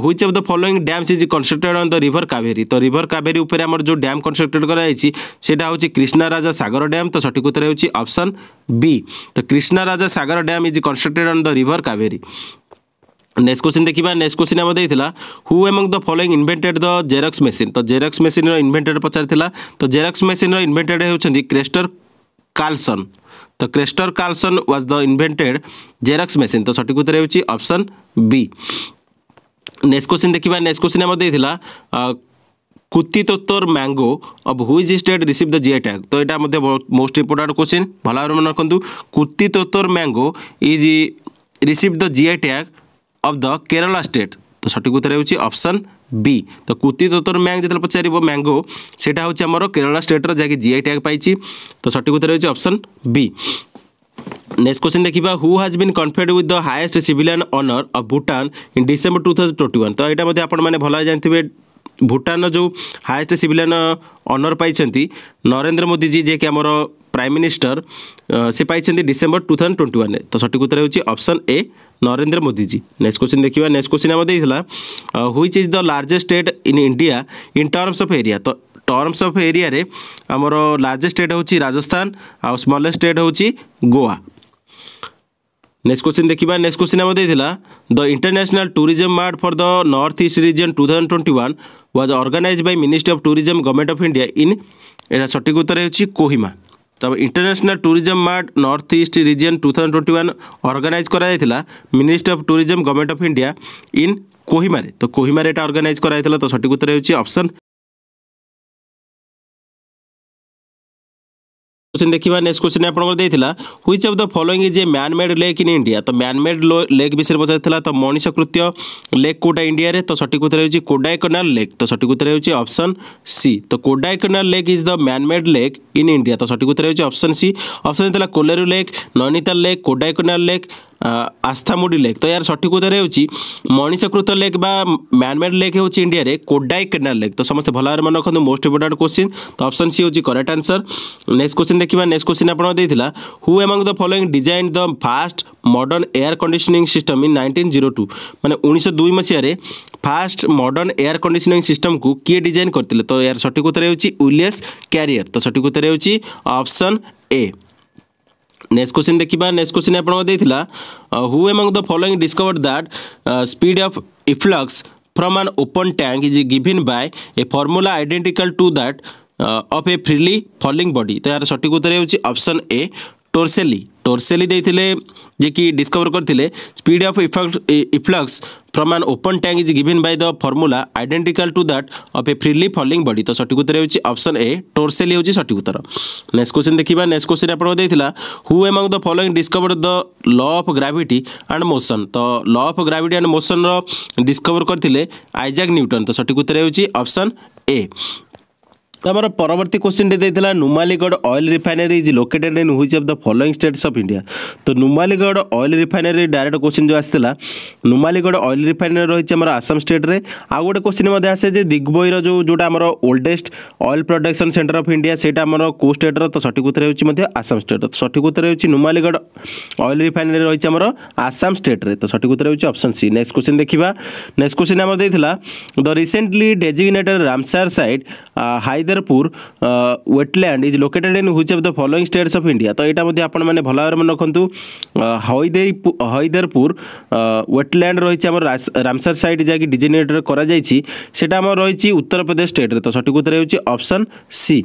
which of the following dam is constructed on the river Kaveri तो रिभर काभेरी उपर जो डैम कन्स्ट्रक्टेड करा हो कृष्णाराजा Sagar dam तो सठिक उत्तर होप्शन बी तो Krishnaraja Sagar dam is constructed on the river Kaveri next question देखा नेक्स्ट क्वेश्चन आम देखा who among the following invented the xerox machine तो जेरक्स मेसीन रेटेड पचार तो जेरक्स मेसीन रेटेड होती क्रेस्टर कार्लसन तो Chester Carlson was the invented xerox machine तो सठिक उत्तर ହେଉଛି ଅପସନ୍ ବି ନେକ୍ସଟ क्वेश्चन ଦେଖିବା ନେକ୍ସଟ क्वेश्चन ଆମର ଦେଇଥିଲା Kuttiattoor mango of which state receive the GI tag ତ ଏଇଟା ମଧ୍ୟ ମୋଷ୍ଟ ଇମ୍ପୋର୍ଟାଣ୍ଟ କ୍ୱେଶ୍ଚିନ୍ ଭଲ ଭାବରେ ମନେ ରଖନ୍ତୁ Kuttiattoor mango is receive the GI tag of the Kerala state ତ ସଠିକ୍ ଉତ୍ତର ହେଉଛି ଅପସନ୍ बी तो কুতি তোতর ম্যাং যেতে পচারিব ম্যাঙ্গো সেটা হচ্ছে আমার কেরলা স্টেটর যা কি জিআই ট্যাগ পাইছি তো সঠিক উত্তর बी অপশন नेक्स्ट क्वेश्चन देखा who has been conferred with the highest civilian honour of Bhutan in December two thousand twenty one तो यहाँ आप भल जानते हैं भूटान जो हाएस्ट सिविलियन अनर पाई नरेन्द्र मोदी जी जे आम प्राइम मिनिस्टर से पाई December two thousand twenty one तो सठिक उत्तर होती A Narendra Modiji next question ଦେଖିବା ନେକ୍ସଟ କ୍ୱେଶ୍ଚିନ୍ ଆମର ଦେଇଥିଲା which is the largest state in India in terms of area ତ ଟର୍ମସ୍ ଅଫ୍ ଏରିଆରେ ଆମର ଲାର୍ଜେଷ୍ଟ ଷ୍ଟେଟ୍ ହେଉଛି ରାଜସ୍ଥାନ ଆଉ ସ୍ମଲେଷ୍ଟ ଷ୍ଟେଟ୍ ହେଉଛି ଗୋଆ ନେକ୍ସଟ କ୍ୱେଶ୍ଚିନ୍ ଦେଖିବା ନେକ୍ସଟ କ୍ୱେଶ୍ଚିନ୍ ଆମର ଦେଇଥିଲା the International Tourism Mart for the North East Region two thousand twenty one was organise by Ministry of Tourism Government of India in ଏଇଟା ସଠିକ୍ ଉତ୍ତର ହେଉଛି କୋହିମା তবে International Tourism Mart North East Region two thousand twenty one organise করা যাই Ministry of Tourism Government of India in কোহিমারে তো কোহিমারে এটা অর্গানাইজ করা হয়েছিল তো সঠিক উত্তর হচ্ছে অপশন क्वेश्चन तो देखिए नेक्स्ट क्वेश्चन आपको देता which of the following is a manmade lake in India तो मैनमेड मेड लेक विषय पचार तो मनीषकृत्य लेक कौटा इंडिया तो सठिक उत्तर हो कोडाई केनाल लेक तो सठिक उत्तर हो ऑप्शन सी तो Kodaikanal lake is the manmade lake in India तो सठिक उत्तर हो ऑप्शन सी ऑप्शन देता Kolleru lake Nainital lake Kodaikanal lake Ashtamudi lake ତ ଏହାର ସଠିକ ଉତ୍ତର ହେଉଛି ମଣିଷକୃତ ଲେକ୍ ବା ମ୍ୟାନମେଡ୍ ଲେକ୍ ହେଉଛି ଇଣ୍ଡିଆରେ କୋଡାଇ କେନାଲ ଲେକ୍ ତ ସମସ୍ତେ ଭଲ ଭାବରେ ମନେ ରଖନ୍ତୁ ମୋଷ୍ଟ ଇମ୍ପୋର୍ଟାଣ୍ଟ କୋଶ୍ଚିନ୍ ତ ଅପସନ୍ ସି ହେଉଛି କରେକ୍ଟ ଆନ୍ସର ନେକ୍ସଟ କୋଶ୍ଚିନ୍ ଦେଖିବା ନେକ୍ସଟ କୋଶ୍ଚିନ୍ ଆପଣଙ୍କ ଦେଇଥିଲା who among the following design the first modern air conditioning system in nineteen zero two ମାନେ ଉଣେଇଶହ ଦୁଇ ମସିହାରେ ଫାଷ୍ଟ ମଡର୍ଣ୍ଣ ଏୟାର କଣ୍ଡିସନିଂ ସିଷ୍ଟମ୍କୁ କିଏ ଡିଜାଇନ୍ କରିଥିଲେ ତ ଏହାର ସଠିକ ଉତ୍ତର ହେଉଛି ୱିଲିୟସ୍ କ୍ୟାରିୟର ତ ସଠିକ ଉତ୍ତର ହେଉଛି ଅପସନ୍ ଏ नेक्स्ट क्वेश्चन देखा नेक्स्ट क्वेश्चन आपको देखा who among the following discovered that speed of efflux from an open tank is given by a formula identical to that of a freely falling body तो यार सठिक उत्तर option ए टोरसेली टोरसेली देते कि discover करते speed of effect efflux from an open tank is given by the formula identical to that of a freely falling body तो सठिक उत्तर ऑप्शन ए टोरसेली हूँ सठिक उत्तर नेक्स्ट क्वेश्चन देखा नेक्स्ट क्वेश्चन आपको देखा who among the following discover the law of gravity and motion तो law of gravity and motion discover करते आइजाक न्यूटन तो सठिक उत्तर होप्शन ए তো আমার পরবর্তী কোশ্চিনটি দিয়েছিল Numaligarh oil refinery is located in which of the following states of India তো Numaligarh oil refinery direct question যে আসছিল নুমালিগড় অয়েল রিফাইনারি রয়েছে আমার আসাম স্টেট্রে আউ গোটে কোশ্চিন মধ্যে আসে যে দিগ্বইর যে যেটা আমার oldest oil production centre of India সেটা আমার কেউ স্টেট্র তো সঠিক উত্তর হচ্ছে মধ্যে আসাম স্টেট তো সঠিক উত্তর হচ্ছে নুমালিগড় অয়েল রিফাইনারি রয়েছে আমার আসাম স্টেট্রে তো সঠিক উত্তর হচ্ছে অপশন সি নেক্সট কোশ্চিন দেখা নেক্সট কোশ্চিন আমার দিয়েছিল the recently designated Ramsar site Haiderpur wetland is located in which of the following states of India तो यहाँ आपण मैंने भल भाव मन रखु हईदे हईदेरपुर वेटलैंड रही आम रामसार सैट जहाँकि डिजिनेटर कर रही उत्तर प्रदेश स्टेट्रे तो सठिक उत्तर होप्शन सी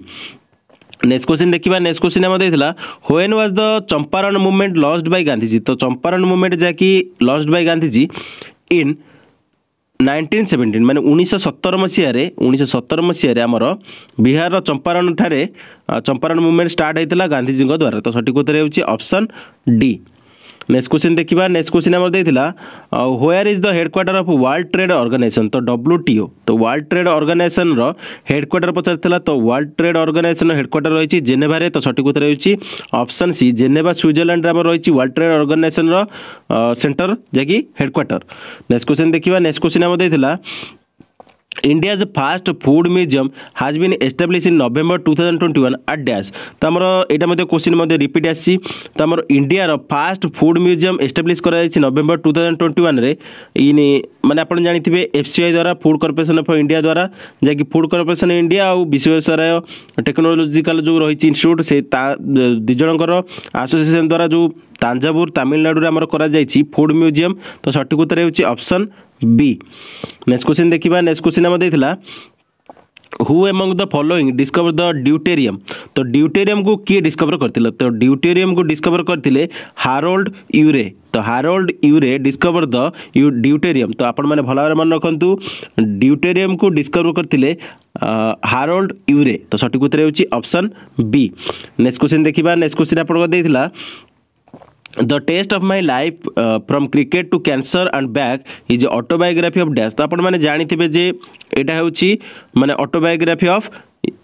नेक्स्ट क्वेश्चन देखा नेक्स्ट क्वेश्चन आम देता when was the Champaran movement launched by Gandhiji तो चंपारण मुवमेंट जहाँकि launched by Gandhiji in nineteen seventeen ମାନେ ଉଣେଇଶହ ସତର ମସିହାରେ ଉଣେଇଶହ ସତର ମସିହାରେ ଆମର ବିହାରର ଚମ୍ପାରଣଠାରେ ଚମ୍ପାରଣ ମୁଭମେଣ୍ଟ ଷ୍ଟାର୍ଟ ହୋଇଥିଲା ଗାନ୍ଧିଜୀଙ୍କ ଦ୍ୱାରା ତ ସଠିକ ଉତ୍ତର ହେଉଛି ଅପସନ୍ ଡି নেক্সট কোশ্চিন দেখিবা নেক্সট কোশ্চিন আমার দিয়েছিলা where is the headquarter of World Trade Organization তো ডব্লুটিও তো ওয়ার্ল্ড ট্রেড অর্গানাইজেসনর হেডকোয়ার্টার পচারিলা তো ওয়ার্ল্ড ট্রেড অর্গানাইজেসনর হেডকোয়ার্টার রয়েছে জেনেভারে তো সঠিক উত্তর রয়েছে অপশন সি জেনেভা সুইজরল্যান্ডে আমার রয়েছে ওয়ার্ল্ড ট্রেড অর্গানাইজেসনর সেন্টার যাকি হেডকোয়ার্টার নেক্সট কোশ্চিন দেখিবা নেক্সট কোশ্চিন আমার দিয়েছিলা India's fast food museum has been establish in November two thousand twenty one at dash ତ ଆମର ଏଇଟା ମଧ୍ୟ କୋଶ୍ଚିନ୍ ମଧ୍ୟ ରିପିଟ୍ ଆସିଛି ତ ଆମର ଇଣ୍ଡିଆର ଫାଷ୍ଟ ଫୁଡ୍ ମ୍ୟୁଜିୟମ୍ ଏଷ୍ଟାବ୍ଲିଶ୍ କରାଯାଇଛି ନଭେମ୍ବର ଟୁ ଥାଉଜେଣ୍ଡ ଟ୍ୱେଣ୍ଟି ୱାନ୍ରେ ଇନ୍ ମାନେ ଆପଣ ଜାଣିଥିବେ ଏଫ୍ସିଆଇ ଦ୍ୱାରା ଫୁଡ୍ କର୍ପୋରେସନ୍ ଅଫ୍ ଇଣ୍ଡିଆ ଦ୍ୱାରା ଯାହାକି ଫୁଡ୍ କର୍ପୋରେସନ୍ ଇଣ୍ଡିଆ ଆଉ ବିଶ୍ୱବିଦ୍ୟାଳୟ ଟେକ୍ନୋଲୋଜିକାଲ ଯେଉଁ ରହିଛି ଇନଷ୍ଟିଚ୍ୟୁଟ୍ ସେ ତା ଦୁଇ ଜଣଙ୍କର ଆସୋସିଏସନ୍ ଦ୍ୱାରା ଯେଉଁ तांजावुर तामिलनाडु आम फुड म्यूजियम तो ତ ସଠିକ୍ ଉତ୍ତର B option question next next question आम question who among the following discover the deuterium तो ड्यूटेरियम को किए डिस्कवर कर तो ड्यूटेरियम को डिस्कवर करते हारोल्ड यूरे तो Harold Urey discover the deuterium तो आपण मैंने भाव मन रखु ड्यूटेरियम को डिस्कवर करते हारोल्ड यूरे तो सठिक उत्तर होप्शन बी नेक्स्ट क्वेश्चन देखा नेक्स्ट क्वेश्चन आपको The Taste of My Life uh, from Cricket to Cancer and Back is autobiography of Dash. तो आपण माने जानिथिबे जे एटा हेउची माने autobiography of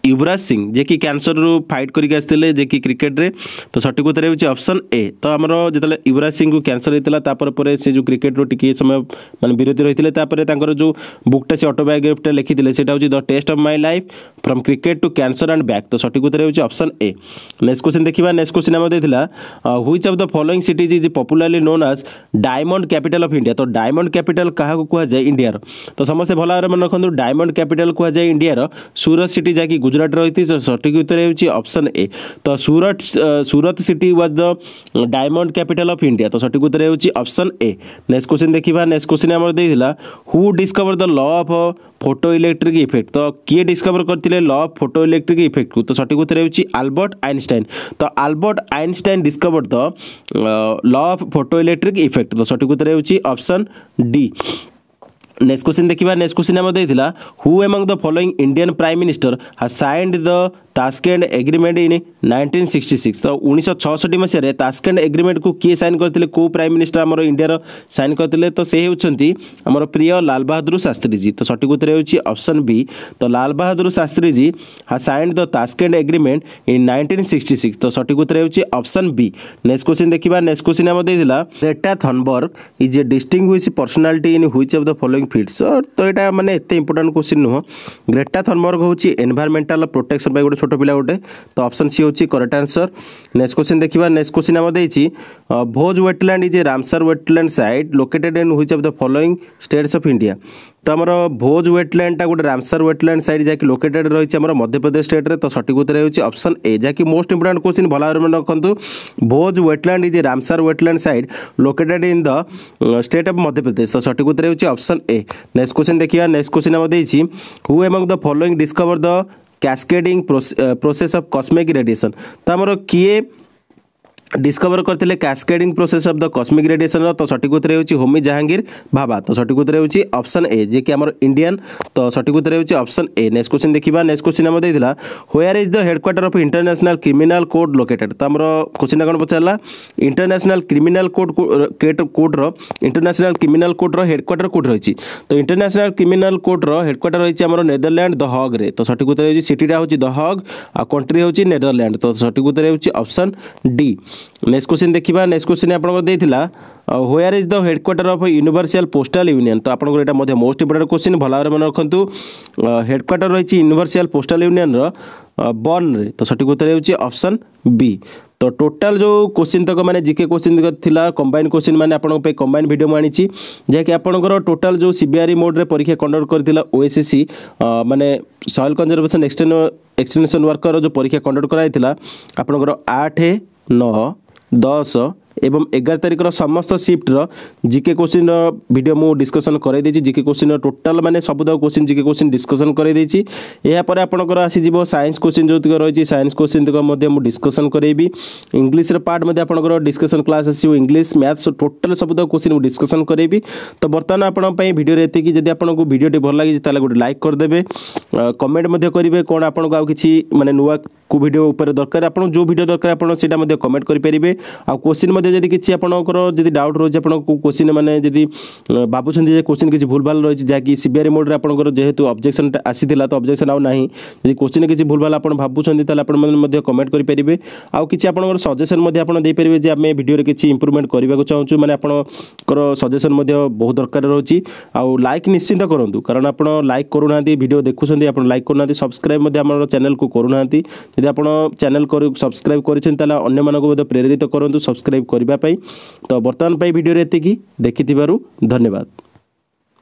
युवराज सिंह ଯିଏକି କ୍ୟାନ୍ସରରୁ ଫାଇଟ୍ କରିକି ଆସିଥିଲେ ଯିଏକି କ୍ରିକେଟରେ ତ ସଠିକ୍ ଉତ୍ତର ହେଉଛି ଅପସନ୍ ଏ ତ ଆମର ଯେତେବେଳେ ୟୁବରାଜ ସିଂହଙ୍କୁ କ୍ୟାନ୍ସର ହେଇଥିଲା ତାପରେ ପରେ ସେ ଯେଉଁ କ୍ରିକେଟରୁ ଟିକିଏ ସମୟ ମାନେ ବିରତି ରହିଥିଲେ ତାପରେ ତାଙ୍କର ଯେଉଁ ବୁକ୍ଟା ସେ ଅଟୋବାୟୋଗ୍ରାଫିଟା ଲେଖିଥିଲେ ସେଇଟା ହେଉଛି the taste of my life from cricket to cancer and back ତ ସଠିକ୍ ଉତ୍ତର ହେଉଛି ଅପସନ୍ ଏ ନେକ୍ସଟ କ୍ୱେଶ୍ଚିନ୍ ଦେଖିବା ନେକ୍ସଟ କ୍ୱେଶ୍ଚିନ୍ ଆମର ଦେଇଥିଲା which of the following cities is popularly known as diamond capital of India ତ ଡାଇମଣ୍ଡ କ୍ୟାପିଟାଲ୍ କାହାକୁ କୁହାଯାଏ ଇଣ୍ଡିଆର ତ ସମସ୍ତେ ଭଲ ଭାବରେ ମନେ ରଖନ୍ତୁ ଡାଇମଣ୍ଡ କ୍ୟାପିଟାଲ୍ କୁହାଯାଏ ଇଣ୍ଡିଆର ସୁରତ ସିଟି ଯାହାକି जोटा कि गुजरात रही सठिक उत्तर होप्शन ए तो Surat Surat city was the diamond capital of India तो सठिक उत्तर होप्शन ए नेक्स्ट क्वेश्चन देखा नेक्स्ट क्वेश्चन आम who discover the law of photoelectric effect तो किए डिस्कवर करते ल अफ फोटो इलेक्ट्रिक इफेक्ट को तो सठिक उत्तर होलबर्ट आइनस्टाइन तो Albert Einstein discover the law of photoelectric effect तो सठिक उत्तर होप्शन डी নেক্সট কোশ্চিন দেখা নেক্সট কোশ্চিন আমার who among the following Indian prime minister has signed the Tashkent agreement in nineteen sixty six तो उन्नीस छठी मसीह तास्केंड agreement को किए सैन करते कौ प्राइम मिनिस्टर आम इंडियार सैन करते तो से होती आम प्रिय लाल बहादुर शास्त्रीजी तो सठिक उत्तर होप्सन बी तो लाल Bahadur ji has signed the Tashkent agreement in nineteen sixty six तो सठिक उत्तर होप्सन बी नेक्स्ट क्वेश्चन देखा नेक्स्ट क्वेश्चन आम देता Greta Thunberg is a distinguished personality in which of the following fields तो यहाँ मैंने एत क्वेश्चन नुह ग्रेटा थनबर्ग हूँ एनभारमेंटाल प्रोटेक्शन गोटे ছোট পিলা গোটে তো অপশন সি হচ্ছে করেক্ট আনসর নেক্সট কোশ্চিন দেখবা নেক্সট কোশ্চিন আমার দিয়েছি Bhoj wetland is a Ramsar wetland site located in which of the following states of India তো আমার ভোজ ওয়েটল্যান্ডটা গোটে রামসার ওয়েটল্যান্ড সাইট যা লোকেটেড রয়েছে আমার মধ্যপ্রদেশ স্টেট্রে তো সঠিক উত্তর হচ্ছে অপশন এ যা কি মোস্ট ইম্পর্টাট কোশ্চিন ভালো ভাবে মনে রাখতু Bhoj wetland is a Ramsar wetland site located in the state of Madhya Pradesh তো সঠিক উত্তর হচ্ছে অপশন ए नेक्स्ट क्वेश्चन देखिए नेक्स्ट क्वेश्चन हम देखिए who among the following discover the cascading process of cosmic radiation तो आमर किए ডিসকভর করে cascading process of the cosmic radiation তো সঠিক উত্তর হচ্ছে হোমি জাহাঙ্গীর ভাবা তো সঠিক উত্তর হচ্ছে অপশন এ যে কি আমার ইন্ডিয়ান তো সঠিক উত্তর হচ্ছে অপশন এ নেক্সট কোশ্চিন দেখা নেক্সট কোশ্চিন আমার দিয়েছিল where is the headquarter of international criminal court located তো আমার কোশ্চিনটা কোণ পচারা ইন্টারন্যাশনাল ক্রিমিনাল কোর্ট কোর্টর ইন্টারন্যাশনাল ক্রিমিনাল কোর্টর হেডকোয়ার্টার কোর্ট রয়েছে তো ইন্টারন্যাশনাল ক্রিমিনাল কোর্টর হেডকোয়ার্টার রয়েছে আমার নেদরল্যান্ড দ হগ্রে তো সঠিক উত্তর হচ্ছে সিটিটা হচ্ছে দ হগ আর কন্ট্রি হচ্ছে নেদরল্যান্ড তো সঠিক উত্তর হচ্ছে অপশন ডি ନେକ୍ସଟ କ୍ୱେଶ୍ଚିନ୍ ଦେଖିବା ନେକ୍ସଟ କ୍ୱେଶ୍ଚିନ୍ ଆପଣଙ୍କର ଦେଇଥିଲା where is the headquarter of universal postal union তো আপনার এটা মধ্যে মোস্ট ইম্পর্টাট কোশ্চিন ভালোভাবে মনে রাখতু হেডকোয়ার্টার রয়েছে ইউনিভার্সাল পোস্টাল ইউনিয়নর বনরে তো সঠিক উত্তর হচ্ছে অপশন বি তো টোটাল যে কোশ্চিন তক মানে জিকে কোশ্চিন লা কম্বাইন কোশ্চিন মানে আপনার কম্বাইন ভিডিও আনিছি যাকি আপনার টোটাল যে সিবিআরই মোড্রে পরীক্ষা কন্ডক্ট করে ওএসএসি মানে সয়েল কনজরভেশন এক্সটেনশন ওয়ার্কর যে পরীক্ষা কন্ডক্ট করা হয়েছিল আপনার আঠ ନଅ ଦଶ ଏବଂ ଏଗାର ତାରିଖର ସମସ୍ତ ସିଫ୍ଟର ଜିକେ କୋଶ୍ଚିନ୍ର ଭିଡ଼ିଓ ମୁଁ ଡିସ୍କସନ୍ କରାଇ ଦେଇଛି ଜିକେ କୋଶ୍ଚିନ୍ର ଟୋଟାଲ୍ ମାନେ ସବୁତକ କୋଶ୍ଚିନ୍ ଜିକେ କୋଶ୍ଚିନ୍ ଡିସ୍କସନ୍ କରାଇ ଦେଇଛି ଏହାପରେ ଆପଣଙ୍କର ଆସିଯିବ ସାଇନ୍ସ କୋଶ୍ଚିନ୍ ଯେଉଁତିକ ରହିଛି ସାଇନ୍ସ କୋଶ୍ଚିନ୍ତିକ ମଧ୍ୟ ମୁଁ ଡିସ୍କସନ୍ କରାଇବି ଇଂଲିଶର ପାର୍ଟ ମଧ୍ୟ ଆପଣଙ୍କର ଡିସ୍କସନ୍ କ୍ଲାସ୍ ଆସିବ ଇଂଲିଶ ମ୍ୟାଥ୍ସ ଟୋଟାଲ୍ ସବୁତକ କୋଶ୍ଚିନ୍ ମୁଁ ଡିସ୍କସନ୍ କରାଇବି ତ ବର୍ତ୍ତମାନ ଆପଣଙ୍କ ପାଇଁ ଭିଡ଼ିଓରେ ଏତିକି ଯଦି ଆପଣଙ୍କୁ ଭିଡ଼ିଓଟି ଭଲ ଲାଗିଛି ତାହେଲେ ଗୋଟେ ଲାଇକ୍ କରିଦେବେ କମେଣ୍ଟ ମଧ୍ୟ କରିବେ କ'ଣ ଆପଣଙ୍କୁ ଆଉ କିଛି ମାନେ ନୂଆ କେଉଁ ଭିଡ଼ିଓ ଉପରେ ଦରକାର ଆପଣ ଯେଉଁ ଭିଡ଼ିଓ ଦରକାର ଆପଣ ସେଇଟା ମଧ୍ୟ କମେଣ୍ଟ କରିପାରିବେ ଆଉ କୋଶ୍ଚିନ୍ ମଧ୍ୟ ଯଦି କିଛି ଆପଣଙ୍କର ଯଦି ଡାଉଟ୍ ରହୁଛି ଆପଣ କେଉଁ କୋଶ୍ଚିନ୍ ମାନେ ଯଦି ଭାବୁଛନ୍ତି ଯେ କୋଶ୍ଚିନ୍ କିଛି ଭୁଲଭାଲ ରହିଛି ଯାହାକି ସିବିଆଇ ମୋଡ଼ରେ ଆପଣଙ୍କର ଯେହେତୁ ଅବଜେକ୍ସନ୍ଟା ଆସିଥିଲା ତ ଅବଜେକ୍ସନ୍ ଆଉ ନାହିଁ ଯଦି କୋଶ୍ଚିନ୍ କିଛି ଭୁଲଭାଲ ଆପଣ ଭାବୁଛନ୍ତି ତାହେଲେ ଆପଣମାନେ ମଧ୍ୟ କମେଣ୍ଟ କରିପାରିବେ ଆଉ କିଛି ଆପଣଙ୍କର ସଜେସନ୍ ମଧ୍ୟ ଆପଣ ଦେଇପାରିବେ ଯେ ଆମେ ଭିଡ଼ିଓରେ କିଛି ଇମ୍ପ୍ରୁଭମେଣ୍ଟ କରିବାକୁ ଚାହୁଁଛୁ ମାନେ ଆପଣଙ୍କର ସଜେସନ୍ ମଧ୍ୟ ବହୁତ ଦରକାର ରହୁଛି ଆଉ ଲାଇକ୍ ନିଶ୍ଚିନ୍ତ କରନ୍ତୁ କାରଣ ଆପଣ ଲାଇକ୍ କରୁନାହାନ୍ତି ଭିଡ଼ିଓ ଦେଖୁଛନ୍ତି ଆପଣ ଲାଇକ୍ କରୁନାହାନ୍ତି ସବସ୍କ୍ରାଇବ୍ ମଧ୍ୟ ଆମର ଚ୍ୟାନେଲ୍କୁ କରୁନାହାନ୍ତି ଯଦି ଆପଣ ଚ୍ୟାନେଲ୍ ସବସ୍କ୍ରାଇବ୍ କରିଛନ୍ତି ତାହେଲେ ଅନ୍ୟମାନଙ୍କୁ ମଧ୍ୟ ପ୍ରେରିତ କରନ୍ତୁ ସବସ୍କ୍ରାଇବ୍ କରିବା ପାଇଁ ତ ବର୍ତ୍ତମାନ ପାଇଁ ଭିଡ଼ିଓରେ ଏତିକି ଦେଖିଥିବାରୁ ଧନ୍ୟବାଦ